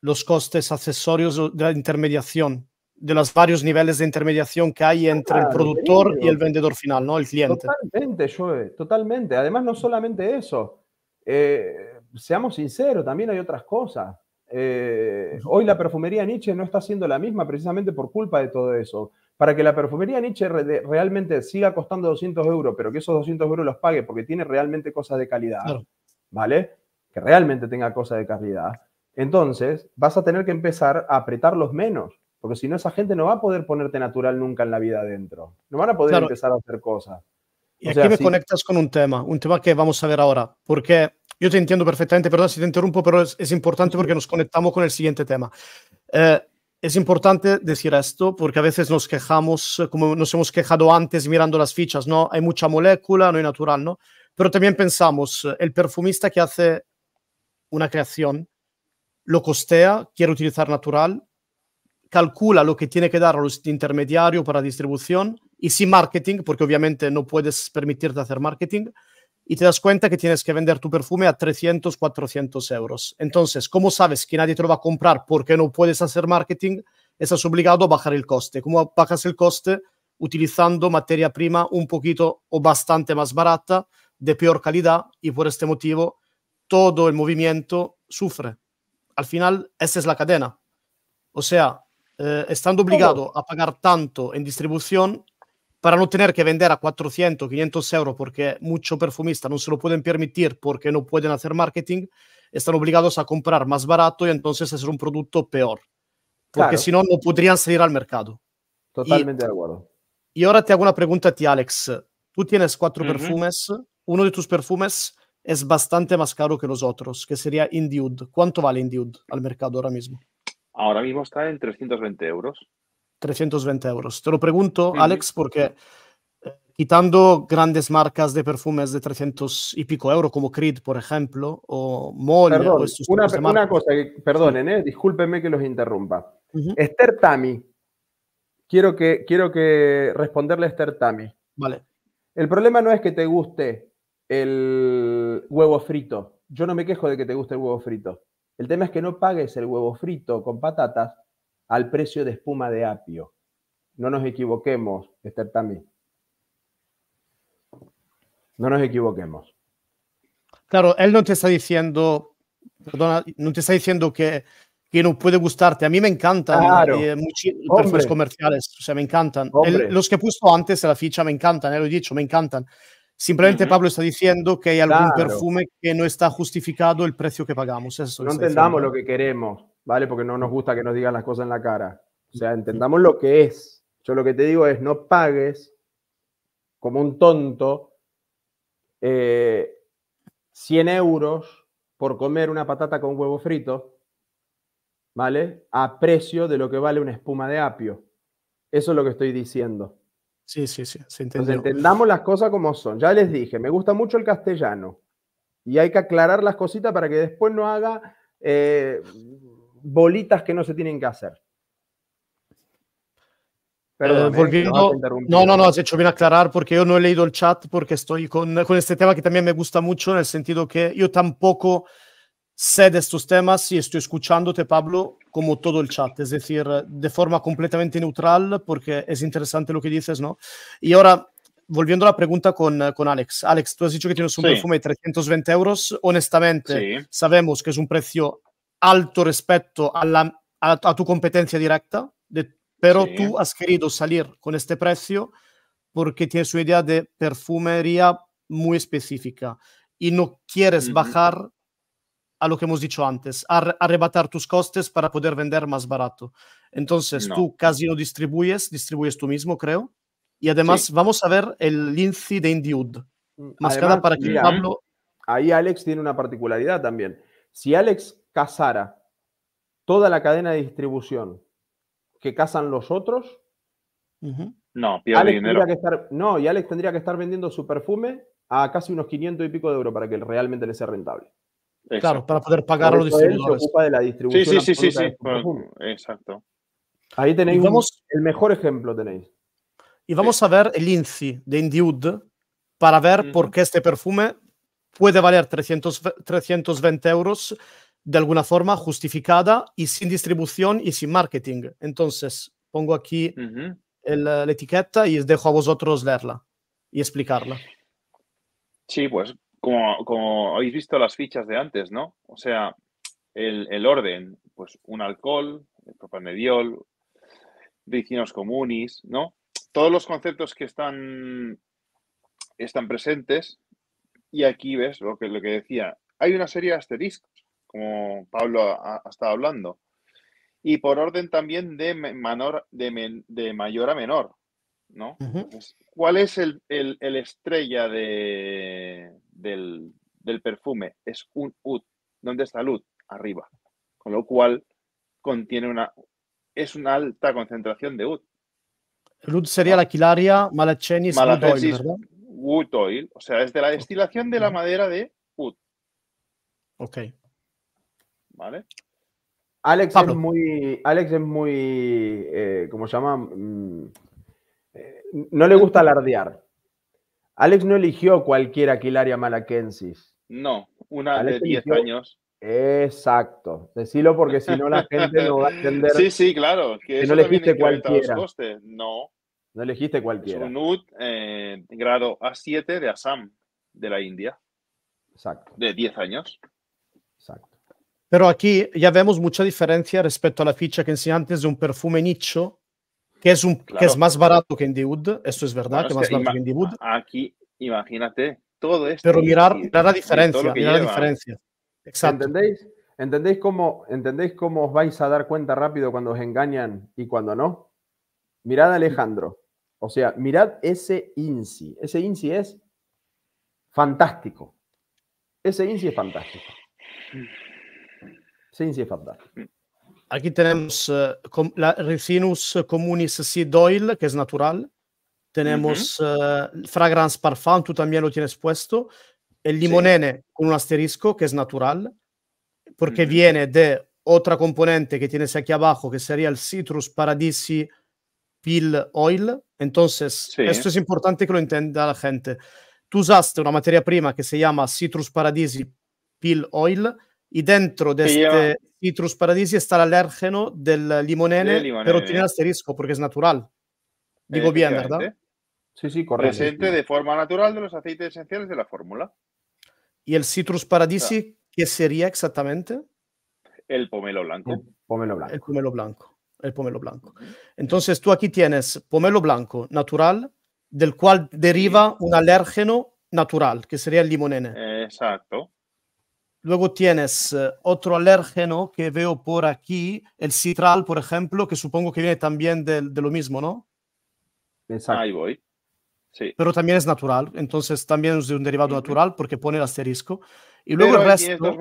los costes accesorios de la intermediación de los varios niveles de intermediación que hay entre el ah, productor y el vendedor final, ¿no? El cliente. Totalmente, Joe, totalmente. Además, no solamente eso. Eh, seamos sinceros, también hay otras cosas. Eh, hoy la perfumería Nietzsche no está siendo la misma precisamente por culpa de todo eso. Para que la perfumería Nietzsche realmente siga costando 200 euros, pero que esos 200 euros los pague porque tiene realmente cosas de calidad, ¿vale? Que realmente tenga cosas de calidad. Entonces, vas a tener que empezar a apretar los menos. Porque si no, esa gente no va a poder ponerte natural nunca en la vida adentro. No van a poder empezar a hacer cosas. Y aquí me conectas con un tema, un tema que vamos a ver ahora, porque yo te entiendo perfectamente, perdón si te interrumpo, pero es, importante porque nos conectamos con el siguiente tema. Eh, es importante decir esto porque a veces nos quejamos, eh, como nos hemos quejado antes mirando las fichas, ¿no? Hay mucha molécula, no es natural, ¿no? Pero también pensamos, eh, el perfumista que hace una creación, lo costea, quiere utilizar natural, calcula lo que tiene que dar los intermediario para distribución y sin marketing, porque obviamente no puedes permitirte hacer marketing, y te das cuenta que tienes que vender tu perfume a 300, 400 euros. Entonces, ¿cómo sabes que nadie te lo va a comprar porque no puedes hacer marketing? Estás obligado a bajar el coste. ¿Cómo bajas el coste? Utilizando materia prima un poquito o bastante más barata, de peor calidad, y por este motivo todo el movimiento sufre. Al final, esa es la cadena. O sea, eh, estando obligado a pagar tanto en distribución para no tener que vender a 400, 500 euros, porque mucho perfumista no se lo pueden permitir porque no pueden hacer marketing, están obligados a comprar más barato y entonces hacer un producto peor, porque si no, no podrían salir al mercado. Totalmente y, de acuerdo. Y ahora te hago una pregunta a ti, Alex. Tú tienes cuatro perfumes, uno de tus perfumes es bastante más caro que los otros, que sería Indiud. ¿Cuánto vale Indiud al mercado ahora mismo? Ahora mismo está en 320 euros. 320 euros. Te lo pregunto, Alex, porque eh, quitando grandes marcas de perfumes de 300 y pico euros, como Creed, por ejemplo, o Moll. Perdón, una, cosa, que, perdonen, eh, discúlpenme que los interrumpa. Esther Tami, quiero, que, quiero que responderle a Esther Tami. Vale. El problema no es que te guste el huevo frito. Yo no me quejo de que te guste el huevo frito. El tema es que no pagues el huevo frito con patatas al precio de espuma de apio. No nos equivoquemos, Esther también. No nos equivoquemos. Claro, él no te está diciendo, perdona, no te está diciendo que, no puede gustarte. A mí me encantan los perfiles comerciales, o sea, me encantan. los que puso antes en la ficha me encantan, lo he dicho, me encantan. Simplemente Pablo está diciendo que hay algún perfume que no está justificado el precio que pagamos. no entendamos lo que queremos, ¿vale? Porque no nos gusta que nos digan las cosas en la cara. O sea, entendamos lo que es. Yo lo que te digo es, no pagues como un tonto 100 eh, euros por comer una patata con huevo frito, ¿vale? A precio de lo que vale una espuma de apio. Eso es lo que estoy diciendo. Sí, sí, sí, se entendió. Entonces, entendamos las cosas como son. Ya les dije, me gusta mucho el castellano y hay que aclarar las cositas para que después no haga eh, bolitas que no se tienen que hacer. Perdón, eh, ¿eh? volviendo, no, no, no, has hecho bien aclarar porque yo no he leído el chat porque estoy con, con este tema que también me gusta mucho en el sentido que yo tampoco sé de estos temas y estoy escuchándote, Pablo, como todo el chat, es decir, de forma completamente neutral, porque es interesante lo que dices, ¿no? Y ahora, volviendo a la pregunta con, con Alex. Alex, tú has dicho que tienes un perfume de 320 euros. Honestamente, sabemos que es un precio alto respecto a, la, a, tu competencia directa, pero tú has querido salir con este precio porque tienes una idea de perfumería muy específica y no quieres bajar a lo que hemos dicho antes, arrebatar tus costes para poder vender más barato. Entonces, tú casi no distribuyes, distribuyes tú mismo, creo. Y además, vamos a ver el INCI de Indiud. Mm, para que Ahí Alex tiene una particularidad también. Si Alex cazara toda la cadena de distribución que cazan los otros, no, Alex dinero. no, y Alex tendría que estar vendiendo su perfume a casi unos 500 y pico de euros para que realmente le sea rentable. Claro, para poder pagar a los distribuidores. Sí, sí, sí, sí, exacto. Ahí tenéis el mejor ejemplo tenéis. Y vamos a ver el INCI de Indiud para ver por qué este perfume puede valer 300, 320 euros de alguna forma justificada y sin distribución y sin marketing. Entonces, pongo aquí la etiqueta y os dejo a vosotros leerla y explicarla. Sí, pues como, habéis visto las fichas de antes, ¿no? O sea, el, orden, pues un alcohol, el propanediol, ricinos comunis, ¿no? Todos los conceptos que están, están presentes, y aquí ves lo que, lo que decía, hay una serie de asteriscos, como Pablo ha, estado hablando, y por orden también de, menor, de, de mayor a menor, ¿no? ¿Cuál es el estrella de, del, perfume es un Ud. ¿Dónde está el Arriba. Con lo cual contiene una. Es una alta concentración de Ud. El sería la quilaria malachenis, malachenis wood, oil, oil, O sea, es de la destilación de la madera de Ud. Ok. ¿Vale? Alex es muy. Alex eh, ¿Cómo se llama? Mm, eh, no le gusta alardear. Alex no eligió cualquier Aquilaria Malakensis. No, una de 10 años. Exacto. Decilo porque si no la (laughs) gente no va a entender. Sí, sí, claro. Que, no elegiste cualquiera. No. No elegiste cualquiera. Es un UD eh, grado A7 de Assam, de la India. Exacto. De 10 años. Exacto. Pero aquí ya vemos mucha diferencia respecto a la ficha que enseñé antes de un perfume nicho que es, un, que es más barato que Indywood, eso es verdad, que es más barato que Indywood. Aquí, imagínate, todo esto. Pero mirar, la diferencia, la diferencia. ¿Entendéis? ¿Entendéis cómo, ¿Entendéis cómo os vais a dar cuenta rápido cuando os engañan y cuando no? Mirad a Alejandro. O sea, mirad ese INSI. Ese INSI es fantástico. Ese INSI es fantástico. Ese INSI es fantástico. Aquí tenemos eh, la Resinus communis seed oil, que es natural. Tenemos eh, Fragrance Parfum, tú también lo tienes puesto. El limonene con un asterisco, que es natural, porque viene de otra componente que tienes aquí abajo, que sería el Citrus Paradisi Peel Oil. Entonces, esto es importante que lo entienda la gente. Tú usaste una materia prima que se llama Citrus Paradisi Peel Oil y dentro de este... Citrus Paradisi está el alérgeno eh, del limonene, pero tiene asterisco porque es natural. Digo bien, ¿verdad? Sí, sí, correcto. Presente de forma natural de los aceites esenciales de la fórmula. ¿Y el Citrus Paradisi ah. qué sería exactamente? El pomelo blanco. El pomelo blanco. El pomelo blanco. El pomelo blanco. Entonces tú aquí tienes pomelo blanco natural, del cual deriva un alérgeno natural, que sería el limonene. Exacto. Luego tienes eh, otro alérgeno que veo por aquí, el citral, por ejemplo, que supongo que viene también de, lo mismo, ¿no? Exacto. Ahí voy. Sí. Pero también es natural, entonces también es de un derivado natural porque pone el asterisco. Y luego resto.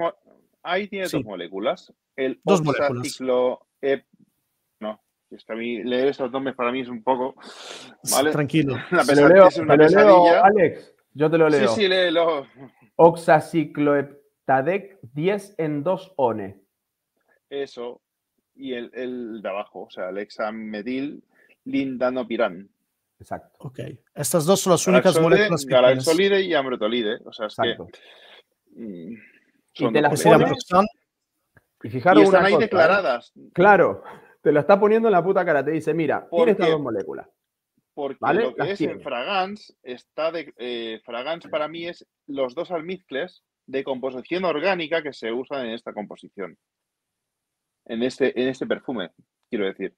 Ahí tienes dos, moléculas. El dos moléculas. Eh, no, es que mí leer estos nombres para mí es un poco. Tranquilo. (laughs) Alex. Yo te lo leo. Sí, sí, Oxacicloep Tadek 10 en 2 ONE. Eso, y el, de abajo, o sea, Alexa Medil, Lindano piran Exacto. Ok. Estas dos son las únicas moléculas que Galaxolide y Ambrotolide. O sea, es que. Mm, y te las y fijaros están ahí ¿eh? declaradas. Claro, te lo está poniendo en la puta cara. Te dice, mira, tiene estas dos moléculas. Porque lo que es el en Fragance, está de, eh, Fragance para mí es los dos almizcles de composición orgánica que se usan en esta composición. En este, en este perfume, quiero decir.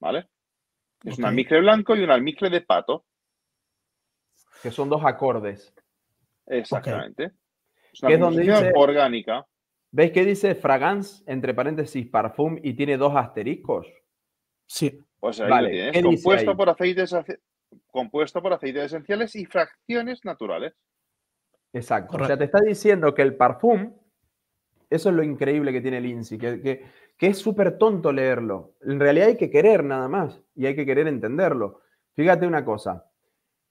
¿Vale? Es un almizcle blanco y un almizcle de pato. Que son dos acordes. Exactamente. Es donde dice, orgánica. ¿Veis que dice fragance, entre paréntesis, parfum, y tiene dos asteriscos? Sí. Pues ahí lo por, compuesto por aceites esenciales y fracciones naturales. Exacto. O sea, te está diciendo que el parfum, eso es lo increíble que tiene el INSI, que, que, es súper tonto leerlo. En realidad hay que querer nada más y hay que querer entenderlo. Fíjate una cosa.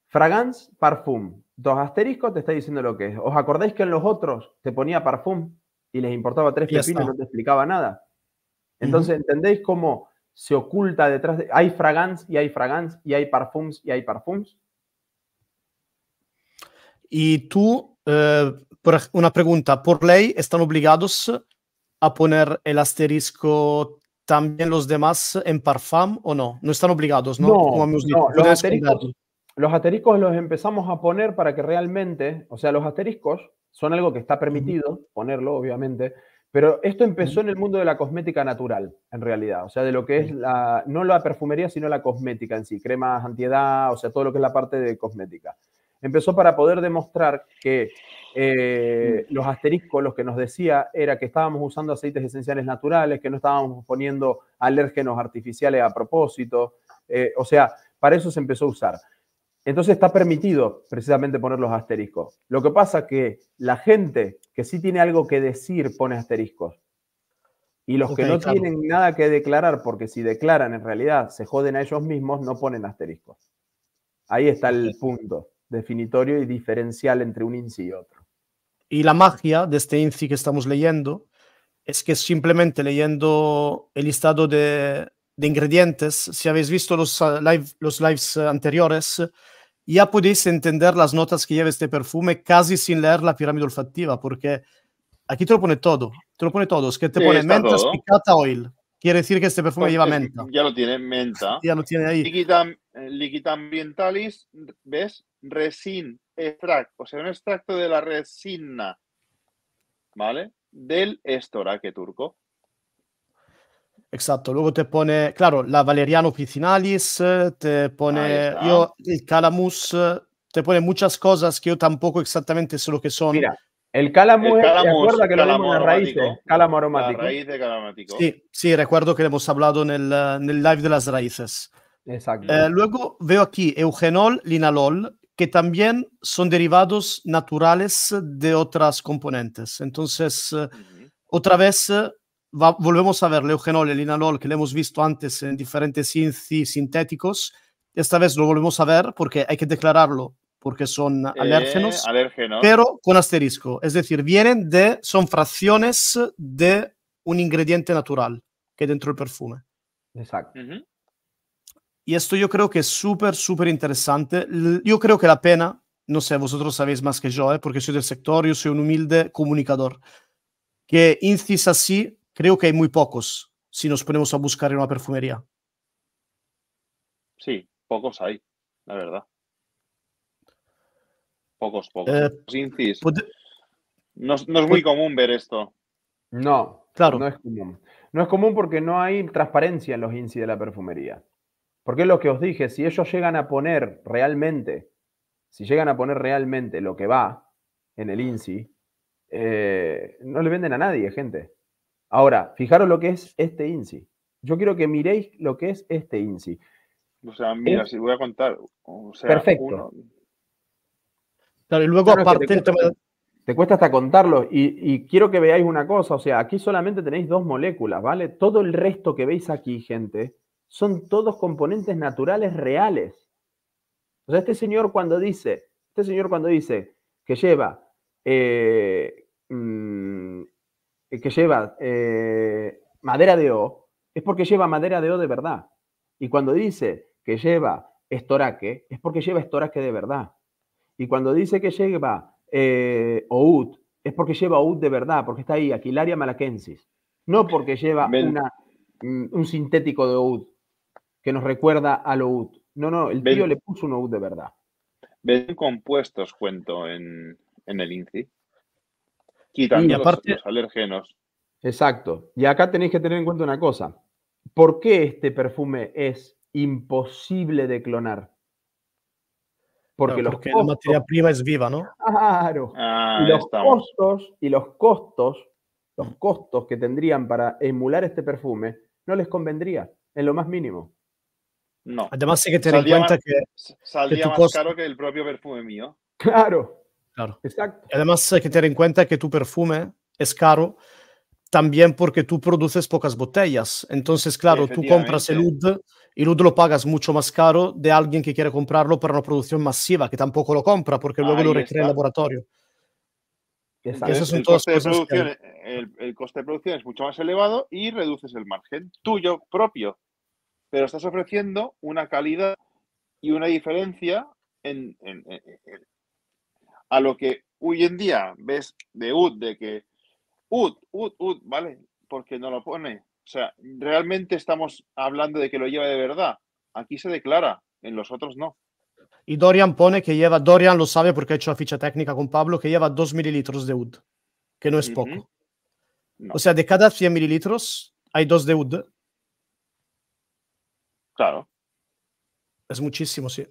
Fragance, parfum. Dos asteriscos te está diciendo lo que es. ¿Os acordáis que en los otros te ponía parfum y les importaba tres pepinos y no te explicaba nada? Entonces, ¿entendéis cómo se oculta detrás de... Hay fragance y hay fragance y hay parfums y hay parfums. Y tú eh, por una pregunta, ¿por ley están obligados a poner el asterisco también los demás en Parfum o no? No están obligados, ¿no? los, asteriscos, los asteriscos los empezamos a poner para que realmente, o sea, los asteriscos son algo que está permitido ponerlo, obviamente, pero esto empezó en el mundo de la cosmética natural, en realidad. O sea, de lo que es la, no la perfumería, sino la cosmética en sí, cremas antiedad, o sea, todo lo que es la parte de cosmética empezó para poder demostrar que eh, mm. los asteriscos, los que nos decía era que estábamos usando aceites esenciales naturales, que no estábamos poniendo alérgenos artificiales a propósito. Eh, o sea, para eso se empezó a usar. Entonces está permitido precisamente poner los asteriscos. Lo que pasa que la gente que sí tiene algo que decir pone asteriscos. Y los que no tienen nada que declarar, porque si declaran en realidad se joden a ellos mismos, no ponen asteriscos. Ahí está el punto definitorio y diferencial entre un INSI y otro. Y la magia de este INCI que estamos leyendo es que simplemente leyendo el listado de, ingredientes, si habéis visto ah, los, lives anteriores, ya podéis entender las notas que lleva este perfume casi sin leer la pirámide olfativa, porque aquí te lo pone todo, te lo pone todo, es que te pone menta, oil, Quiere decir que este perfume lleva menta. Ya lo tiene, menta. ya lo tiene ahí. Eh, Liquita, ¿ves? Resin extract, o sea, un extracto de la resina, ¿vale? Del estoraque turco. Exacto, luego te pone, claro, la Valeriano officinalis, eh, te pone yo, el calamus, eh, te pone muchas cosas que yo tampoco exactamente sé lo que son. El cálamo, que en aromático. La raíz ¿eh? Sí, sí, recuerdo que lo hemos hablado en el, eh, en el live de las raíces. Exacto. Eh, luego veo aquí eugenol, linalol, que también son derivados naturales de otras componentes. Entonces, otra vez volvemos a ver el eugenol, el linalol, que le hemos visto antes en diferentes sintéticos. Esta vez lo volvemos a ver porque hay que declararlo porque son eh, alérgenos, pero con asterisco. Es decir, vienen de, son fracciones de un ingrediente natural que dentro del perfume. Exacto. Y esto yo creo que es súper, súper interesante. Yo creo que la pena, no sé, vosotros sabéis más que yo, ¿eh? porque soy del sector, yo soy un humilde comunicador, que incis así creo que hay muy pocos si nos ponemos a buscar en una perfumería. Sí, pocos hay, la verdad. Pocos, pocos. Eh, pues no, es muy pues- común ver esto. No, claro. No es común. No es común porque no hay transparencia en los INSI de la perfumería. Porque es lo que os dije, si ellos llegan a poner realmente, si llegan a poner realmente lo que va en el INSI, eh, no le venden a nadie, gente. Ahora, fijaros lo que es este INSI. Yo quiero que miréis lo que es este INSI. O sea, mira, si voy a contar. perfecto luego te cuesta, hasta contarlo y, quiero que veáis una cosa, o sea, aquí solamente tenéis dos moléculas, ¿vale? Todo el resto que veis aquí, gente, son todos componentes naturales reales. O sea, este señor cuando dice, este señor cuando dice que lleva, eh, mm, que lleva eh, madera de O, es porque lleva madera de O de verdad. Y cuando dice que lleva estoraque, es porque lleva estoraque de verdad. Y cuando dice que lleva eh, Oud, es porque lleva Oud de verdad, porque está ahí, Aquilaria malaquensis. No porque lleva mm, un sintético de Oud que nos recuerda al Oud. No, no, el tío le puso un Oud de verdad. Ven compuestos, cuento, en, el INCI. y aparte, los alérgenos. Exacto. Y acá tenéis que tener en cuenta una cosa. ¿Por qué este perfume es imposible de clonar? Porque, los la materia prima es viva, ¿no? Claro. Ah, y, los costos, y los costos, los costos que tendrían para emular este perfume, no les convendría, en lo más mínimo. No. Además, hay que tener en cuenta que. Salía más caro que el propio perfume mío. Claro. Claro. Exacto. Además, hay que tener en cuenta que tu perfume es caro también porque tú produces pocas botellas. Entonces, claro, tú compras el UD y el UD lo pagas mucho más caro de alguien que quiere comprarlo para una producción masiva, que tampoco lo compra porque luego lo requiere en el laboratorio. Esas el, coste de producción es mucho más elevado y reduces el margen tuyo propio, pero estás ofreciendo una calidad y una diferencia en, a lo que hoy en día ves de UD, de que UD, UD, UD, ¿vale? Porque no lo pone. O sea, realmente estamos hablando de que lo lleva de verdad. Aquí se declara, en los otros no. Y Dorian pone que lleva, Dorian lo sabe porque ha hecho la ficha técnica con Pablo, que lleva dos mililitros de UD, que no es poco. O sea, de cada 100 mililitros hay 2 de UD. Claro. Es muchísimo, sí.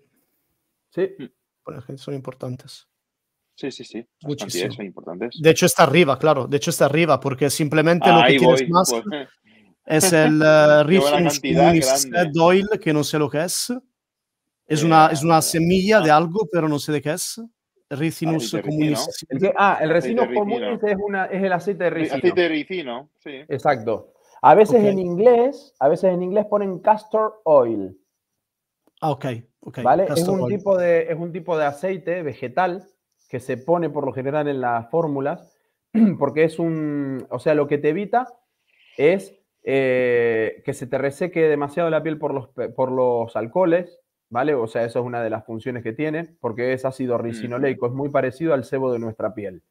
Sí. Mm. son importantes. Sí, sí, sí. Muchísimo. Son importantes. De hecho, está arriba, claro. De hecho, está arriba, porque simplemente lo que tienes más (laughs) es el uh, eh, Reef Oil, que no sé lo que es. Es, una, es una eh, semilla de ah. algo, pero no sé de qué es. Ricinus communis comunis. ah, el ricino comunis es, una, es el aceite de ricino. Aceite de ricino, sí. Exacto. A veces en inglés, a veces en inglés ponen castor oil. Ah, ok. okay. ¿Vale? es, un Tipo de, es un tipo de aceite vegetal que se pone por lo general en las fórmulas, (clears throat) porque es un, o sea, lo que te evita es eh, que se te reseque demasiado la piel por los, por los alcoholes, ¿vale? O sea, eso es una de las funciones que tiene, porque es ácido ricinoleico, es muy parecido al sebo de nuestra piel.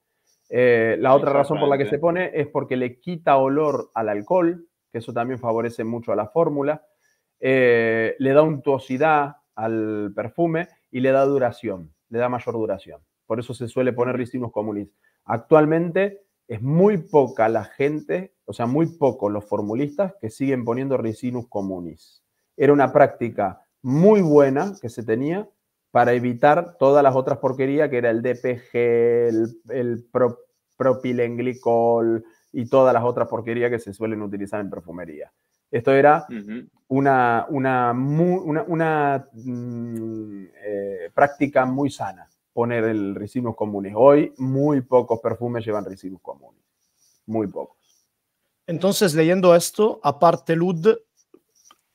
Eh, la otra razón por la que se pone es porque le quita olor al alcohol, que eso también favorece mucho a la fórmula, eh, le da untuosidad al perfume y le da duración, le da mayor duración. Por eso se suele poner ricinus comunis. Actualmente es muy poca la gente, o sea, muy pocos los formulistas que siguen poniendo ricinus comunis. Era una práctica muy buena que se tenía para evitar todas las otras porquerías que era el DPG, el, propilenglicol y todas las otras porquerías que se suelen utilizar en perfumería. Esto era una, una, una, mm, eh, práctica muy sana poner el ricino comunes. Hoy muy pocos perfumes llevan residuos comunes, muy pocos. Entonces, leyendo esto, aparte Lud,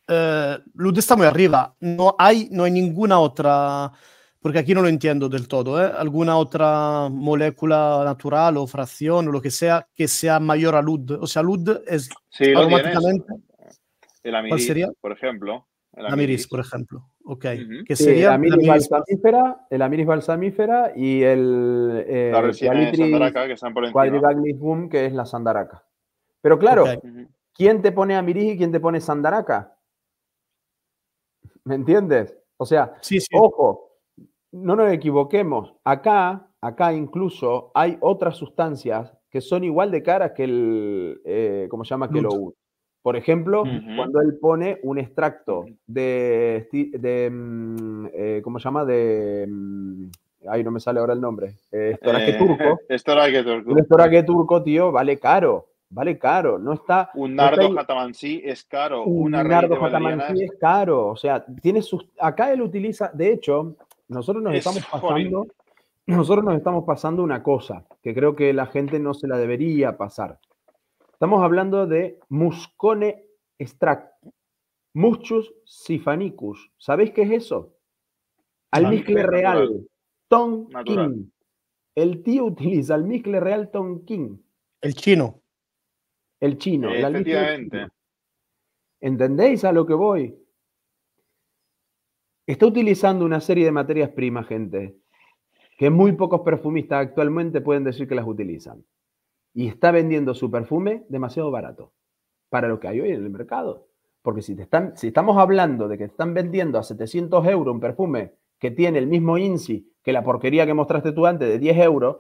eh, Lud está muy arriba, no hay, no hay ninguna otra, porque aquí no lo entiendo del todo, ¿eh? alguna otra molécula natural o fracción o lo que sea que sea mayor a Lud. O sea, Lud es automáticamente... por ejemplo, amiris, por ejemplo. Ok. sería el amiris, balsamífera, y el. Eh, que es la sandaraca. Pero claro, ¿quién te pone amiris y quién te pone sandaraca? ¿Me entiendes? O sea, ojo, no nos equivoquemos. Acá, acá incluso hay otras sustancias que son igual de caras que el, eh, ¿cómo se llama? Que lo. Por ejemplo, cuando él pone un extracto de, de mm, eh, ¿cómo se llama? De, mm, ay, no me sale ahora el nombre, eh, Estoraque eh, turco. (laughs) Estoraque turco. Un tío, vale caro, vale caro, no está... Un nardo es caro. Un nardo jatamansí es caro, o sea, tiene sus... Acá él utiliza, de hecho, nosotros nos estamos pasando... Nosotros nos estamos pasando una cosa que creo que la gente no se la debería pasar. Estamos hablando de Muscone extract, Muschus sifanicus. ¿Sabéis qué es eso? Almizcle real, tonkin. El tío utiliza almizcle real tonkin. El chino. El chino. la ¿Entendéis a lo que voy? Está utilizando una serie de materias primas, gente, que muy pocos perfumistas actualmente pueden decir que las utilizan y está vendiendo su perfume demasiado barato para lo que hay hoy en el mercado. Porque si, te están, si estamos hablando de que están vendiendo a 700 euros un perfume que tiene el mismo INSI que la porquería que mostraste tú antes de 10 euros,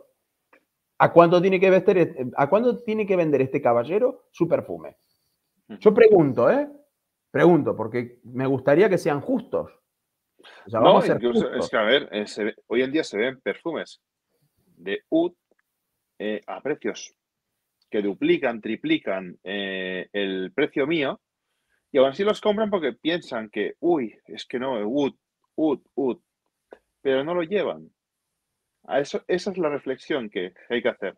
¿a cuánto tiene que, e-, eh, a tiene que vender este caballero su perfume? Mm. Yo pregunto, ¿eh? Pregunto, porque me gustaría que sean justos. O sea, es que a ver, eh, hoy en día se ven perfumes de UD eh, a precios que duplican, triplican eh, el precio mío y aún así los compran porque piensan que, uy, es que no, wood UD, UD, pero no lo llevan. A eso, esa es la reflexión que hay que hacer.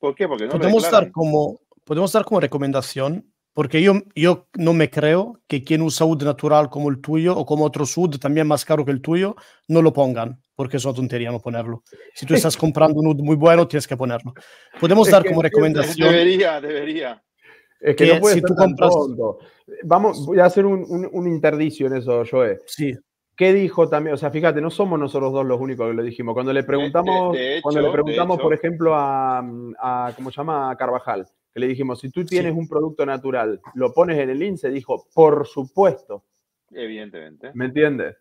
¿Por qué? Porque no podemos, lo dar como, podemos dar como recomendación porque yo, yo no me creo que quien usa UD natural como el tuyo o como otro UD también más caro que el tuyo, no lo pongan, porque es una tontería no ponerlo. Si tú estás comprando un UD muy bueno, tienes que ponerlo. Podemos dar como recomendación. Debería, debería. Es que, no si tú compras... Vamos, voy a hacer un, un, interdicio en eso, Joe. Sí. ¿Qué dijo también? O sea, fíjate, no somos nosotros dos los únicos que lo dijimos. Cuando le preguntamos, cuando le preguntamos, por ejemplo, a, se llama? A Carvajal le dijimos, si tú tienes un producto natural, ¿lo pones en el INSE? Dijo, por supuesto. Evidentemente. ¿Me entiendes?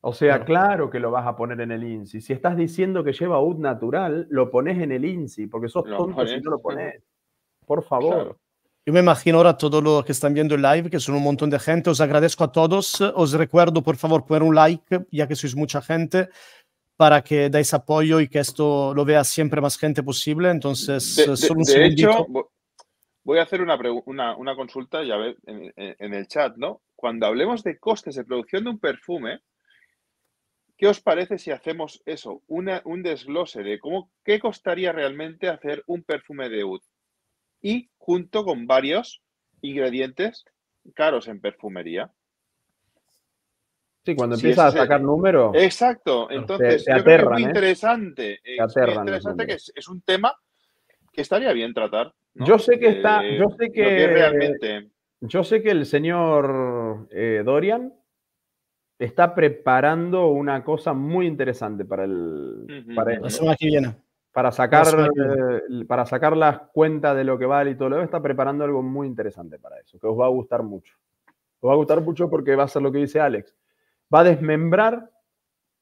O sea, claro. que lo vas a poner en el INSI. Si estás diciendo que lleva UD natural, lo pones en el INSI, porque sos tonto si no lo pones. Por favor. Yo me imagino ahora todos los que están viendo el live, que son un montón de gente. Os agradezco a todos. Os recuerdo, por favor, poner un like, ya que sois mucha gente, para que dais apoyo y que esto lo vea siempre más gente posible. Entonces, solo un voy a hacer una, consulta ya en, el chat, ¿no? Cuando hablemos de costes de producción de un perfume, ¿qué os parece si hacemos eso? un desglose de cómo, qué costaría realmente hacer un perfume de UD y junto con varios ingredientes caros en perfumería. Sí, cuando empieza a sacar números. Exacto. Entonces, es muy ¿eh? interesante. que es, un tema que estaría bien tratar. Yo sé que está, eh, yo sé que, realmente... Yo sé que el señor eh, Dorian está preparando una cosa muy interesante para el, para, para sacar para sacar las cuentas de lo que vale y todo lo demás, está preparando algo muy interesante para eso, que os va a gustar mucho. Os va a gustar mucho porque va a ser lo que dice Alex. Va a desmembrar,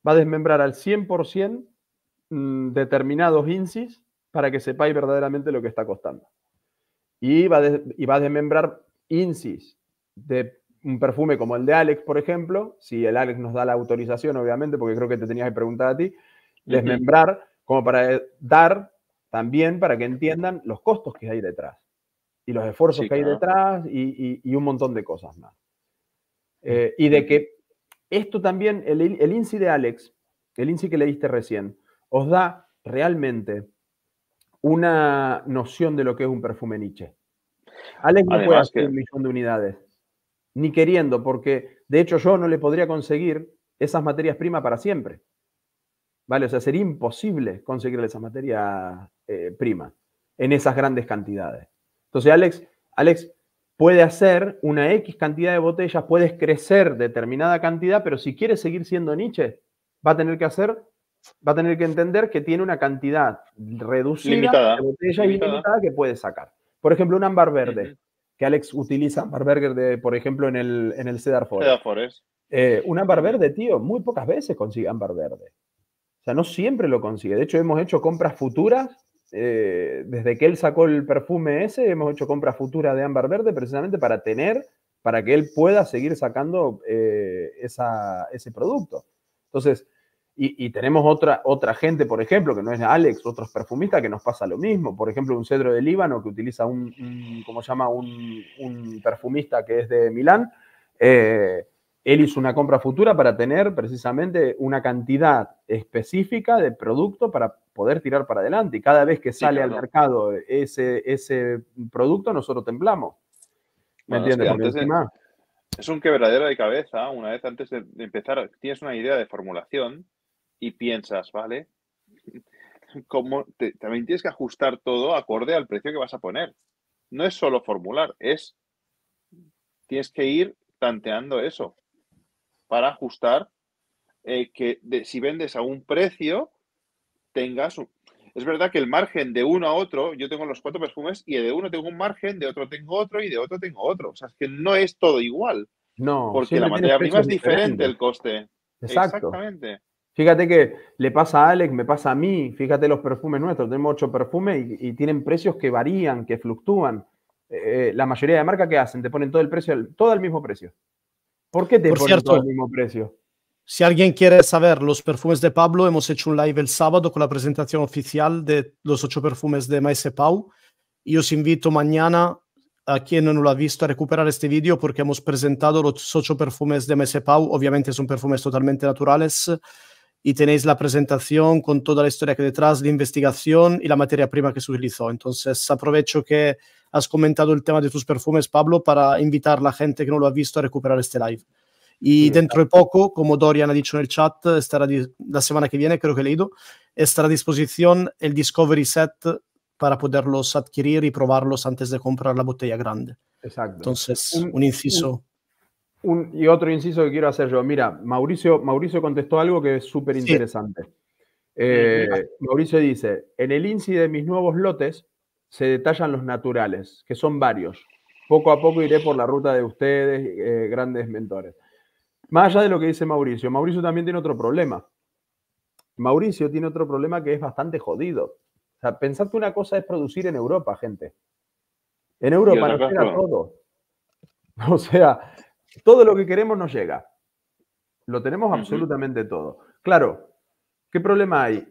va a desmembrar al 100% mm, determinados incis para que sepáis verdaderamente lo que está costando. Y va, y va a desmembrar insis de un perfume como el de Alex, por ejemplo, si el Alex nos da la autorización, obviamente, porque creo que te tenías que preguntar a ti, desmembrar como para eh, dar también para que entiendan los costos que hay detrás y los esfuerzos que hay detrás y, un montón de cosas más. Eh, y de que esto también, el, INSI de Alex, el INSI que le diste recién, os da realmente una noción de lo que es un perfume Nietzsche. Alex no puede hacer un millón de unidades, ni queriendo, porque de hecho yo no le podría conseguir esas materias primas para siempre. ¿Vale? O sea, sería imposible conseguirle esas materias eh, primas en esas grandes cantidades. Entonces, Alex, Alex puede hacer una X cantidad de botellas, puedes crecer determinada cantidad, pero si quieres seguir siendo Nietzsche, va a tener que hacer va a tener que entender que tiene una cantidad reducida limitada. de que puede sacar. Por ejemplo, un ámbar verde, que Alex utiliza ámbar verde, por ejemplo, en el, en el Cedar Forest. Eh, un ámbar verde, tío, muy pocas veces consigue ámbar verde. O sea, no siempre lo consigue. De hecho, hemos hecho compras futuras. Eh, desde que él sacó el perfume ese, hemos hecho compras futuras de ámbar verde precisamente para tener, para que él pueda seguir sacando eh, ese producto. Entonces, y, tenemos otra, otra gente, por ejemplo, que no es Alex, otros perfumistas que nos pasa lo mismo. Por ejemplo, un cedro de Líbano que utiliza un, como llama? Un, perfumista que es de Milán. Eh, él hizo una compra futura para tener precisamente una cantidad específica de producto para poder tirar para adelante. Y cada vez que sale al mercado ese, ese producto, nosotros temblamos. ¿Me entiendes? que es un quebradero de cabeza. Una vez antes de empezar, tienes una idea de formulación y piensas, ¿vale? (laughs) Como también tienes que ajustar todo acorde al precio que vas a poner. No es solo formular, es tienes que ir tanteando eso para ajustar eh, que si vendes a un precio tengas Es verdad que el margen de uno a otro, yo tengo los cuatro perfumes y de uno tengo un margen, de otro tengo otro y de otro tengo otro. O sea, es que no es todo igual. No. Porque la materia prima es diferente el coste. Exactamente. Fíjate que le pasa a Alex, me pasa a mí, fíjate los perfumes nuestros, tenemos ocho perfumes y, tienen precios que varían, que fluctúan. Eh, la mayoría de marcas que hacen, te ponen todo el precio, todo al mismo precio. ¿Por qué te ponen todo al mismo precio? Si alguien quiere saber los perfumes de Pablo, hemos hecho un live el sábado con la presentación oficial de los ocho perfumes de Maese Pau. Y os invito mañana a quien no lo ha visto a recuperar este vídeo porque hemos presentado los ocho perfumes de Maese Pau. Obviamente son perfumes totalmente naturales y tenéis la presentación con toda la historia que detrás, la investigación y la materia prima que se utilizó. Entonces, aprovecho que has comentado el tema de tus perfumes, Pablo, para invitar a la gente que no lo ha visto a recuperar este live. Y dentro de poco, como Dorian ha dicho en el chat, estará la semana que viene, creo que he leído, estará a disposición el Discovery Set para poderlos adquirir y probarlos antes de comprar la botella grande. Exacto. Entonces, un, inciso y otro inciso que quiero hacer yo. Mira, Mauricio, Mauricio contestó algo que es súper interesante. Eh, Mauricio dice, en el INSI de mis nuevos lotes se detallan los naturales, que son varios. Poco a poco iré por la ruta de ustedes, eh, grandes mentores. Más allá de lo que dice Mauricio, Mauricio también tiene otro problema. Mauricio tiene otro problema que es bastante jodido. O sea, pensad que una cosa es producir en Europa, gente. En Europa no queda todo. (laughs) O sea, todo lo que queremos nos llega. Lo tenemos absolutamente todo. Claro, ¿qué problema hay?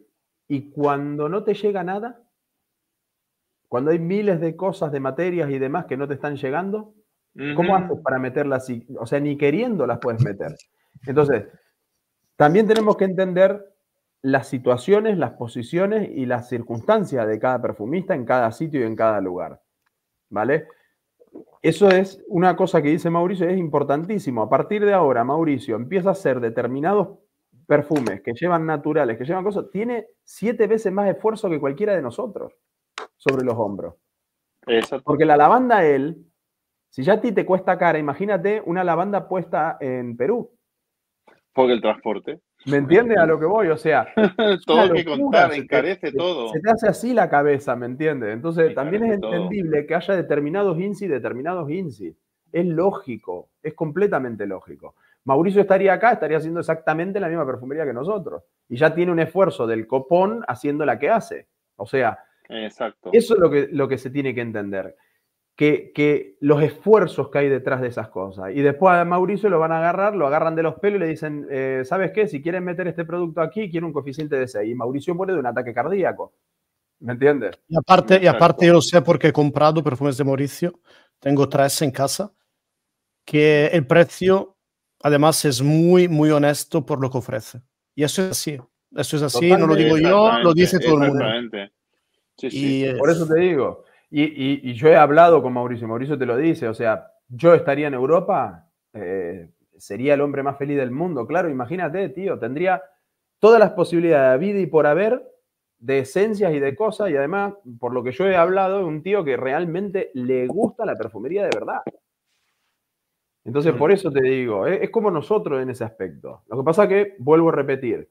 Y cuando no te llega nada, cuando hay miles de cosas, de materias y demás que no te están llegando, ¿cómo haces para meterlas? O sea, ni queriendo las puedes meter. Entonces, también tenemos que entender las situaciones, las posiciones y las circunstancias de cada perfumista en cada sitio y en cada lugar. ¿Vale? Eso es una cosa que dice Mauricio, es importantísimo. A partir de ahora, Mauricio empieza a hacer determinados perfumes que llevan naturales, que llevan cosas, tiene siete veces más esfuerzo que cualquiera de nosotros sobre los hombros. Porque la lavanda, él, si ya a ti te cuesta cara, imagínate una lavanda puesta en Perú. Porque el transporte. ¿Me entiendes a lo que voy? O sea, (laughs) todo que contar, encarece todo. Se te hace así la cabeza, ¿me entiendes? Entonces, también es entendible que haya determinados INSI, determinados INSI. Es lógico, es completamente lógico. Mauricio estaría acá, estaría haciendo exactamente la misma perfumería que nosotros. Y ya tiene un esfuerzo del copón haciendo la que hace. O sea, Exacto. eso es lo que, lo que se tiene que entender que, los esfuerzos que hay detrás de esas cosas. Y después a Mauricio lo van a agarrar, lo agarran de los pelos y le dicen, eh, ¿sabes qué? Si quieren meter este producto aquí, quiero un coeficiente de 6. Y Mauricio muere de un ataque cardíaco. ¿Me entiendes? Y aparte, aparte yo lo sé porque he comprado perfumes de Mauricio. Tengo tres en casa. Que el precio, además, es muy, muy honesto por lo que ofrece. Y eso es así. Eso es así, no lo digo yo, lo dice todo el mundo. Y, por eso te digo. Y, yo he hablado con Mauricio, Mauricio te lo dice, o sea, yo estaría en Europa, eh, sería el hombre más feliz del mundo, claro, imagínate, tío, tendría todas las posibilidades de vida y por haber de esencias y de cosas, y además, por lo que yo he hablado, es un tío que realmente le gusta la perfumería de verdad. Entonces, por eso te digo, es, eh, es como nosotros en ese aspecto. Lo que pasa que, vuelvo a repetir,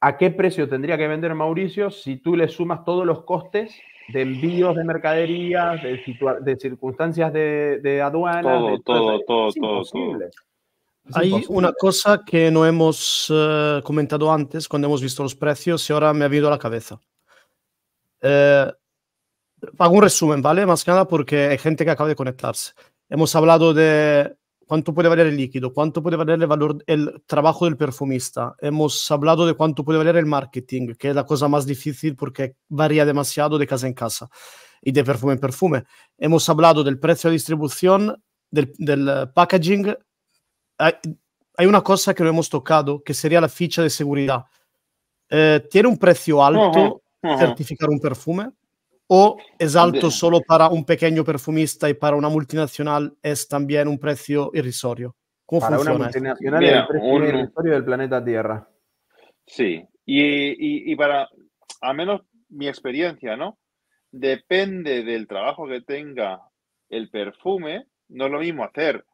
¿a qué precio tendría que vender Mauricio si tú le sumas todos los costes de envíos de mercaderías, de, de circunstancias de, de aduanas. Todo, todo, todo, todo, Hay una cosa que no hemos eh, comentado antes cuando hemos visto los precios y ahora me ha venido a la cabeza. Eh, hago un resumen, ¿vale? Más que nada porque hay gente que acaba de conectarse. Hemos hablado de cuánto puede valer el líquido, cuánto puede valer el, valor, el trabajo del perfumista. Hemos hablado de cuánto puede valer el marketing, que es la cosa más difícil porque varía demasiado de casa en casa y de perfume en perfume. Hemos hablado del precio de distribución, del, eh, packaging. Hay, una cosa que no hemos tocado, que sería la ficha de seguridad. Eh, ¿Tiene un precio alto certificar un perfume? o es alto solo para un pequeño perfumista y para una multinacional es también un precio irrisorio? ¿Cómo para una multinacional es precio irrisorio del planeta Tierra. Sí, y, para, al menos mi experiencia, ¿no? Depende del trabajo que tenga el perfume, no es lo mismo hacer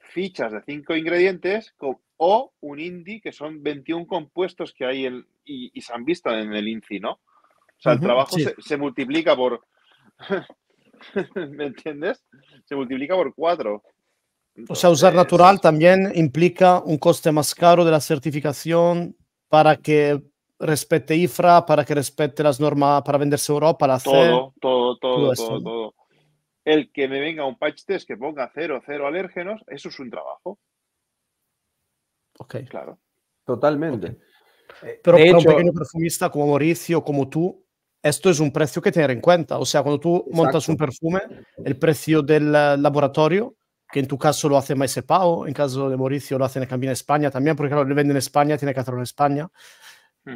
fichas de cinco ingredientes o un INDI, que son 21 compuestos que hay en, y, y, se han visto en el INCI, ¿no? O sea, el trabajo se, multiplica por. (laughs) ¿Me entiendes? Se multiplica por cuatro. o sea, usar natural también implica un coste más caro de la certificación para que respete IFRA, para que respete las normas para venderse Europa, la C, todo, todo, todo, todo, El que me venga un patch test que ponga cero, cero alérgenos, eso es un trabajo. Ok. Claro. Totalmente. Pero para un pequeño perfumista como Mauricio, como tú, esto es un precio que tener en cuenta. O sea, cuando tú montas un perfume, el precio del eh, laboratorio, que en tu caso lo hace Maese Pao, en caso de Mauricio lo hace en España también, porque claro, lo venden en España, tiene que hacerlo en España.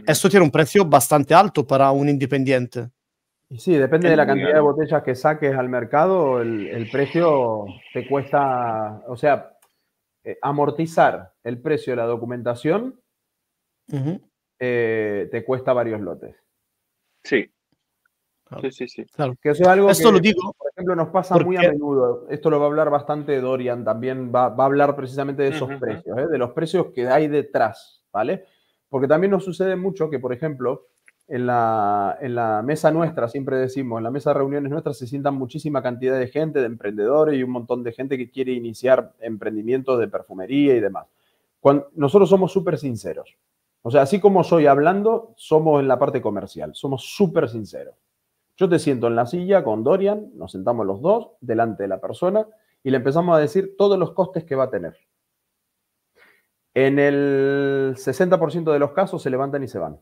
Esto tiene un precio bastante alto para un independiente. Sí, depende de la cantidad de botellas que saques al mercado, el, el precio te cuesta, o sea, eh, amortizar el precio de la documentación eh, te cuesta varios lotes. Sí. Ah, sí, sí, sí. Que eso es algo Esto que, lo digo, por ejemplo, nos pasa muy a menudo. Esto lo va a hablar bastante Dorian también, va, va a hablar precisamente de esos precios, ¿eh? de los precios que hay detrás, ¿vale? Porque también nos sucede mucho que, por ejemplo, en la, en la, mesa nuestra, siempre decimos, en la mesa de reuniones nuestras se sientan muchísima cantidad de gente, de emprendedores y un montón de gente que quiere iniciar emprendimientos de perfumería y demás. Cuando, nosotros somos súper sinceros. O sea, así como soy hablando, somos en la parte comercial, somos súper sinceros. Yo te siento en la silla con Dorian, nos sentamos los dos delante de la persona y le empezamos a decir todos los costes que va a tener. En el 60% de los casos se levantan y se van,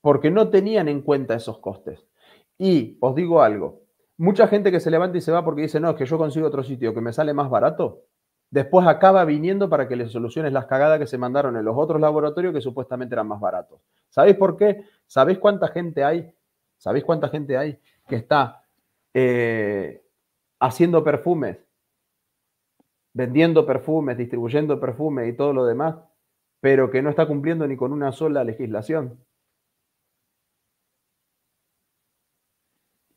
porque no tenían en cuenta esos costes. Y os digo algo, mucha gente que se levanta y se va porque dice, no, es que yo consigo otro sitio que me sale más barato, después acaba viniendo para que le soluciones las cagadas que se mandaron en los otros laboratorios que supuestamente eran más baratos. ¿Sabéis por qué? ¿Sabéis cuánta gente hay ¿Sabéis cuánta gente hay que está eh, haciendo perfumes, vendiendo perfumes, distribuyendo perfumes y todo lo demás, pero que no está cumpliendo ni con una sola legislación?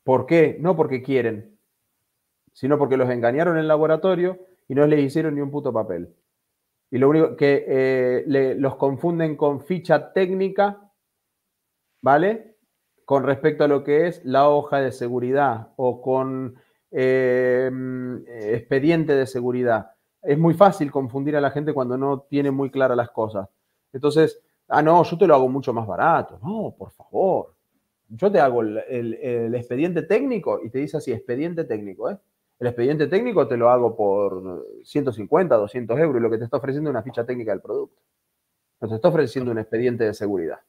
¿Por qué? No porque quieren, sino porque los engañaron en el laboratorio y no les hicieron ni un puto papel. Y lo único que eh, los confunden con ficha técnica, ¿vale? con respecto a lo que es la hoja de seguridad o con eh, expediente de seguridad. Es muy fácil confundir a la gente cuando no tiene muy claras las cosas. Entonces, ah, no, yo te lo hago mucho más barato. No, por favor. Yo te hago el, expediente técnico y te dice así, expediente técnico, ¿eh? El expediente técnico te lo hago por 150, 200 euros y lo que te está ofreciendo es una ficha técnica del producto. No Te está ofreciendo un expediente de seguridad.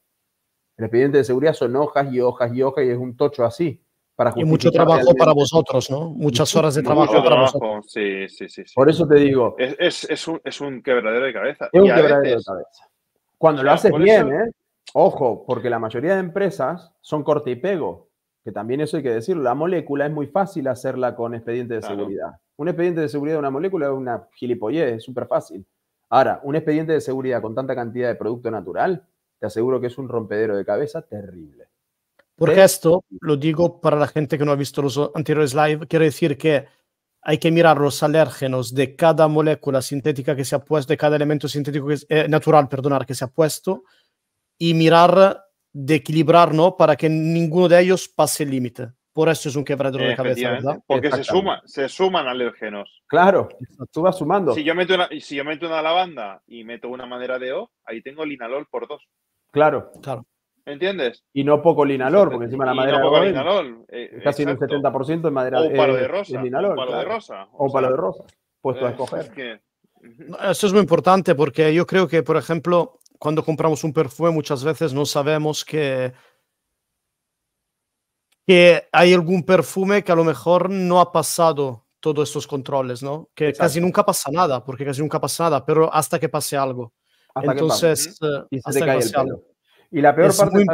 El expediente de seguridad son hojas y hojas y hojas y es un tocho así. Para y mucho trabajo para vosotros, ¿no? Muchas horas de trabajo para trabajo. vosotros. Sí, sí, sí, Por eso te digo. Es, un, es un, quebradero de cabeza. Es un quebradero de cabeza. Cuando lo haces bien, ¿eh? Ojo, porque la mayoría de empresas son corte y pego, que también eso hay que decirlo. La molécula es muy fácil hacerla con expediente de seguridad. Un expediente de seguridad de una molécula es una gilipollez, es súper fácil. Ahora, un expediente de seguridad con tanta cantidad de producto natural, te aseguro que es un rompedero de cabeza terrible. Porque esto, lo digo para la gente que no ha visto los anteriores live, quiere decir que hay que mirar los alérgenos de cada molécula sintética que se ha puesto, de cada elemento sintético que, eh, natural, perdonar, que se ha puesto, y mirar de equilibrar, ¿no? Para que ninguno de ellos pase el límite. Por eso es un quebradero de cabeza, ¿verdad? Porque se, suma, se suman alérgenos. Claro, tú vas sumando. Si yo, meto una, si yo meto una lavanda y meto una madera de O, ahí tengo linalol por dos. Claro. Claro. ¿Entiendes? Y no poco linalor, porque encima la madera. Eh, es casi un 70% de madera. de rosa. o palo de rosa. O, palo de rosa. Puesto a eh, escoger. Eso es muy importante porque yo creo que, por ejemplo, cuando compramos un perfume, muchas veces no sabemos que, que hay algún perfume que a lo mejor no ha pasado todos estos controles, ¿no? Que casi nunca pasa nada, porque casi nunca pasa nada, pero hasta que pase algo. Entonces, eh, y se cae Y la peor parte,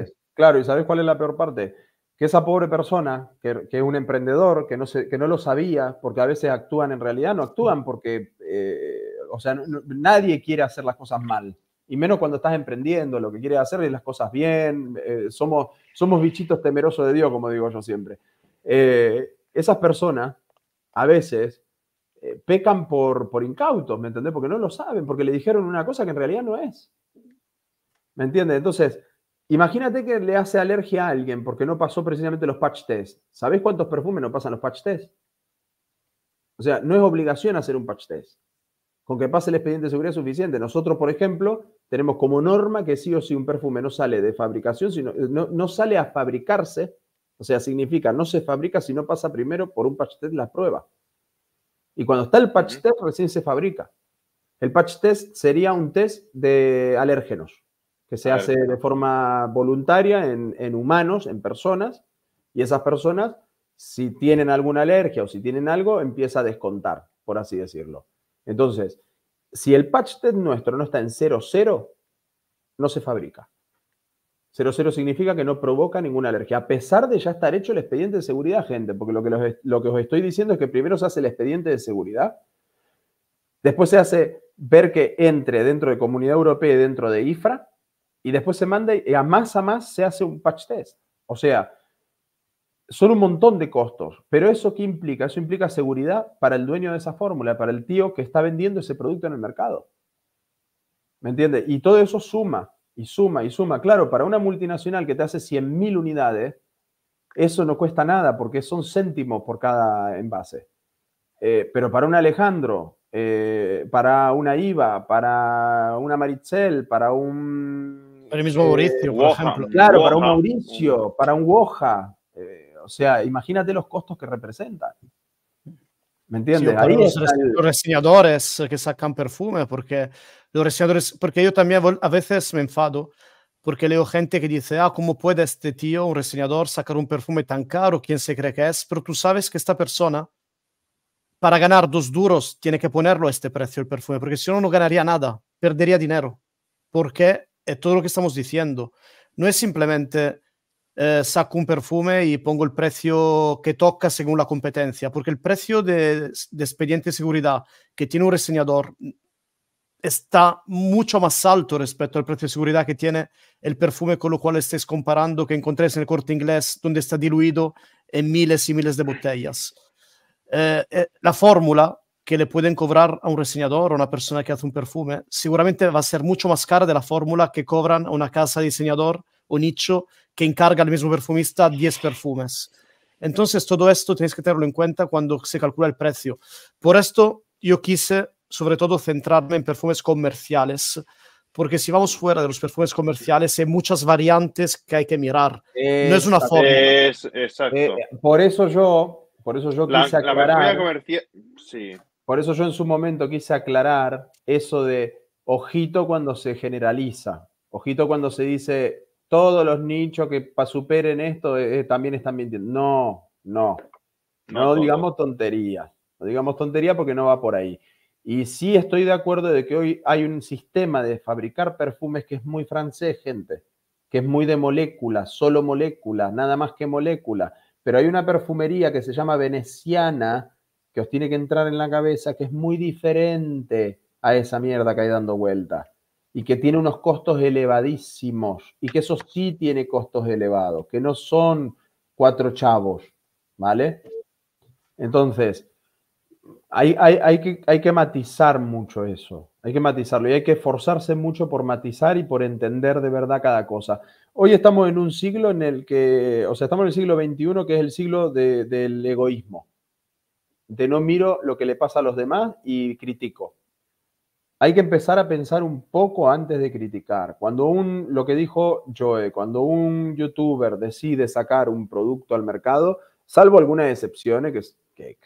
es? Claro, ¿y sabes cuál es la peor parte? Que esa pobre persona, que, es un emprendedor, que no, que no lo sabía, porque a veces actúan en realidad, no actúan porque, eh, o sea, nadie quiere hacer las cosas mal. Y menos cuando estás emprendiendo, lo que quieres hacer es las cosas bien. Eh, somos, somos bichitos temerosos de Dios, como digo yo siempre. esas personas, a veces, eh, pecan por, incautos, ¿me entendés? Porque no lo saben, porque le dijeron una cosa que en realidad no es. ¿Me entiendes? Entonces, imagínate que le hace alergia a alguien porque no pasó precisamente los patch tests. ¿Sabés cuántos perfumes no pasan los patch test? O sea, no es obligación hacer un patch test. Con que pase el expediente de seguridad es suficiente. Nosotros, por ejemplo, tenemos como norma que sí o sí un perfume no sale de fabricación, sino eh, no, no sale a fabricarse. O sea, significa no se fabrica si no pasa primero por un patch test la prueba. Y cuando está el patch test, recién se fabrica. El patch test sería un test de alérgenos que se hace de forma voluntaria en, en, humanos, en personas, y esas personas, si tienen alguna alergia o si tienen algo, empieza a descontar, por así decirlo. Entonces, si el patch test nuestro no está en 0,0, no se fabrica. 00 significa que no provoca ninguna alergia, a pesar de ya estar hecho el expediente de seguridad, gente, porque lo que, lo que os estoy diciendo es que primero se hace el expediente de seguridad, después se hace ver que entre dentro de Comunidad Europea y dentro de IFRA, y después se manda y a más a más se hace un patch test. O sea, son un montón de costos, pero ¿eso qué implica? Eso implica seguridad para el dueño de esa fórmula, para el tío que está vendiendo ese producto en el mercado. ¿Me entiendes? Y todo eso suma y suma y suma. Claro, para una multinacional que te hace 100.000 unidades, eso no cuesta nada porque son céntimos por cada envase. Eh, pero para un Alejandro, eh, para una IVA, para una Maritzel, para un... Para el mismo Mauricio, eh, por ejemplo. Claro, para un Mauricio, para un Woja. o sea, imagínate los costos que representan. ¿Me entiendes? para reseñadores que sacan perfume, porque los reseñadores, porque yo también a veces me enfado porque leo gente que dice, ah, ¿cómo puede este tío, un reseñador, sacar un perfume tan caro? ¿Quién se cree que es? Pero tú sabes que esta persona, para ganar dos duros, tiene que ponerlo a este precio el perfume, porque si no, no ganaría nada, perdería dinero, porque es eh, todo lo que estamos diciendo. No es simplemente eh, saco un perfume y pongo el precio que toca según la competencia, porque el precio de, de expediente de seguridad que tiene un reseñador está mucho más alto respecto al precio de seguridad que tiene el perfume con lo cual estés comparando que encontréis en el corte inglés, donde está diluido en miles y miles de botellas. Eh, eh, la fórmula que le pueden cobrar a un reseñador o a una persona que hace un perfume seguramente va a ser mucho más cara de la fórmula que cobran a una casa de diseñador o nicho que encarga al mismo perfumista 10 perfumes. Entonces, todo esto tenéis que tenerlo en cuenta cuando se calcula el precio. Por esto, yo quise sobre todo centrarme en perfumes comerciales, porque si vamos fuera de los perfumes comerciales hay muchas variantes que hay que mirar. no es una forma. exacto. Eh, eh, por eso yo, por eso yo quise aclarar. Por eso yo en su momento quise aclarar eso de ojito cuando se generaliza, ojito cuando se dice todos los nichos que superen esto eh, también están mintiendo. No, no, no, digamos tonterías, no digamos tontería porque no va por ahí. Y sí estoy de acuerdo de que hoy hay un sistema de fabricar perfumes que es muy francés, gente, que es muy de moléculas, solo moléculas, nada más que moléculas. Pero hay una perfumería que se llama veneciana, que os tiene que entrar en la cabeza, que es muy diferente a esa mierda que hay dando vuelta. y que tiene unos costos elevadísimos y que eso sí tiene costos elevados, que no son cuatro chavos, ¿vale? Entonces, hay, que, matizar mucho eso, hay que matizarlo y hay que esforzarse mucho por matizar y por entender de verdad cada cosa. Hoy estamos en un siglo en el que, o sea, estamos en el siglo XXI, que es el siglo del egoísmo, de no miro lo que le pasa a los demás y critico. Hay que empezar a pensar un poco antes de criticar. Cuando un, lo que dijo Joe, cuando un youtuber decide sacar un producto al mercado, salvo algunas excepciones, que, que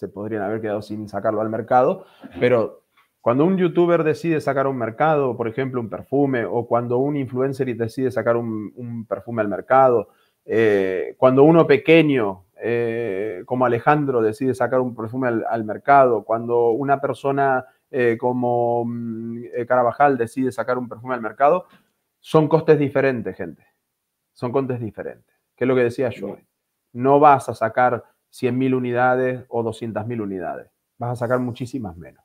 se podrían haber quedado sin sacarlo al mercado, pero cuando un youtuber decide sacar un mercado, por ejemplo, un perfume, o cuando un influencer decide sacar un, perfume al mercado, eh, cuando uno pequeño, eh, como Alejandro, decide sacar un perfume al, mercado, cuando una persona eh, como mm, Carabajal decide sacar un perfume al mercado, son costes diferentes, gente. Son costes diferentes. ¿Qué es lo que decía yo? No vas a sacar 100.000 unidades o 200.000 unidades. Vas a sacar muchísimas menos.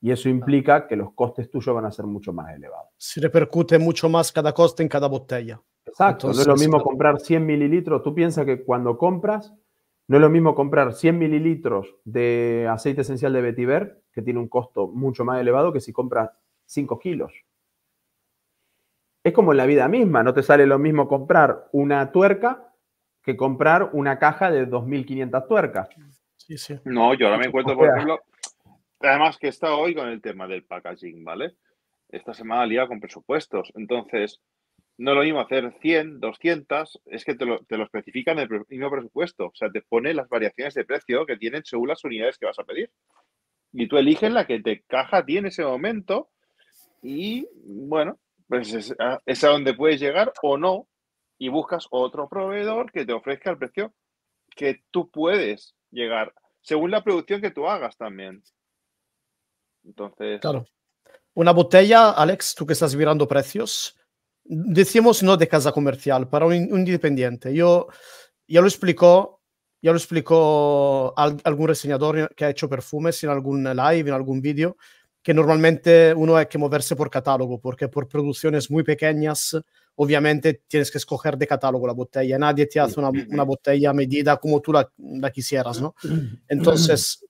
Y eso ah. implica que los costes tuyos van a ser mucho más elevados. Se repercute mucho más cada coste en cada botella. Exacto, no es lo mismo comprar 100 mililitros. Tú piensas que cuando compras, no es lo mismo comprar 100 mililitros de aceite esencial de vetiver, que tiene un costo mucho más elevado, que si compras 5 kilos. Es como en la vida misma, no te sale lo mismo comprar una tuerca que comprar una caja de 2.500 tuercas. No, yo ahora me encuentro, por ejemplo, además que está hoy con el tema del packaging, ¿vale? Esta semana liado con presupuestos, entonces no lo mismo hacer 100, 200, es que te lo, te lo especifican en el mismo presupuesto, o sea, te pone las variaciones de precio que tienen según las unidades que vas a pedir. Y tú eliges la que te caja a ti en ese momento y, bueno, pues es, es a donde puedes llegar o no, y buscas otro proveedor que te ofrezca el precio que tú puedes llegar, según la producción que tú hagas también. Entonces. Claro. Una botella, Alex, tú que estás mirando precios, decimos no de casa comercial, para un, independiente. Yo ya lo explicó, ya lo explicó algún reseñador que ha hecho perfumes en algún live, en algún vídeo normalmente uno hay que moverse por catálogo, porque por producciones muy pequeñas, obviamente tienes que escoger de catálogo la botella. Nadie te hace una, botella medida como tú la, quisieras, ¿no? Entonces,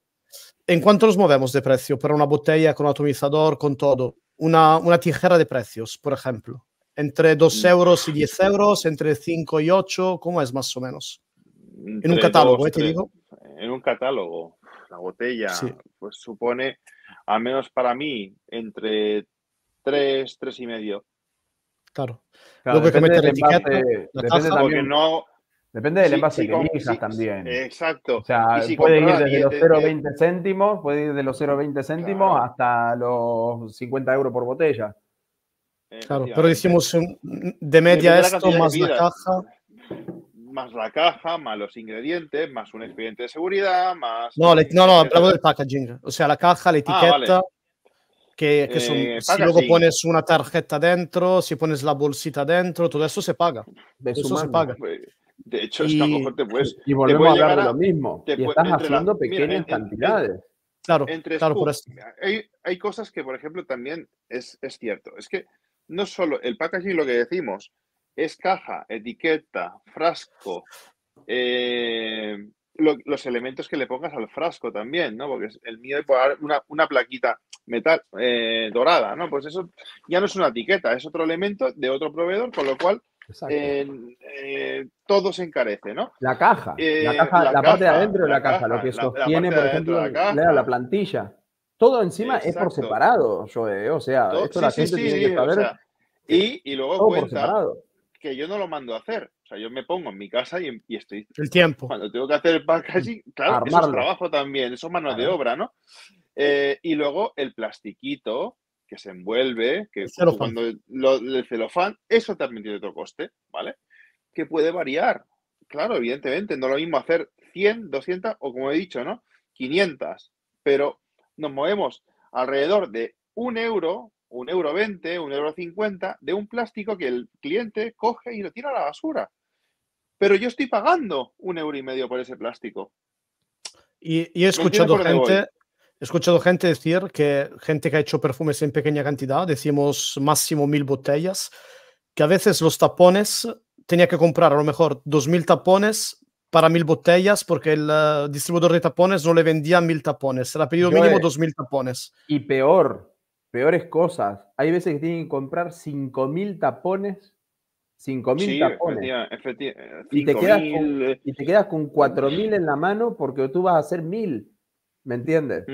¿en cuánto nos movemos de precio para una botella con atomizador, con todo? Una, tijera de precios, por ejemplo. Entre 2 mm. euros y 10 euros, entre 5 y 8, ¿cómo es más o menos? en un catálogo, ¿eh? digo. En un catálogo, la botella, pues supone al menos para mí, entre 3, 3 y medio. Claro. Lo depende, que del envase, depende también, no, depende del envase sí, que también. Exacto. O sea, si puede ir desde los 0,20 céntimos, puede ir de los 0,20 céntimos hasta los 50 euros por botella. Eh, claro, pero decimos de media esto más la caja más la caja, más los ingredientes, más un expediente de seguridad, más... No, no, eh, hablamos del packaging. O sea, la caja, la ah, etiqueta, que, que, son... Eh, si luego pones una tarjeta dentro, si pones la bolsita dentro, todo eso se paga. De eso se paga. De hecho, y, a lo te puedes... Y volvemos a hablar de lo mismo. Te y estás haciendo pequeñas cantidades. claro, claro, por eso. Hay, hay, cosas que, por ejemplo, también es, es cierto. Es que no solo el packaging, lo que decimos, es caja, etiqueta, frasco, eh, los elementos que le pongas al frasco también, ¿no? Porque el mío de una, una plaquita metal eh, dorada, ¿no? Pues eso ya no es una etiqueta, es otro elemento de otro proveedor, con lo cual eh, todo se encarece, ¿no? La caja, la, parte de adentro de la, caja, lo que sostiene, por ejemplo, la, plantilla. Todo encima es por separado, o sea, esto la gente tiene que saber. y, y luego cuenta, por separado que yo no lo mando a hacer. O sea, yo me pongo en mi casa y, estoy. El tiempo. Cuando tengo que hacer el packaging, mm. claro, eso es trabajo también, eso es mano de obra, ¿no? Eh, y luego el plastiquito que se envuelve, que cuando el celofán, eso también tiene otro coste, ¿vale? Que puede variar. Claro, evidentemente, no lo mismo hacer 100, 200 o como he dicho, ¿no? 500. Pero nos movemos alrededor de un euro un euro veinte, un euro cincuenta de un plástico que el cliente coge y lo tira a la basura. Pero yo estoy pagando un euro y medio por ese plástico. Y, he escuchado gente, he escuchado gente decir que gente que ha hecho perfumes en pequeña cantidad, decimos máximo mil botellas, que a veces los tapones tenía que comprar a lo mejor dos mil tapones para mil botellas porque el eh, distribuidor de tapones no le vendía mil tapones, era pedido mínimo dos mil tapones. Y peor, peores cosas. Hay veces que tienen que comprar 5.000 tapones. 5.000 tapones. Eh, y, te quedas con, y eh, 4.000 eh. en la mano porque tú vas a hacer 1.000. ¿Me entiendes?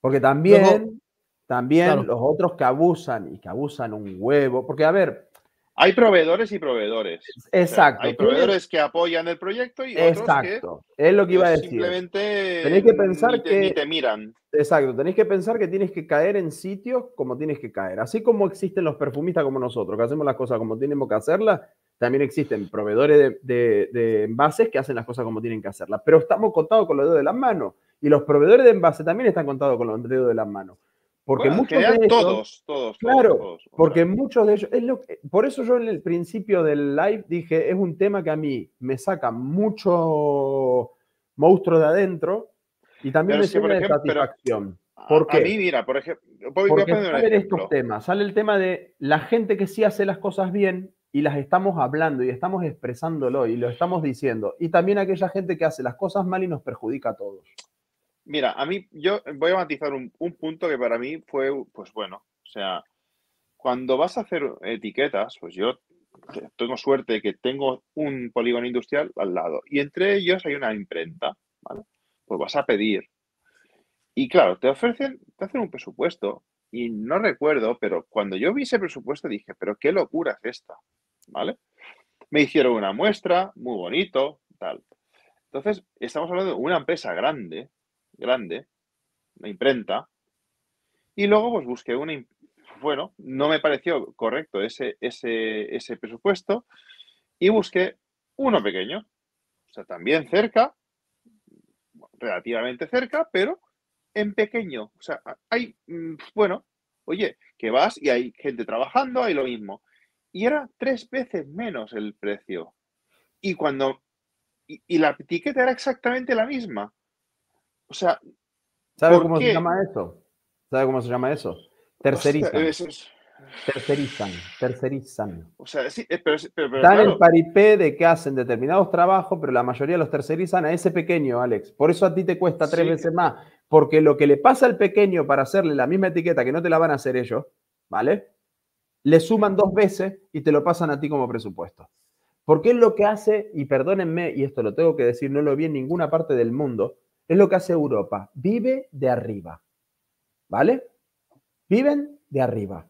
Porque también, también los otros que abusan y que abusan un huevo. Porque, a ver, hay proveedores y proveedores. Exacto. hay proveedores que apoyan el proyecto y otros Exacto. es lo que iba a decir. Simplemente tenéis que pensar que te miran. Exacto, tenéis que pensar que tienes que caer en sitios como tienes que caer. Así como existen los perfumistas como nosotros, que hacemos las cosas como tenemos que hacerlas, también existen proveedores de, envases que hacen las cosas como tienen que hacerlas. Pero estamos contados con los dedos de las manos y los proveedores de envases también están contados con los dedos de las manos. Porque muchos de ellos, todos, todos, claro, porque muchos de ellos, es lo por eso yo en el principio del live dije, es un tema que a mí me saca mucho monstruo de adentro y también me sirve de satisfacción. ¿Por A mí, mira, por ejemplo, por porque estos temas, sale el tema de la gente que sí hace las cosas bien y las estamos hablando y estamos expresándolo y lo estamos diciendo, y también aquella gente que hace las cosas mal y nos perjudica a todos. Mira, a mí, yo voy a matizar un, punto que para mí fue, pues bueno, o sea, cuando vas a hacer etiquetas, pues yo tengo suerte que tengo un polígono industrial al lado y entre ellos hay una imprenta, ¿vale? Pues vas a pedir. Y claro, te ofrecen, te hacen un presupuesto y no recuerdo, pero cuando yo vi ese presupuesto dije, pero qué locura es esta, ¿vale? Me hicieron una muestra, muy bonito, tal. Entonces, estamos hablando de una empresa grande grande, una imprenta, y luego pues busqué una, bueno, no me pareció correcto ese, ese, ese presupuesto y busqué uno pequeño, o sea, también cerca, relativamente cerca, pero en pequeño, o sea, hay, mm, bueno, oye, que vas y hay gente trabajando, hay lo mismo. Y era tres veces menos el precio. Y cuando. y, la etiqueta era exactamente la misma. O sea. ¿Sabe cómo se llama eso? ¿Sabe cómo se llama eso? Tercerizan. Tercerizan, tercerizan. O sea, sí, eh, pero, pero, pero Dan el paripé de que hacen determinados trabajos, pero la mayoría los tercerizan a ese pequeño, Alex. Por eso a ti te cuesta tres veces más, porque lo que le pasa al pequeño para hacerle la misma etiqueta que no te la van a hacer ellos, ¿vale? Le suman dos veces y te lo pasan a ti como presupuesto. Porque es lo que hace, y perdónenme, y esto lo tengo que decir, no lo vi en ninguna parte del mundo, es lo que hace Europa. Vive de arriba. ¿Vale? Viven de arriba.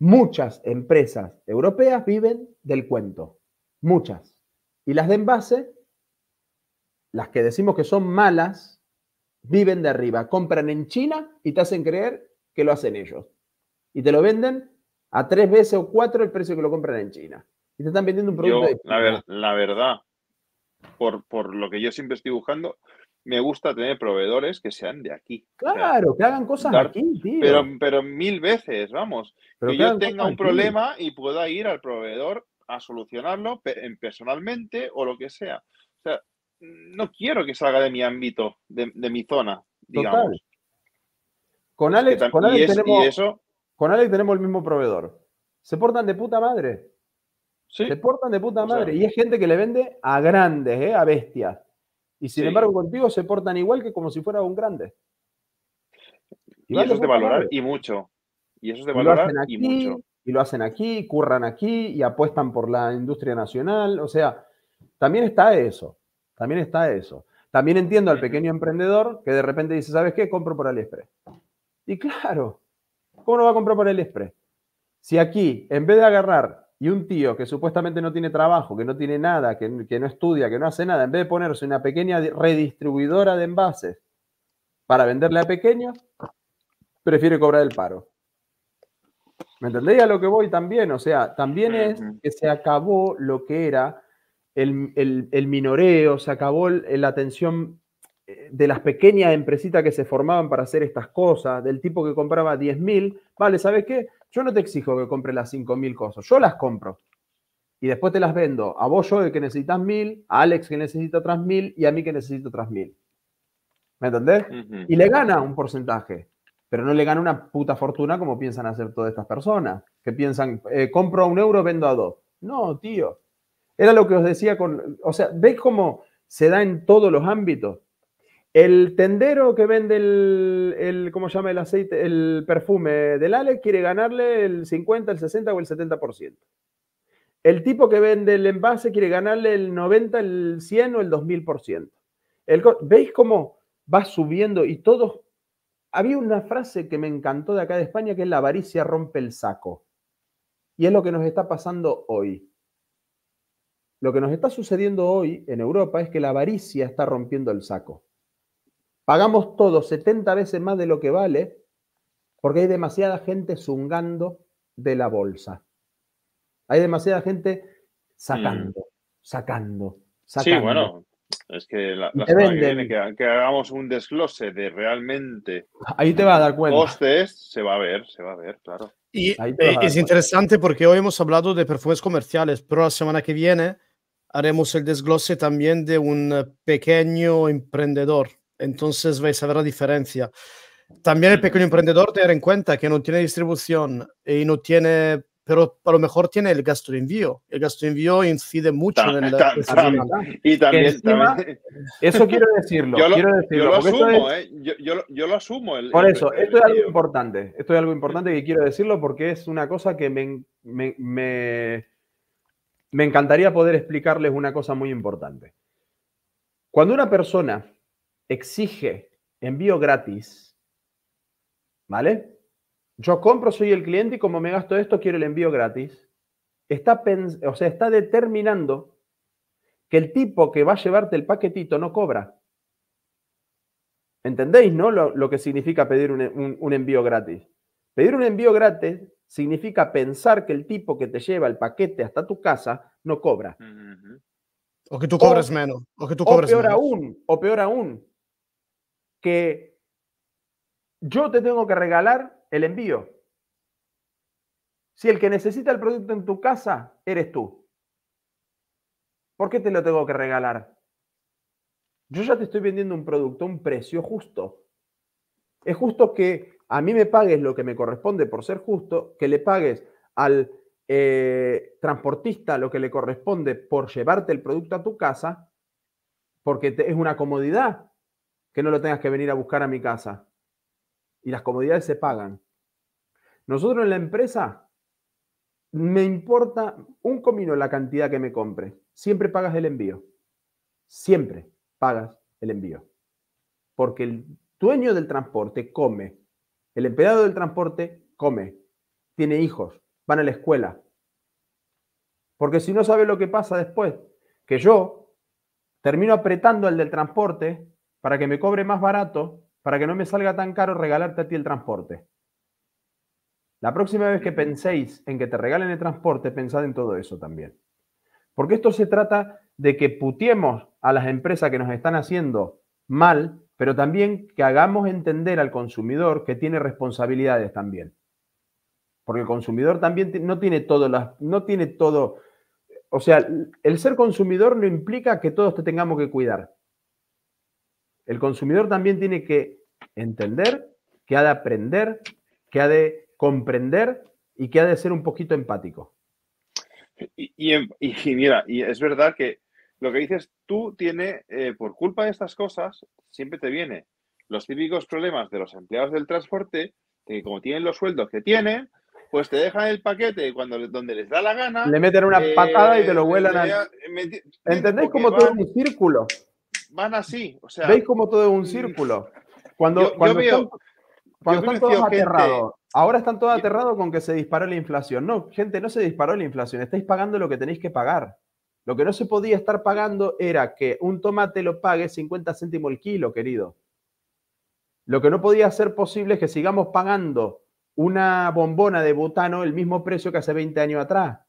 Muchas empresas europeas viven del cuento. Muchas. Y las de envase, las que decimos que son malas, viven de arriba. Compran en China y te hacen creer que lo hacen ellos. Y te lo venden a tres veces o cuatro el precio que lo compran en China. Y te están vendiendo un producto de La, verdad, por, por lo que yo siempre estoy buscando, me gusta tener proveedores que sean de aquí. Claro, que hagan cosas aquí, tío. Pero, pero mil veces, vamos. que, yo tenga un problema y pueda ir al proveedor a solucionarlo personalmente o lo que sea. O sea, no quiero que salga de mi ámbito, de, mi zona, digamos. Total. Con Alex, con, Alex tenemos, con Alex tenemos el mismo proveedor. Se portan de puta madre. Se portan de puta madre. y es gente que le vende a grandes, eh, a bestias. Y sin embargo, contigo se portan igual que como si fuera un grande. Y, eso es de valorar y mucho. Y eso es de y valorar aquí, y mucho. Y lo hacen aquí, curran aquí y apuestan por la industria nacional. O sea, también está eso. También está eso. También entiendo al pequeño emprendedor que de repente dice, ¿sabes qué? Compro por AliExpress. Y claro, ¿cómo no va a comprar por AliExpress? Si aquí, en vez de agarrar y un tío que supuestamente no tiene trabajo, que no tiene nada, que, no estudia, que no hace nada, en vez de ponerse una pequeña redistribuidora de envases para venderle a pequeños, prefiere cobrar el paro. ¿Me entendéis a lo que voy también? O sea, también es que se acabó lo que era el, el, minoreo, se acabó la atención eh, de las pequeñas empresitas que se formaban para hacer estas cosas, del tipo que compraba 10.000, vale, ¿sabes qué? Yo no te exijo que compres las 5.000 cosas, yo las compro. Y después te las vendo a vos, yo, que necesitas 1.000, a Alex, que necesita otras mil y a mí, que necesito otras mil. ¿Me entendés? Y le gana un porcentaje, pero no le gana una puta fortuna como piensan hacer todas estas personas, que piensan, eh, compro a un euro, vendo a dos. No, tío. Era lo que os decía con, o sea, ves cómo se da en todos los ámbitos? El tendero que vende el, ¿cómo llama el aceite? El perfume del Ale quiere ganarle el 50, el 60 o el 70%. El tipo que vende el envase quiere ganarle el 90, el 100 o el 2000%. El, ¿Veis cómo va subiendo y todos... Había una frase que me encantó de acá de España que es la avaricia rompe el saco. Y es lo que nos está pasando hoy. Lo que nos está sucediendo hoy en Europa es que la avaricia está rompiendo el saco. Pagamos todos 70 veces más de lo que vale porque hay demasiada gente zungando de la bolsa. Hay demasiada gente sacando, sacando, mm. sacando. Sí, bueno, es que la, semana que, viene que, hagamos un desglose de realmente. Ahí te vas a dar cuenta. Costes, se va a ver, se va a ver, claro. Y eh, es interesante porque hoy hemos hablado de perfumes comerciales, pero la semana que viene haremos el desglose también de un pequeño emprendedor entonces vais a ver la diferencia. También el pequeño emprendedor tener en cuenta que no tiene distribución y no tiene, pero a lo mejor tiene el gasto de envío. El gasto de envío incide mucho en la... eso quiero decirlo. Yo lo, asumo, por eso, esto es algo importante. Esto es algo importante que quiero decirlo porque es una cosa que me, me, me, me encantaría poder explicarles una cosa muy importante. Cuando una persona exige envío gratis, ¿vale? Yo compro, soy el cliente y como me gasto esto, quiero el envío gratis. Está, o sea, está determinando que el tipo que va a llevarte el paquetito no cobra. ¿Entendéis, no? Lo, que significa pedir un, envío gratis. Pedir un envío gratis significa pensar que el tipo que te lleva el paquete hasta tu casa no cobra. O que tú cobres menos. O que tú peor aún, o peor aún, que yo te tengo que regalar el envío. Si el que necesita el producto en tu casa eres tú, ¿por qué te lo tengo que regalar? Yo ya te estoy vendiendo un producto a un precio justo. Es justo que a mí me pagues lo que me corresponde por ser justo, que le pagues al eh, transportista lo que le corresponde por llevarte el producto a tu casa, porque es una comodidad que no lo tengas que venir a buscar a mi casa. Y las comodidades se pagan. Nosotros en la empresa me importa un comino la cantidad que me compre. Siempre pagas el envío. Siempre pagas el envío. Porque el dueño del transporte come. El empleado del transporte come. Tiene hijos. Van a la escuela. Porque si no sabe lo que pasa después, que yo termino apretando al del transporte para que me cobre más barato, para que no me salga tan caro regalarte a ti el transporte. La próxima vez que penséis en que te regalen el transporte, pensad en todo eso también. Porque esto se trata de que putiemos a las empresas que nos están haciendo mal, pero también que hagamos entender al consumidor que tiene responsabilidades también. Porque el consumidor también no tiene todo, no tiene todo, o sea, el ser consumidor no implica que todos te tengamos que cuidar. El consumidor también tiene que entender, que ha de aprender, que ha de comprender y que ha de ser un poquito empático. Y, em, mira, y es verdad que lo que dices tú tiene, eh, por culpa de estas cosas, siempre te viene los típicos problemas de los empleados del transporte, que como tienen los sueldos que tienen, pues te dejan el paquete cuando donde les da la gana. Le meten una eh, patada y te lo eh, vuelan. A... ¿Entendéis cómo todo mi un círculo? van así. O sea, ¿Veis como todo es un círculo? Cuando, están, todos aterrados, ahora están todos aterrados con que se disparó la inflación. No, gente, no se disparó la inflación, estáis pagando lo que tenéis que pagar. Lo que no se podía estar pagando era que un tomate lo pague 50 céntimos el kilo, querido. Lo que no podía ser posible es que sigamos pagando una bombona de butano el mismo precio que hace 20 años atrás.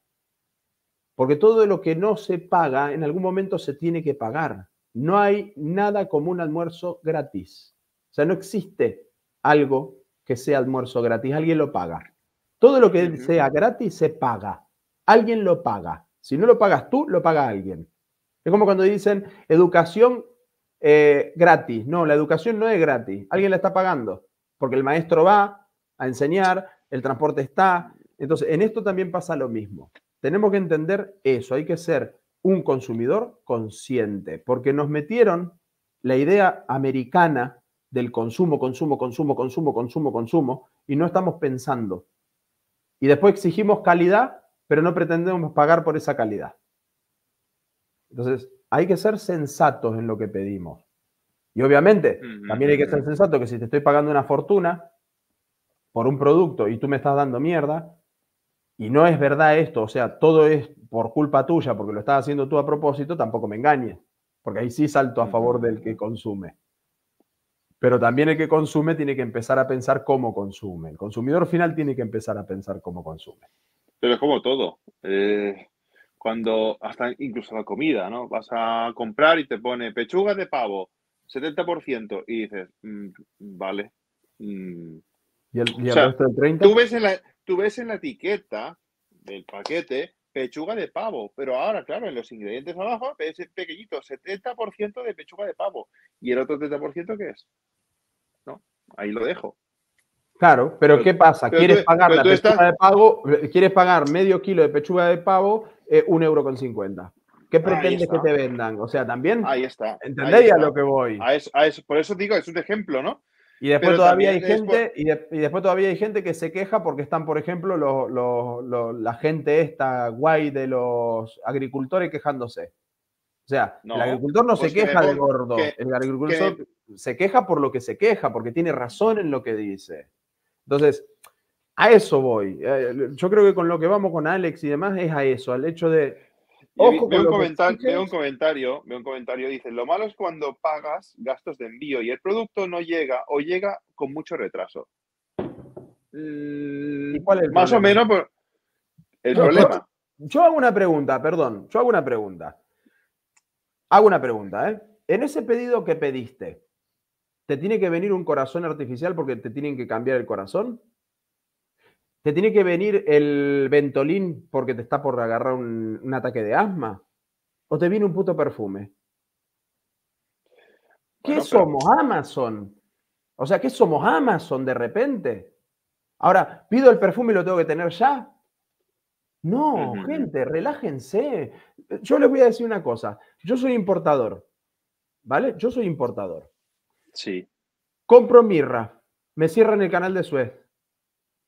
Porque todo lo que no se paga en algún momento se tiene que pagar. No hay nada como un almuerzo gratis. O sea, no existe algo que sea almuerzo gratis. Alguien lo paga. Todo lo que sea gratis se paga. Alguien lo paga. Si no lo pagas tú, lo paga alguien. Es como cuando dicen educación eh, gratis. No, la educación no es gratis. Alguien la está pagando. Porque el maestro va a enseñar, el transporte está. Entonces, en esto también pasa lo mismo. Tenemos que entender eso. Hay que ser un consumidor consciente, porque nos metieron la idea americana del consumo, consumo, consumo, consumo, consumo, consumo, y no estamos pensando. Y después exigimos calidad, pero no pretendemos pagar por esa calidad. Entonces, hay que ser sensatos en lo que pedimos. Y obviamente, también hay que ser sensato que si te estoy pagando una fortuna por un producto y tú me estás dando mierda, y no es verdad esto, o sea, todo es por culpa tuya, porque lo estás haciendo tú a propósito, tampoco me engañes, porque ahí sí salto a favor del que consume. Pero también el que consume tiene que empezar a pensar cómo consume. El consumidor final tiene que empezar a pensar cómo consume. Pero es como todo. Eh, cuando, hasta incluso la comida, ¿no? Vas a comprar y te pone pechuga de pavo, 70%, y dices, mm, vale. Mm". ¿Y el, el del 30%? tú ves en la etiqueta del paquete pechuga de pavo, pero ahora, claro, en los ingredientes abajo es pequeñito, 70% de pechuga de pavo. ¿Y el otro 30% qué es? ¿No? Ahí lo dejo. Claro, pero, ¿qué pasa? ¿Quieres pagar la pechuga de pavo? ¿Quieres pagar medio kilo de pechuga de pavo? Eh, un euro con 50. ¿Qué pretendes que te vendan? O sea, también. Ahí está. ¿Entendéis a lo que voy? por eso digo, es un ejemplo, ¿no? Y después todavía hay gente, y, después todavía hay gente que se queja porque están, por ejemplo, la gente esta guay de los agricultores quejándose. O sea, el agricultor no se queja de gordo, el agricultor se queja por lo que se queja, porque tiene razón en lo que dice. Entonces, a eso voy. Eh, yo creo que con lo que vamos con Alex y demás es a eso, al hecho de veo, un comentario, veo, un comentario, dice, lo malo es cuando pagas gastos de envío y el producto no llega o llega con mucho retraso. Mm, cuál es el Más o menos el problema. yo hago una pregunta, perdón, yo hago una pregunta. Hago una pregunta, ¿eh? En ese pedido que pediste, ¿te tiene que venir un corazón artificial porque te tienen que cambiar el corazón? te tiene que venir el ventolín porque te está por agarrar un, ataque de asma, o te viene un puto perfume. ¿Qué somos Amazon? O sea, ¿qué somos Amazon de repente? Ahora, ¿pido el perfume y lo tengo que tener ya? No, gente, relájense. Yo les voy a decir una cosa. Yo soy importador, ¿vale? Yo soy importador. Sí. Compro mirra, me cierran el canal de Suez.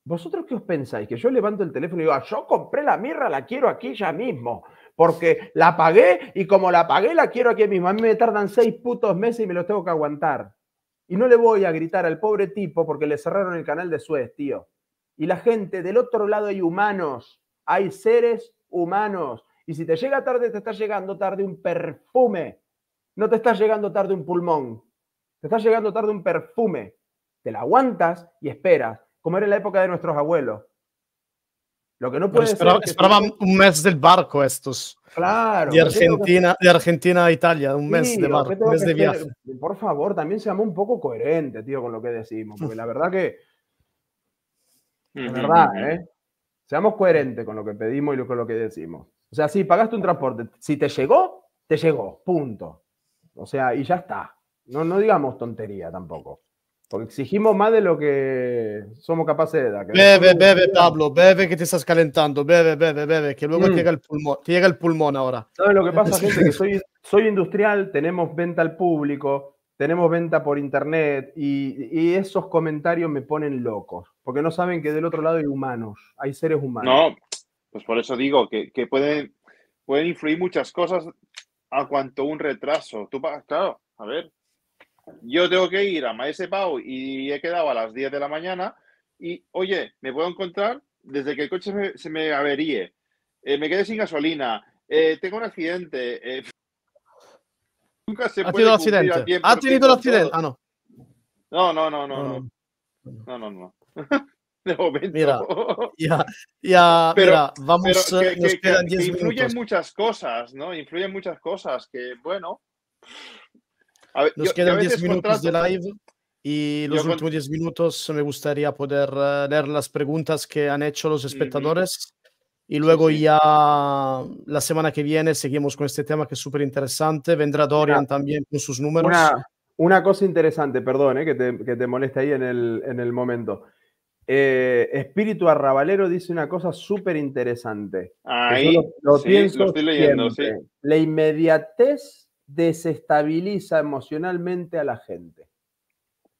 ¿Vosotros qué os pensáis? Que yo levanto el teléfono y digo, ah, yo compré la mirra, la quiero aquí ya mismo, porque la pagué y como la pagué la quiero aquí mismo. A mí me tardan seis putos meses y me los tengo que aguantar. Y no le voy a gritar al pobre tipo porque le cerraron el canal de Suez, tío. Y la gente, del otro lado hay humanos, hay seres humanos. Y si te llega tarde, te está llegando tarde un perfume. No te está llegando tarde un pulmón. Te está llegando tarde un perfume. Te la aguantas y esperas como era en la época de nuestros abuelos. Lo que no puede esperaba, ser esperaban un mes del barco estos. Claro. De Argentina, de Argentina a Italia, un mes de barco, un mes viaje. por favor, también seamos un poco coherentes, tío, con lo que decimos. Porque la verdad que. La verdad, ¿eh? Seamos coherentes con lo que pedimos y con lo que decimos. O sea, sí, pagaste un transporte. Si te llegó, te llegó. Punto. O sea, y ya está. No, no digamos tontería tampoco. Porque exigimos más de lo que somos capaces de dar. Bebe, bebe, Pablo, bebe que te estás calentando, bebe, bebe, bebe, que luego te, mm. llega el pulmón, te llega el pulmón ahora. ¿Sabes lo que pasa, (laughs) gente? Que soy, soy industrial, tenemos venta al público, tenemos venta por internet y, esos comentarios me ponen locos, porque no saben que del otro lado hay humanos, hay seres humanos. No, pues por eso digo que, pueden, influir muchas cosas a cuanto un retraso. Tú, claro, a ver, yo tengo que ir a Maese Pau y he quedado a las 10 de la mañana y, oye, me puedo encontrar desde que el coche se me averíe, eh, me quedé sin gasolina, eh, tengo un accidente. Eh, (laughs) nunca se ¿Ha puede accidente. ¿Ha tenido un accidente? Ah, no. No, no, no, no, no. Ah, no, no, (laughs) De momento. Mira, (laughs) ya, ya pero, vamos, nos influyen muchas cosas, ¿no? Influyen muchas cosas que, bueno, nos quedan 10 minutos de live y los últimos 10 minutos me gustaría poder eh, leer las preguntas que han hecho los espectadores. Y luego ya la semana que viene seguimos con este tema que es súper interesante. Vendrá Dorian también con sus números. Una, una cosa interesante, perdón, eh, que, te, que te molesta ahí en el, en el momento. Eh, Espíritu Arrabalero dice una cosa súper interesante. Ahí, lo, lo estoy leyendo, sí. La inmediatez desestabiliza emocionalmente a la gente.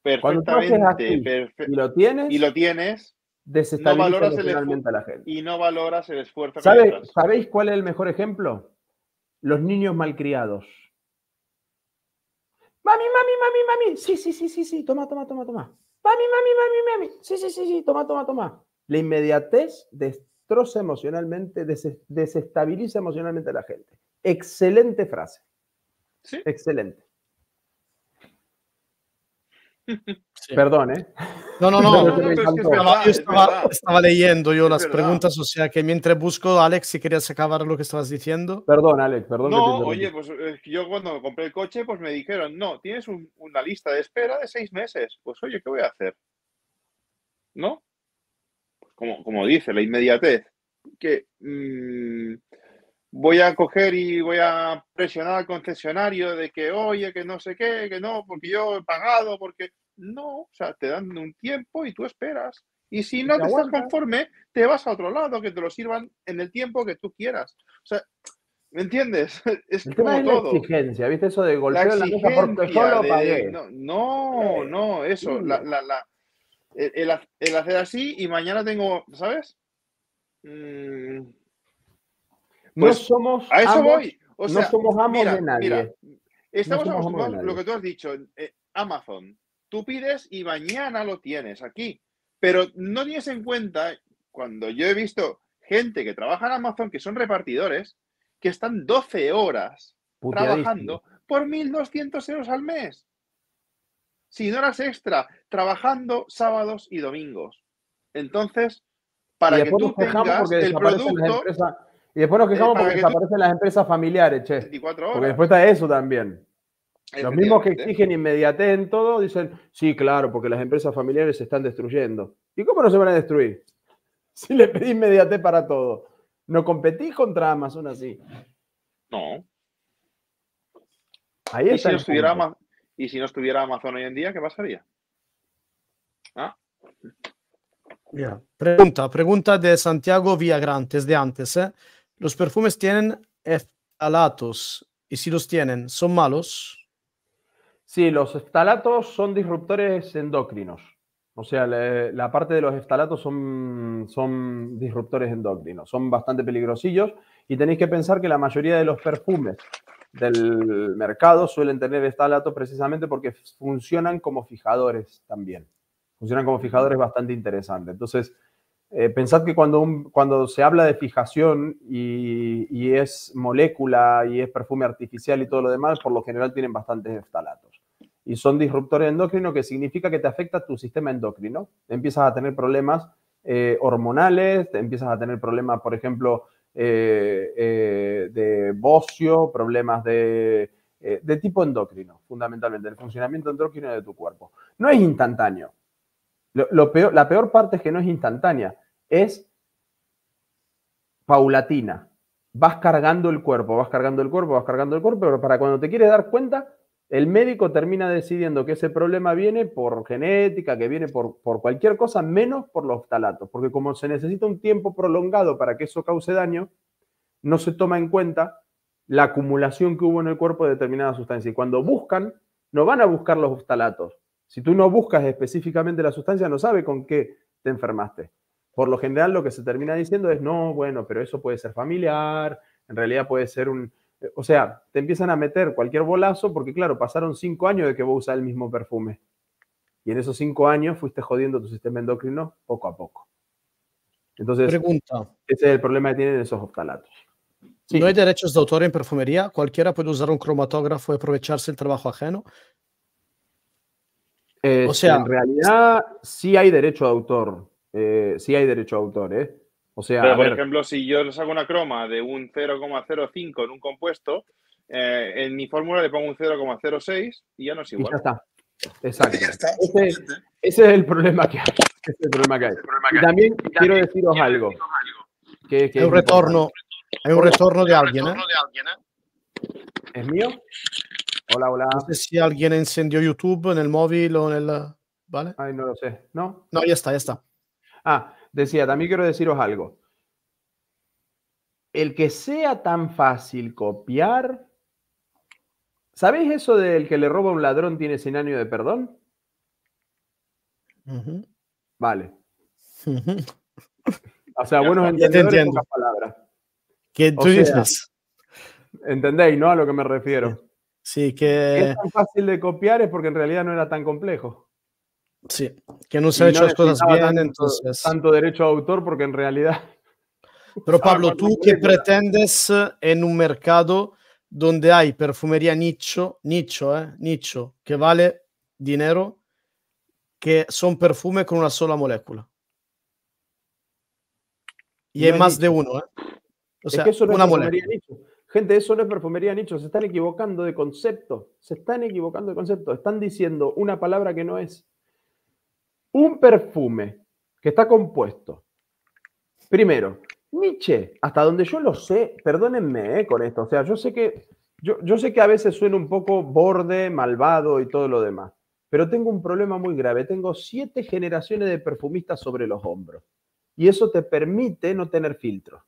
Perfectamente. y lo tienes. Y lo tienes. Desestabiliza emocionalmente a la gente. Y no valoras el esfuerzo. ¿Sabéis cuál es el mejor ejemplo? Los niños malcriados. Mami, mami, mami, mami. Sí, sí, sí, sí, sí. Toma, toma, toma, toma. Mami, mami, mami, mami. Sí, sí, sí, sí. Toma, toma, toma. La inmediatez destroza emocionalmente, desestabiliza emocionalmente a la gente. Excelente frase. Excelente. Perdón, ¿eh? No, no, no. (laughs) estaba, leyendo yo las preguntas, o sea que mientras busco, Alex, si querías acabar lo que estabas diciendo. Perdón, Alex, perdón. No, oye, pues eh, yo cuando compré el coche, pues me dijeron, no, tienes una lista de espera de seis meses. Pues oye, ¿qué voy a hacer? ¿No? Pues como, dice, la inmediatez. Que mm, voy a coger y voy a presionar al concesionario este de que, oye, que no sé qué, que no, porque yo he pagado, porque... No, o sea, te dan un tiempo y tú esperas. Y si no te estás conforme, te vas a otro lado, que te lo sirvan en el tiempo que tú quieras. O sea, ¿me entiendes? (laughs) Es como es todo. La exigencia, ¿viste? Eso de golpear la, porque solo No, no, eso. el, hacer así y mañana tengo, ¿sabes? Mm, no pues, somos a eso voy. no somos de nadie. estamos lo que tú has dicho, eh, Amazon. Tú pides y mañana lo tienes aquí. Pero no tienes en cuenta, cuando yo he visto gente que trabaja en Amazon, que son repartidores, que están 12 horas trabajando por 1.200 euros al mes. Sin horas extra, trabajando sábados y domingos. Entonces, para que tú tengas el producto... Y después nos eh, quejamos porque desaparecen las empresas familiares, che. Porque después está eso también. Los mismos que exigen inmediatez en todo dicen, sí, claro, porque las empresas familiares se están destruyendo. ¿Y cómo no se van a destruir? (laughs) Si le pedí inmediatez para todo. No competís contra Amazon así. No. Ahí está. ¿Y si, no estuviera Amazon hoy en día, qué pasaría? ¿Ah? Pregunta, pregunta de Santiago Villagrán, de antes. ¿eh? ¿Los perfumes tienen eftalatos? Y si los tienen, ¿son malos? Sí, los estalatos son disruptores endocrinos. O sea, la, parte de los eftalatos son, son disruptores endocrinos, son bastante peligrosillos y tenéis que pensar que la mayoría de los perfumes del mercado suelen tener estalatos precisamente porque funcionan como fijadores también. Funcionan como fijadores bastante interesantes. Entonces, eh, pensad que cuando, cuando se habla de fijación y, es molécula y es perfume artificial y todo lo demás, por lo general tienen bastantes estalatos. Y son disruptores endocrinos que significa que te afecta tu sistema endocrino. Empiezas a tener problemas eh, hormonales, empiezas a tener problemas, por ejemplo, eh, de bocio, problemas de, tipo endocrino, fundamentalmente, del funcionamiento endocrino de tu cuerpo. No es instantáneo, lo, peor, la peor parte es que no es instantánea, es paulatina. Vas cargando el cuerpo, vas cargando el cuerpo, vas cargando el cuerpo, pero para cuando te quieres dar cuenta, el médico termina decidiendo que ese problema viene por genética, que viene por, cualquier cosa, menos por los talatos, porque como se necesita un tiempo prolongado para que eso cause daño, no se toma en cuenta la acumulación que hubo en el cuerpo de determinada sustancia. Y cuando buscan, no van a buscar los talatos, si tú no buscas específicamente la sustancia, no sabe con qué te enfermaste. Por lo general lo que se termina diciendo es, no, bueno, pero eso puede ser familiar, en realidad puede ser un... Eh, o sea, te empiezan a meter cualquier bolazo porque, claro, pasaron cinco años de que vos usás el mismo perfume. Y en esos cinco años fuiste jodiendo tu sistema endocrino poco a poco. Entonces, Pregunta. ese es el problema que tienen esos oftalatos. ¿No hay derechos de autor en perfumería? ¿Cualquiera puede usar un cromatógrafo y aprovecharse el trabajo ajeno? o este, sea, en realidad sí hay derecho de autor. Eh, sí hay derecho de autor, ¿eh? O sea, por ejemplo, si yo le saco una croma de un 0,05 en un compuesto, eh, en mi fórmula le pongo un 0,06 y ya no es igual. ya está. Exacto. Ese, es el problema que hay. y también, quiero deciros algo. hay un retorno. un retorno de alguien, ¿eh? ¿Es mío? Hola, hola. No sé si alguien encendió YouTube en el móvil o en el... ¿Vale? Ay, no lo sé. ¿No? No, ya está, ya está. Ah, decía, también quiero deciros algo. El que sea tan fácil copiar... ¿Sabéis eso del que le roba a un ladrón tiene 100 años de perdón? Vale. (laughs) O sea, bueno, entendéis pocas palabras. ¿Qué tú dices? ¿Entendéis, no? A lo que me refiero. Sí, que... Es tan fácil de copiar es porque en realidad no era tan complejo. Sí, que no se han hecho las cosas bien, entonces... Tanto derecho a autor porque en realidad... (laughs) Pero Pablo, tú qué pretendes eh, en un mercado donde hay perfumería nicho, nicho, eh, nicho, que vale dinero, que son perfumes con una sola molécula. Y hay más de uno, ¿eh? O sea, una molécula. Gente, eso no es perfumería nicho, se están equivocando de concepto, se están equivocando de concepto, están diciendo una palabra que no es. Un perfume que está compuesto, primero, Nietzsche, hasta donde yo lo sé, perdónenme eh, con esto, o sea, yo sé que yo, sé que a veces suena un poco borde, malvado y todo lo demás, pero tengo un problema muy grave. Tengo siete generaciones de perfumistas sobre los hombros y eso te permite no tener filtro.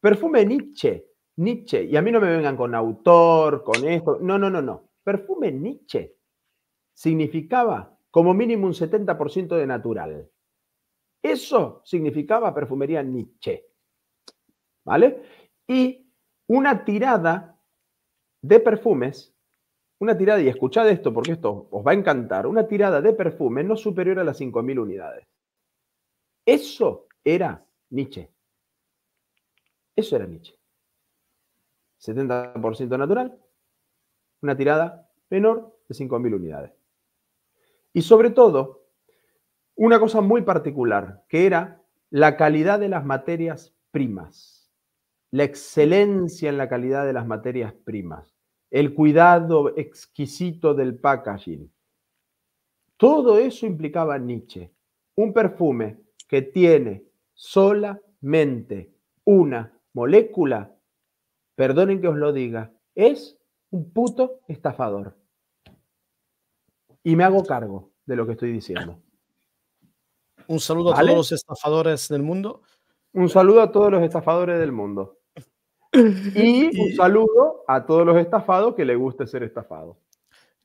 Perfume Nietzsche Nietzsche. Y a mí no me vengan con autor, con esto. No, no, no, no. Perfume Nietzsche significaba como mínimo un 70% de natural. Eso significaba perfumería Nietzsche. ¿Vale? Y una tirada de perfumes, una tirada, y escuchad esto porque esto os va a encantar, una tirada de perfumes no superior a las 5.000 unidades. Eso era Nietzsche. Eso era Nietzsche. 70% natural, una tirada menor de 5.000 unidades. Y sobre todo, una cosa muy particular, que era la calidad de las materias primas, la excelencia en la calidad de las materias primas, el cuidado exquisito del packaging. Todo eso implicaba Nietzsche, un perfume que tiene solamente una molécula perdonen que os lo diga, es un puto estafador. Y me hago cargo de lo que estoy diciendo. Un saludo a todos los estafadores del mundo. Un saludo a todos los estafadores del mundo. Y (laughs) un saludo a todos los estafados que les guste ser estafados.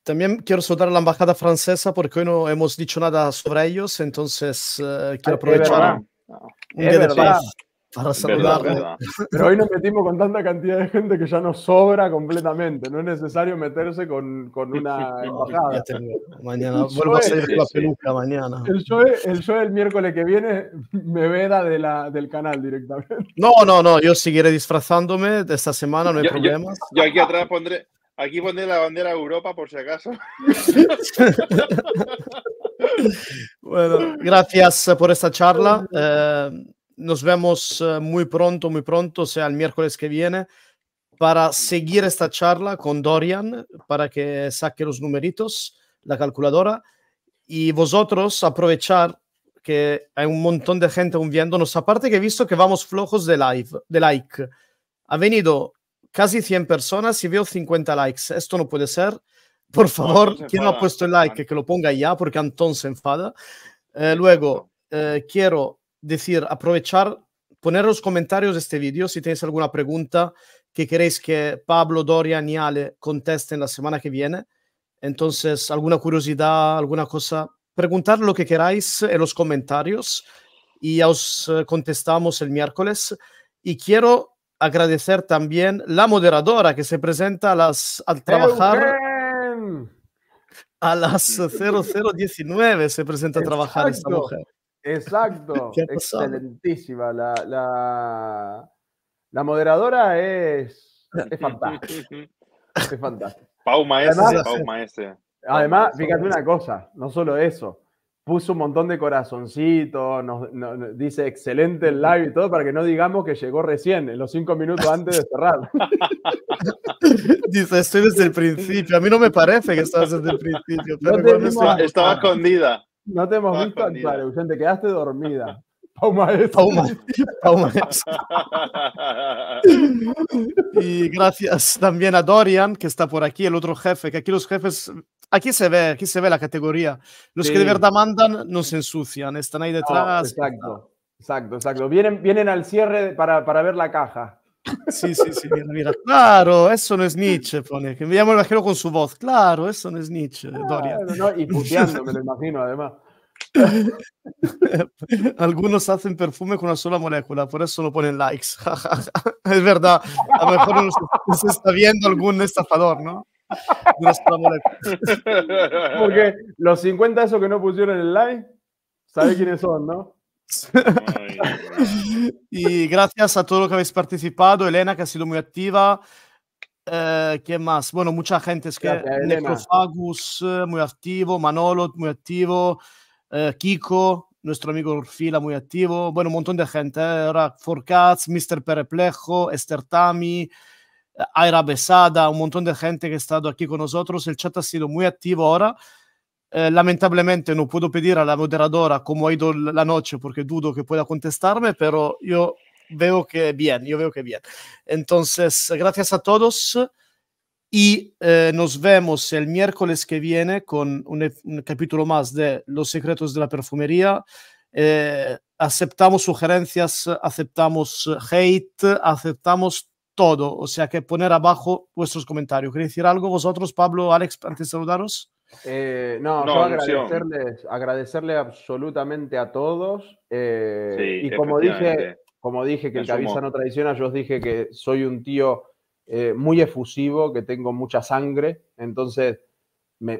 También quiero soltar a la embajada francesa porque hoy no hemos dicho nada sobre ellos, entonces eh, quiero aprovechar. Un día De paz para saludarla. (laughs) Pero hoy nos metimos con tanta cantidad de gente que ya nos sobra completamente. No es necesario meterse con, con una (laughs) embajada. mañana vuelvo a con la peluca mañana. El show, el miércoles que viene me veda de la, del canal directamente. No, no, no. Yo seguiré disfrazándome de esta semana, no hay problemas. Yo, aquí atrás pondré, Aquí pondré la bandera Europa por si acaso. (laughs) bueno, gracias por esta charla. Eh, nos vemos eh, muy pronto, muy pronto, sea el miércoles que viene, para seguir esta charla con Dorian, para que saque los numeritos, la calculadora, y vosotros aprovechar que hay un montón de gente aún viéndonos, aparte que he visto que vamos flojos de, live, de like. Ha venido casi 100 personas y veo 50 likes. Esto no puede ser. Por favor, quien no ha puesto el like, que lo ponga ya, porque Antón se enfada. Eh, luego, eh, quiero decir, aprovechar, poner los comentarios de este vídeo si tenéis alguna pregunta que queréis que Pablo, Doria y Ale contesten la semana que viene. Entonces, alguna curiosidad, alguna cosa, preguntar lo que queráis en los comentarios y os eh, contestamos el miércoles. Y quiero agradecer también la moderadora que se presenta las, al trabajar. A las 0019 se presenta a trabajar esta mujer. Exacto, (laughs) excelentísima. La, moderadora es, fantástica. (laughs) es fantástica. Pau Además, fíjate una cosa, no solo eso, puso un montón de corazoncitos, nos, dice excelente el live y todo, para que no digamos que llegó recién, en los cinco minutos antes de cerrar. (laughs) dice, estoy desde el principio, a mí no me parece que estabas desde el principio. Pero estaba escondida. No te hemos visto actuar, Eugen, te quedaste dormida. Pau maestro. Pau, Y gracias también a Dorian, que está por aquí, el otro jefe, que aquí los jefes, aquí se ve, aquí se ve la categoría. Los que de verdad mandan se ensucian, están ahí detrás. exacto, exacto, exacto. Vienen, vienen al cierre para, para ver la caja. Sí, sí, sí, mira, Claro, eso no es Nietzsche, pone. Que enviamos el con su voz. Claro, eso no es Nietzsche, Doria. No, no, y me lo imagino, además. (laughs) Algunos hacen perfume con una sola molécula, por eso no ponen likes. es verdad, a lo mejor se está viendo algún estafador, ¿no? (laughs) Porque los 50 esos que no pusieron el like, ¿sabes quiénes son, no? (laughs) y gracias a todos los que habéis participado. Elena, que ha sido muy activa. Eh, ¿Quién más? Bueno, mucha gente es que Necrofagus, eh, muy activo, Manolo, muy activo, eh, Kiko, nuestro amigo Orfila, muy activo. Bueno, un montón de gente. Era eh, Forcats, Mr. Pereplejo, Esther Tami, Aira Besada, un montón de gente que ha estado aquí con nosotros. El chat ha sido muy activo ahora. Eh, lamentablemente no puedo pedir a la moderadora cómo ha ido la noche porque dudo que pueda contestarme, pero yo veo que bien, yo veo que bien. Entonces, gracias a todos y eh, nos vemos el miércoles que viene con un, capítulo más de Los secretos de la perfumería. Eh, aceptamos sugerencias, aceptamos hate, aceptamos todo. O sea que poner abajo vuestros comentarios. ¿Queréis decir algo vosotros, Pablo, Alex, antes de saludaros? Eh, no, no, agradecerles, agradecerle absolutamente a todos. Eh, y como dije, como dije que el que no traiciona, yo os dije que soy un tío eh, muy efusivo, que tengo mucha sangre, entonces me,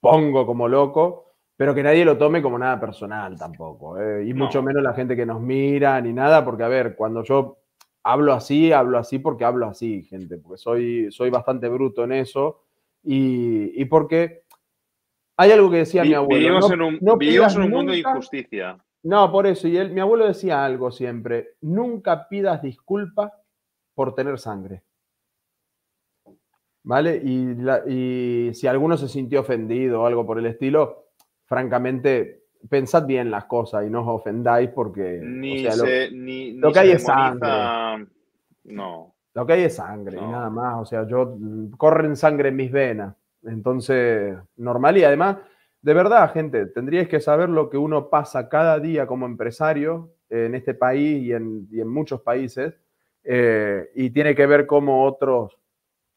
pongo como loco, pero que nadie lo tome como nada personal tampoco. y mucho menos la gente que nos mira ni nada, porque a ver, cuando yo hablo así, hablo así porque hablo así, gente, porque soy, soy bastante bruto en eso y, porque hay algo que decía mi abuelo. Vivimos en un, mundo de injusticia. No, por eso. Y mi abuelo decía algo siempre. Nunca pidas disculpas por tener sangre. ¿Vale? Y, si alguno se sintió ofendido o algo por el estilo, francamente, pensad bien las cosas y no os ofendáis porque lo, que hay es sangre. No. Lo que hay es sangre y nada más. O sea, yo mm, corren sangre en mis venas. Entonces, normal y además, de verdad, gente, tendrías que saber lo que uno pasa cada día como empresario en este país y en, muchos países. Eh, y tiene que ver cómo otros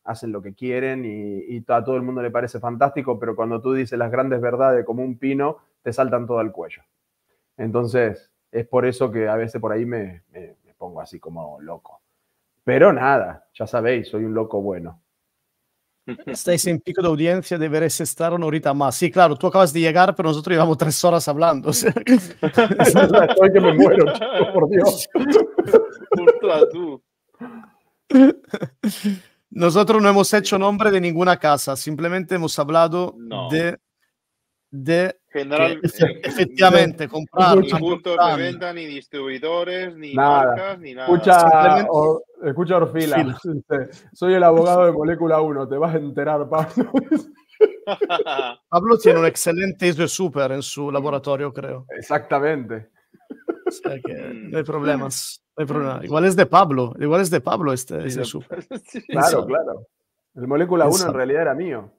hacen lo que quieren y, a todo el mundo le parece fantástico, pero cuando tú dices las grandes verdades como un pino, te saltan todo al cuello. Entonces, es por eso que a veces por ahí me pongo así como loco. Pero nada, ya sabéis, soy un loco bueno. Estáis en pico de audiencia, deberéis estar una horita más. Sí, claro, tú acabas de llegar, pero nosotros llevamos tres horas hablando. que (laughs) me muero, por Dios. tú. Nosotros no hemos hecho nombre de ninguna casa, simplemente hemos hablado de, de general, eh, eh, efectivamente, no, comprar. Ni puntos de venta, ni distribuidores, ni marcas, ni nada. Escucha, escucha Orfila. Soy el abogado de Molécula 1, te vas a enterar, Pablo. (laughs) Pablo tiene un excelente ISO Super en su laboratorio, creo. Exactamente. Mm. no hay problemas. problema. Igual es de Pablo. Igual es de Pablo este Super. (laughs) claro, claro. El Molécula 1 en realidad era mío.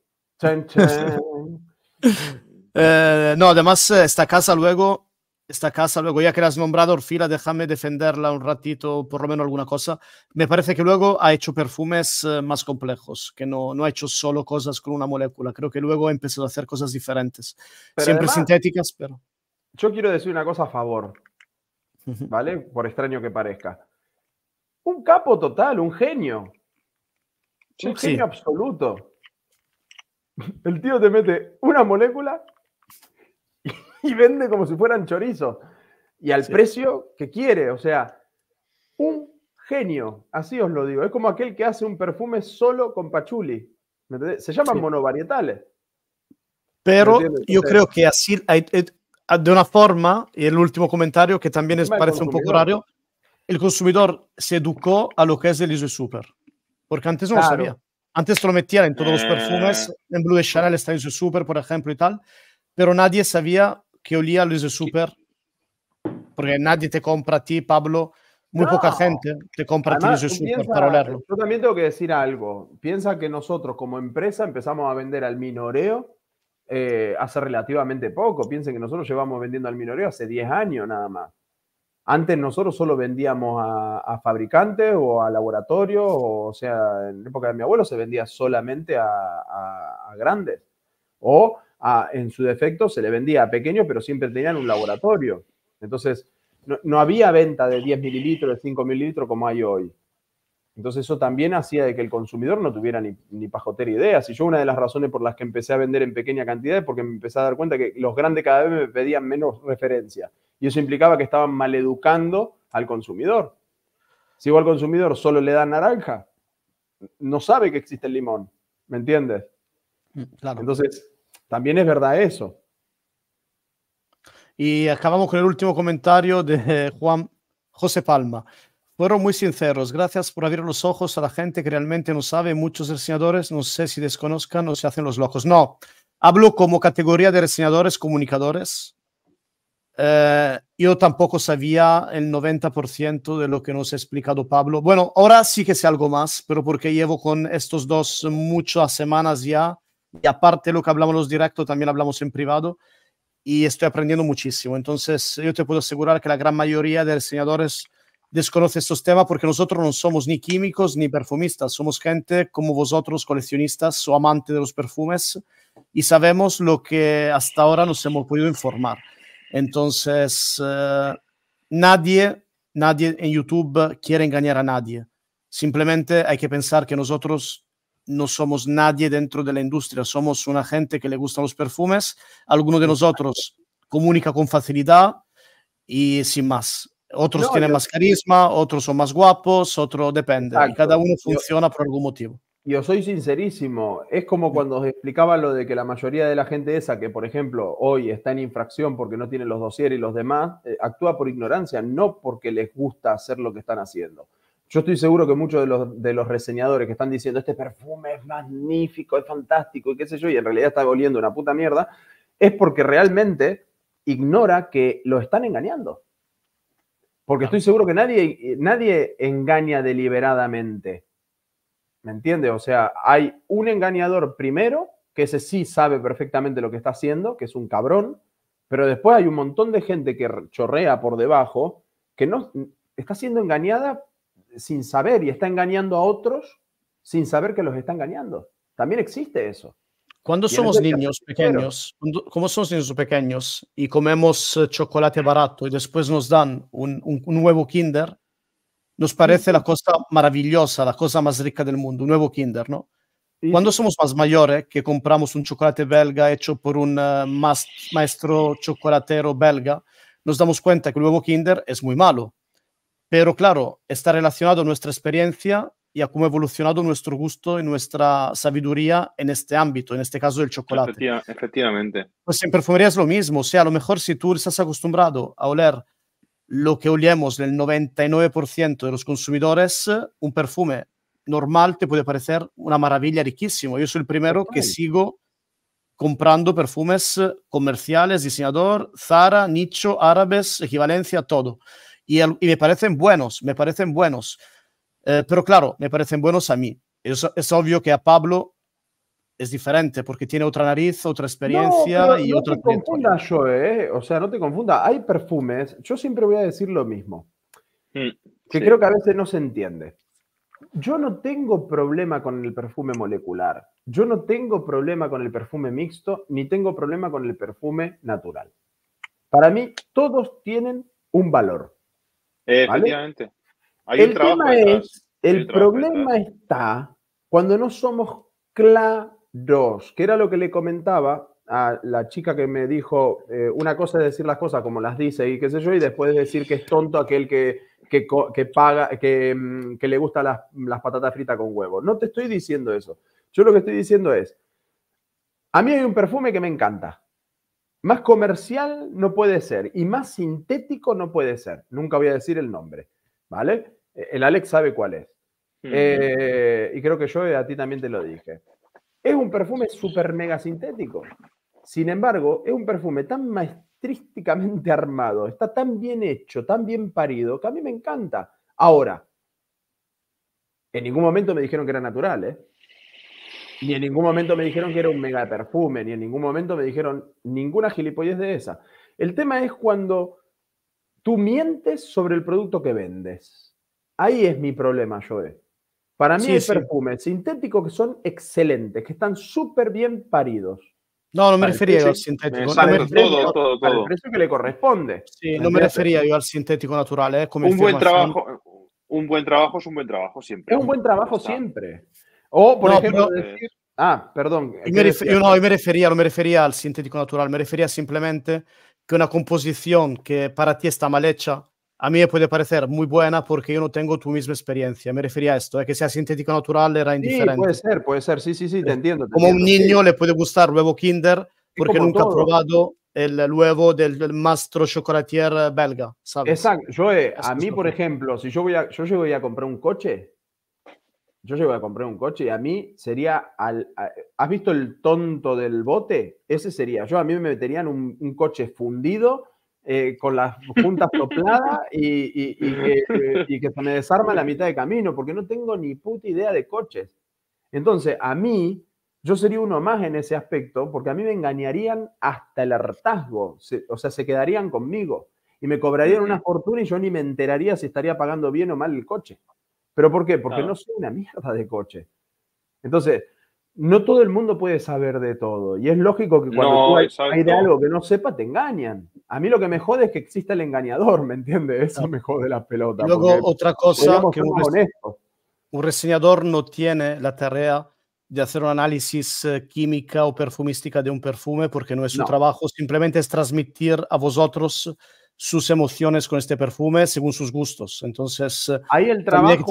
(laughs) Eh, no, además, eh, esta casa luego, esta casa luego, ya que la has nombrado, Orfila, déjame defenderla un ratito, por lo menos alguna cosa. Me parece que luego ha hecho perfumes eh, más complejos, que no, no ha hecho solo cosas con una molécula. Creo que luego ha empezado a hacer cosas diferentes, siempre sintéticas, pero. Yo quiero decir una cosa a favor, ¿vale? Por extraño que parezca. Un capo total, un genio. Un genio absoluto. El tío te mete una molécula (laughs) y vende como si fueran chorizo. Y al precio que quiere, o sea, un genio, así os lo digo. Es como aquel que hace un perfume solo con pachuli. Se llaman monovarietales. Pero yo creo que así, eh, ah, de una forma, y el último comentario que también es, parece un poco raro, el consumidor se educó a lo que es el ISO Super. Porque antes no lo sabía. Antes lo metían en todos los eh. perfumes, en Blue de Chanel está ISO Super, por ejemplo, y tal, pero nadie sabía que olía a Luis Super? Porque nadie te compra a ti, Pablo. Muy poca gente te compra a ti Luis Super para olerlo. Yo también tengo que decir algo. Piensa que nosotros como empresa empezamos a vender al minoreo eh, hace relativamente poco. Piensen que nosotros llevamos vendiendo al minoreo hace 10 años nada más. Antes nosotros solo vendíamos a, fabricantes o a laboratorios, o, sea, en época de mi abuelo se vendía solamente a grandes. O en su defecto se le vendía a pequeño, pero siempre tenían un laboratorio. Entonces, no, había venta de 10 mililitros, de 5 mililitros como hay hoy. Entonces eso también hacía de que el consumidor no tuviera ni, ni, pajotera idea. Y yo una de las razones por las que empecé a vender en pequeña cantidad es porque me empecé a dar cuenta que los grandes cada vez me pedían menos referencia. Y eso implicaba que estaban maleducando al consumidor. Si igual al consumidor solo le da naranja, no sabe que existe el limón. ¿Me entiendes? Mm, claro. Entonces, también es verdad eso. Y acabamos con el último comentario de Juan José Palma. Fueron muy sinceros. Gracias por abrir los ojos a la gente que realmente no sabe. Muchos reseñadores, no sé si desconozcan o se hacen los locos. No, hablo como categoría de reseñadores comunicadores. Eh, yo tampoco sabía el 90% de lo que nos ha explicado Pablo. Bueno, ahora sí que sé algo más, pero porque llevo con estos dos muchas semanas ya y aparte lo que hablamos en los directos, también hablamos en privado y estoy aprendiendo muchísimo. Entonces, yo te puedo asegurar que la gran mayoría de diseñadores desconoce estos temas porque nosotros no somos ni químicos ni perfumistas, somos gente como vosotros, coleccionistas o amantes de los perfumes, y sabemos lo que hasta ahora nos hemos podido informar. Entonces, eh, nadie, nadie en YouTube quiere engañar a nadie. Simplemente hay que pensar que nosotros no somos nadie dentro de la industria, somos una gente que le gustan los perfumes, alguno de nosotros comunica con facilidad y sin más. Otros tienen más carisma, otros son más guapos, otro depende. cada uno funciona por algún motivo. Yo soy sincerísimo. Es como cuando os explicaba lo de que la mayoría de la gente esa, que por ejemplo hoy está en infracción porque no tiene los dosieres y los demás, eh, actúa por ignorancia, no porque les gusta hacer lo que están haciendo. Yo estoy seguro que muchos de los, reseñadores que están diciendo este perfume es magnífico, es fantástico y qué sé yo, y en realidad está oliendo una puta mierda, es porque realmente ignora que lo están engañando. Porque estoy seguro que nadie, nadie engaña deliberadamente. ¿Me entiendes? O sea, hay un engañador primero, que ese sí sabe perfectamente lo que está haciendo, que es un cabrón, pero después hay un montón de gente que chorrea por debajo, que no está siendo engañada sin saber y está engañando a otros sin saber que los está engañando. También existe eso. Cuando somos este niños pequeños, como somos niños pequeños y comemos eh, chocolate barato y después nos dan un, nuevo Kinder, nos parece la cosa maravillosa, la cosa más rica del mundo, un nuevo Kinder, ¿no? Cuando somos más mayores, que compramos un chocolate belga hecho por un eh, maestro chocolatero belga, nos damos cuenta que el nuevo Kinder es muy malo, pero claro, está relacionado a nuestra experiencia y a cómo ha evolucionado nuestro gusto y nuestra sabiduría en este ámbito, en este caso del chocolate. efectivamente. Pues en perfumería es lo mismo, o sea, a lo mejor si tú estás acostumbrado a oler lo que olemos del 99% de los consumidores, un perfume normal te puede parecer una maravilla riquísimo. Yo soy el primero que sigo comprando perfumes comerciales, diseñador, Zara, nicho, árabes, equivalencia, todo y, me parecen buenos, me parecen buenos. Eh, pero claro, me parecen buenos a mí. Es, es, obvio que a Pablo es diferente porque tiene otra nariz, otra experiencia y no otra. No te confundas, yo, eh. o sea, no te confunda. Hay perfumes, yo siempre voy a decir lo mismo, mm, que creo que a veces no se entiende. Yo no tengo problema con el perfume molecular, yo no tengo problema con el perfume mixto, ni tengo problema con el perfume natural. Para mí, todos tienen un valor. Eh, el problema está cuando no somos claros, que era lo que le comentaba a la chica que me dijo, eh, una cosa es decir las cosas como las dice y qué sé yo, y después decir que es tonto aquel que, que, paga, mm, que, le gusta las, las patatas fritas con huevo. No te estoy diciendo eso. Yo lo que estoy diciendo es, a mí hay un perfume que me encanta. Más comercial no puede ser y más sintético no puede ser. Nunca voy a decir el nombre, ¿vale? E, el Alex sabe cuál es. Mm. Eh, y creo que yo a ti también te lo dije. Es un perfume súper mega sintético. Sin embargo, es un perfume tan maestrísticamente (laughs) armado, está tan bien hecho, tan bien parido, que a mí me encanta. Ahora, en ningún momento me dijeron que era natural, ¿eh? (laughs) ni en ningún momento me dijeron que era un mega perfume, ni en ningún momento me dijeron ninguna gilipollez de esa. El tema es cuando tú mientes sobre el producto que vendes. Ahí es mi problema, Joe. Para mí es perfume sintético que son excelentes, que están súper bien paridos. No, no me refería al sintético. natural. precio que le corresponde. Sí, no me refería yo al sintético natural. ¿eh? Como un buen trabajo, un buen trabajo es un buen trabajo siempre. Es un buen trabajo siempre. O, por ejemplo, Ah, perdón. Me yo, no, me refería, no me refería al sintético natural, me refería simplemente que una composición que para ti está mal hecha, a mí me puede parecer muy buena porque yo no tengo tu misma experiencia. Me refería a esto, ¿eh? que sea sintético natural era indiferente. Sí, puede ser, puede ser, sí, sí, sí, te entiendo. Como un niño le puede gustar huevo Kinder porque nunca ha probado el huevo del, mastro maestro chocolatier belga, ¿sabes? Exacto. Yo, eh, a mí, por ejemplo, si yo voy a, yo voy a comprar un coche, yo llego a comprar un coche y a mí sería, al, ¿has visto el tonto del bote? Ese sería, yo a mí me meterían un, un coche fundido eh, con las puntas topladas (laughs) y, que, se me desarma a la mitad de camino, porque no tengo ni puta idea de coches. Entonces, a mí, yo sería uno más en ese aspecto, porque a mí me engañarían hasta el hartazgo, o sea, se quedarían conmigo y me cobrarían una fortuna y yo ni me enteraría si estaría pagando bien o mal el coche. ¿Pero por qué? Porque no. soy una mierda de coche. Entonces, no todo el mundo puede saber de todo. Y es lógico que cuando hay, de algo que no sepa, te engañan. A mí lo que me jode es que exista el engañador, ¿me entiendes? Eso me jode la pelota. Luego, otra cosa que un, reseñador no tiene la tarea de hacer un análisis eh, química o perfumística de un perfume porque no es su trabajo, simplemente es transmitir a vosotros sus emociones con este perfume según sus gustos. Entonces, eh, ahí el trabajo,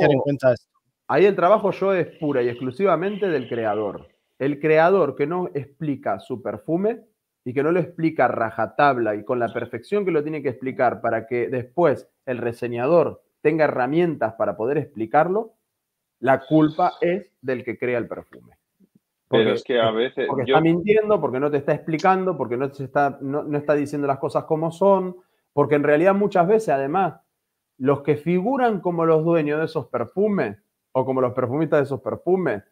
el trabajo yo es pura y exclusivamente del creador. El creador que no explica su perfume y que no lo explica rajatabla y con la perfección que lo tiene que explicar para que después el reseñador tenga herramientas para poder explicarlo, la culpa es del que crea el perfume. Porque, que a veces. está mintiendo, porque no te está explicando, porque no, está, no está diciendo las cosas como son, porque en realidad muchas veces, además, los que figuran como los dueños de esos perfumes o como los perfumistas de esos perfumes,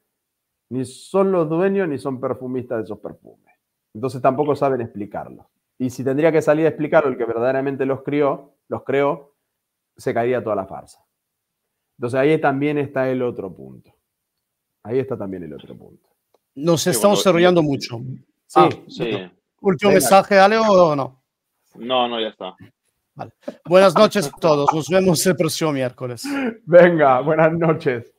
ni son los dueños ni son perfumistas de esos perfumes. Entonces tampoco saben explicarlo. Y si tendría que salir a explicarlo el que verdaderamente los crió, los creó, se caería toda la farsa. Entonces ahí también está el otro punto. Ahí está también el otro punto. Nos estamos desarrollando mucho. Ah, sí, sí. Último mensaje, Ale, o no? No, no, ya está. Buenas noches a todos. Nos vemos el próximo miércoles. Venga, buenas noches.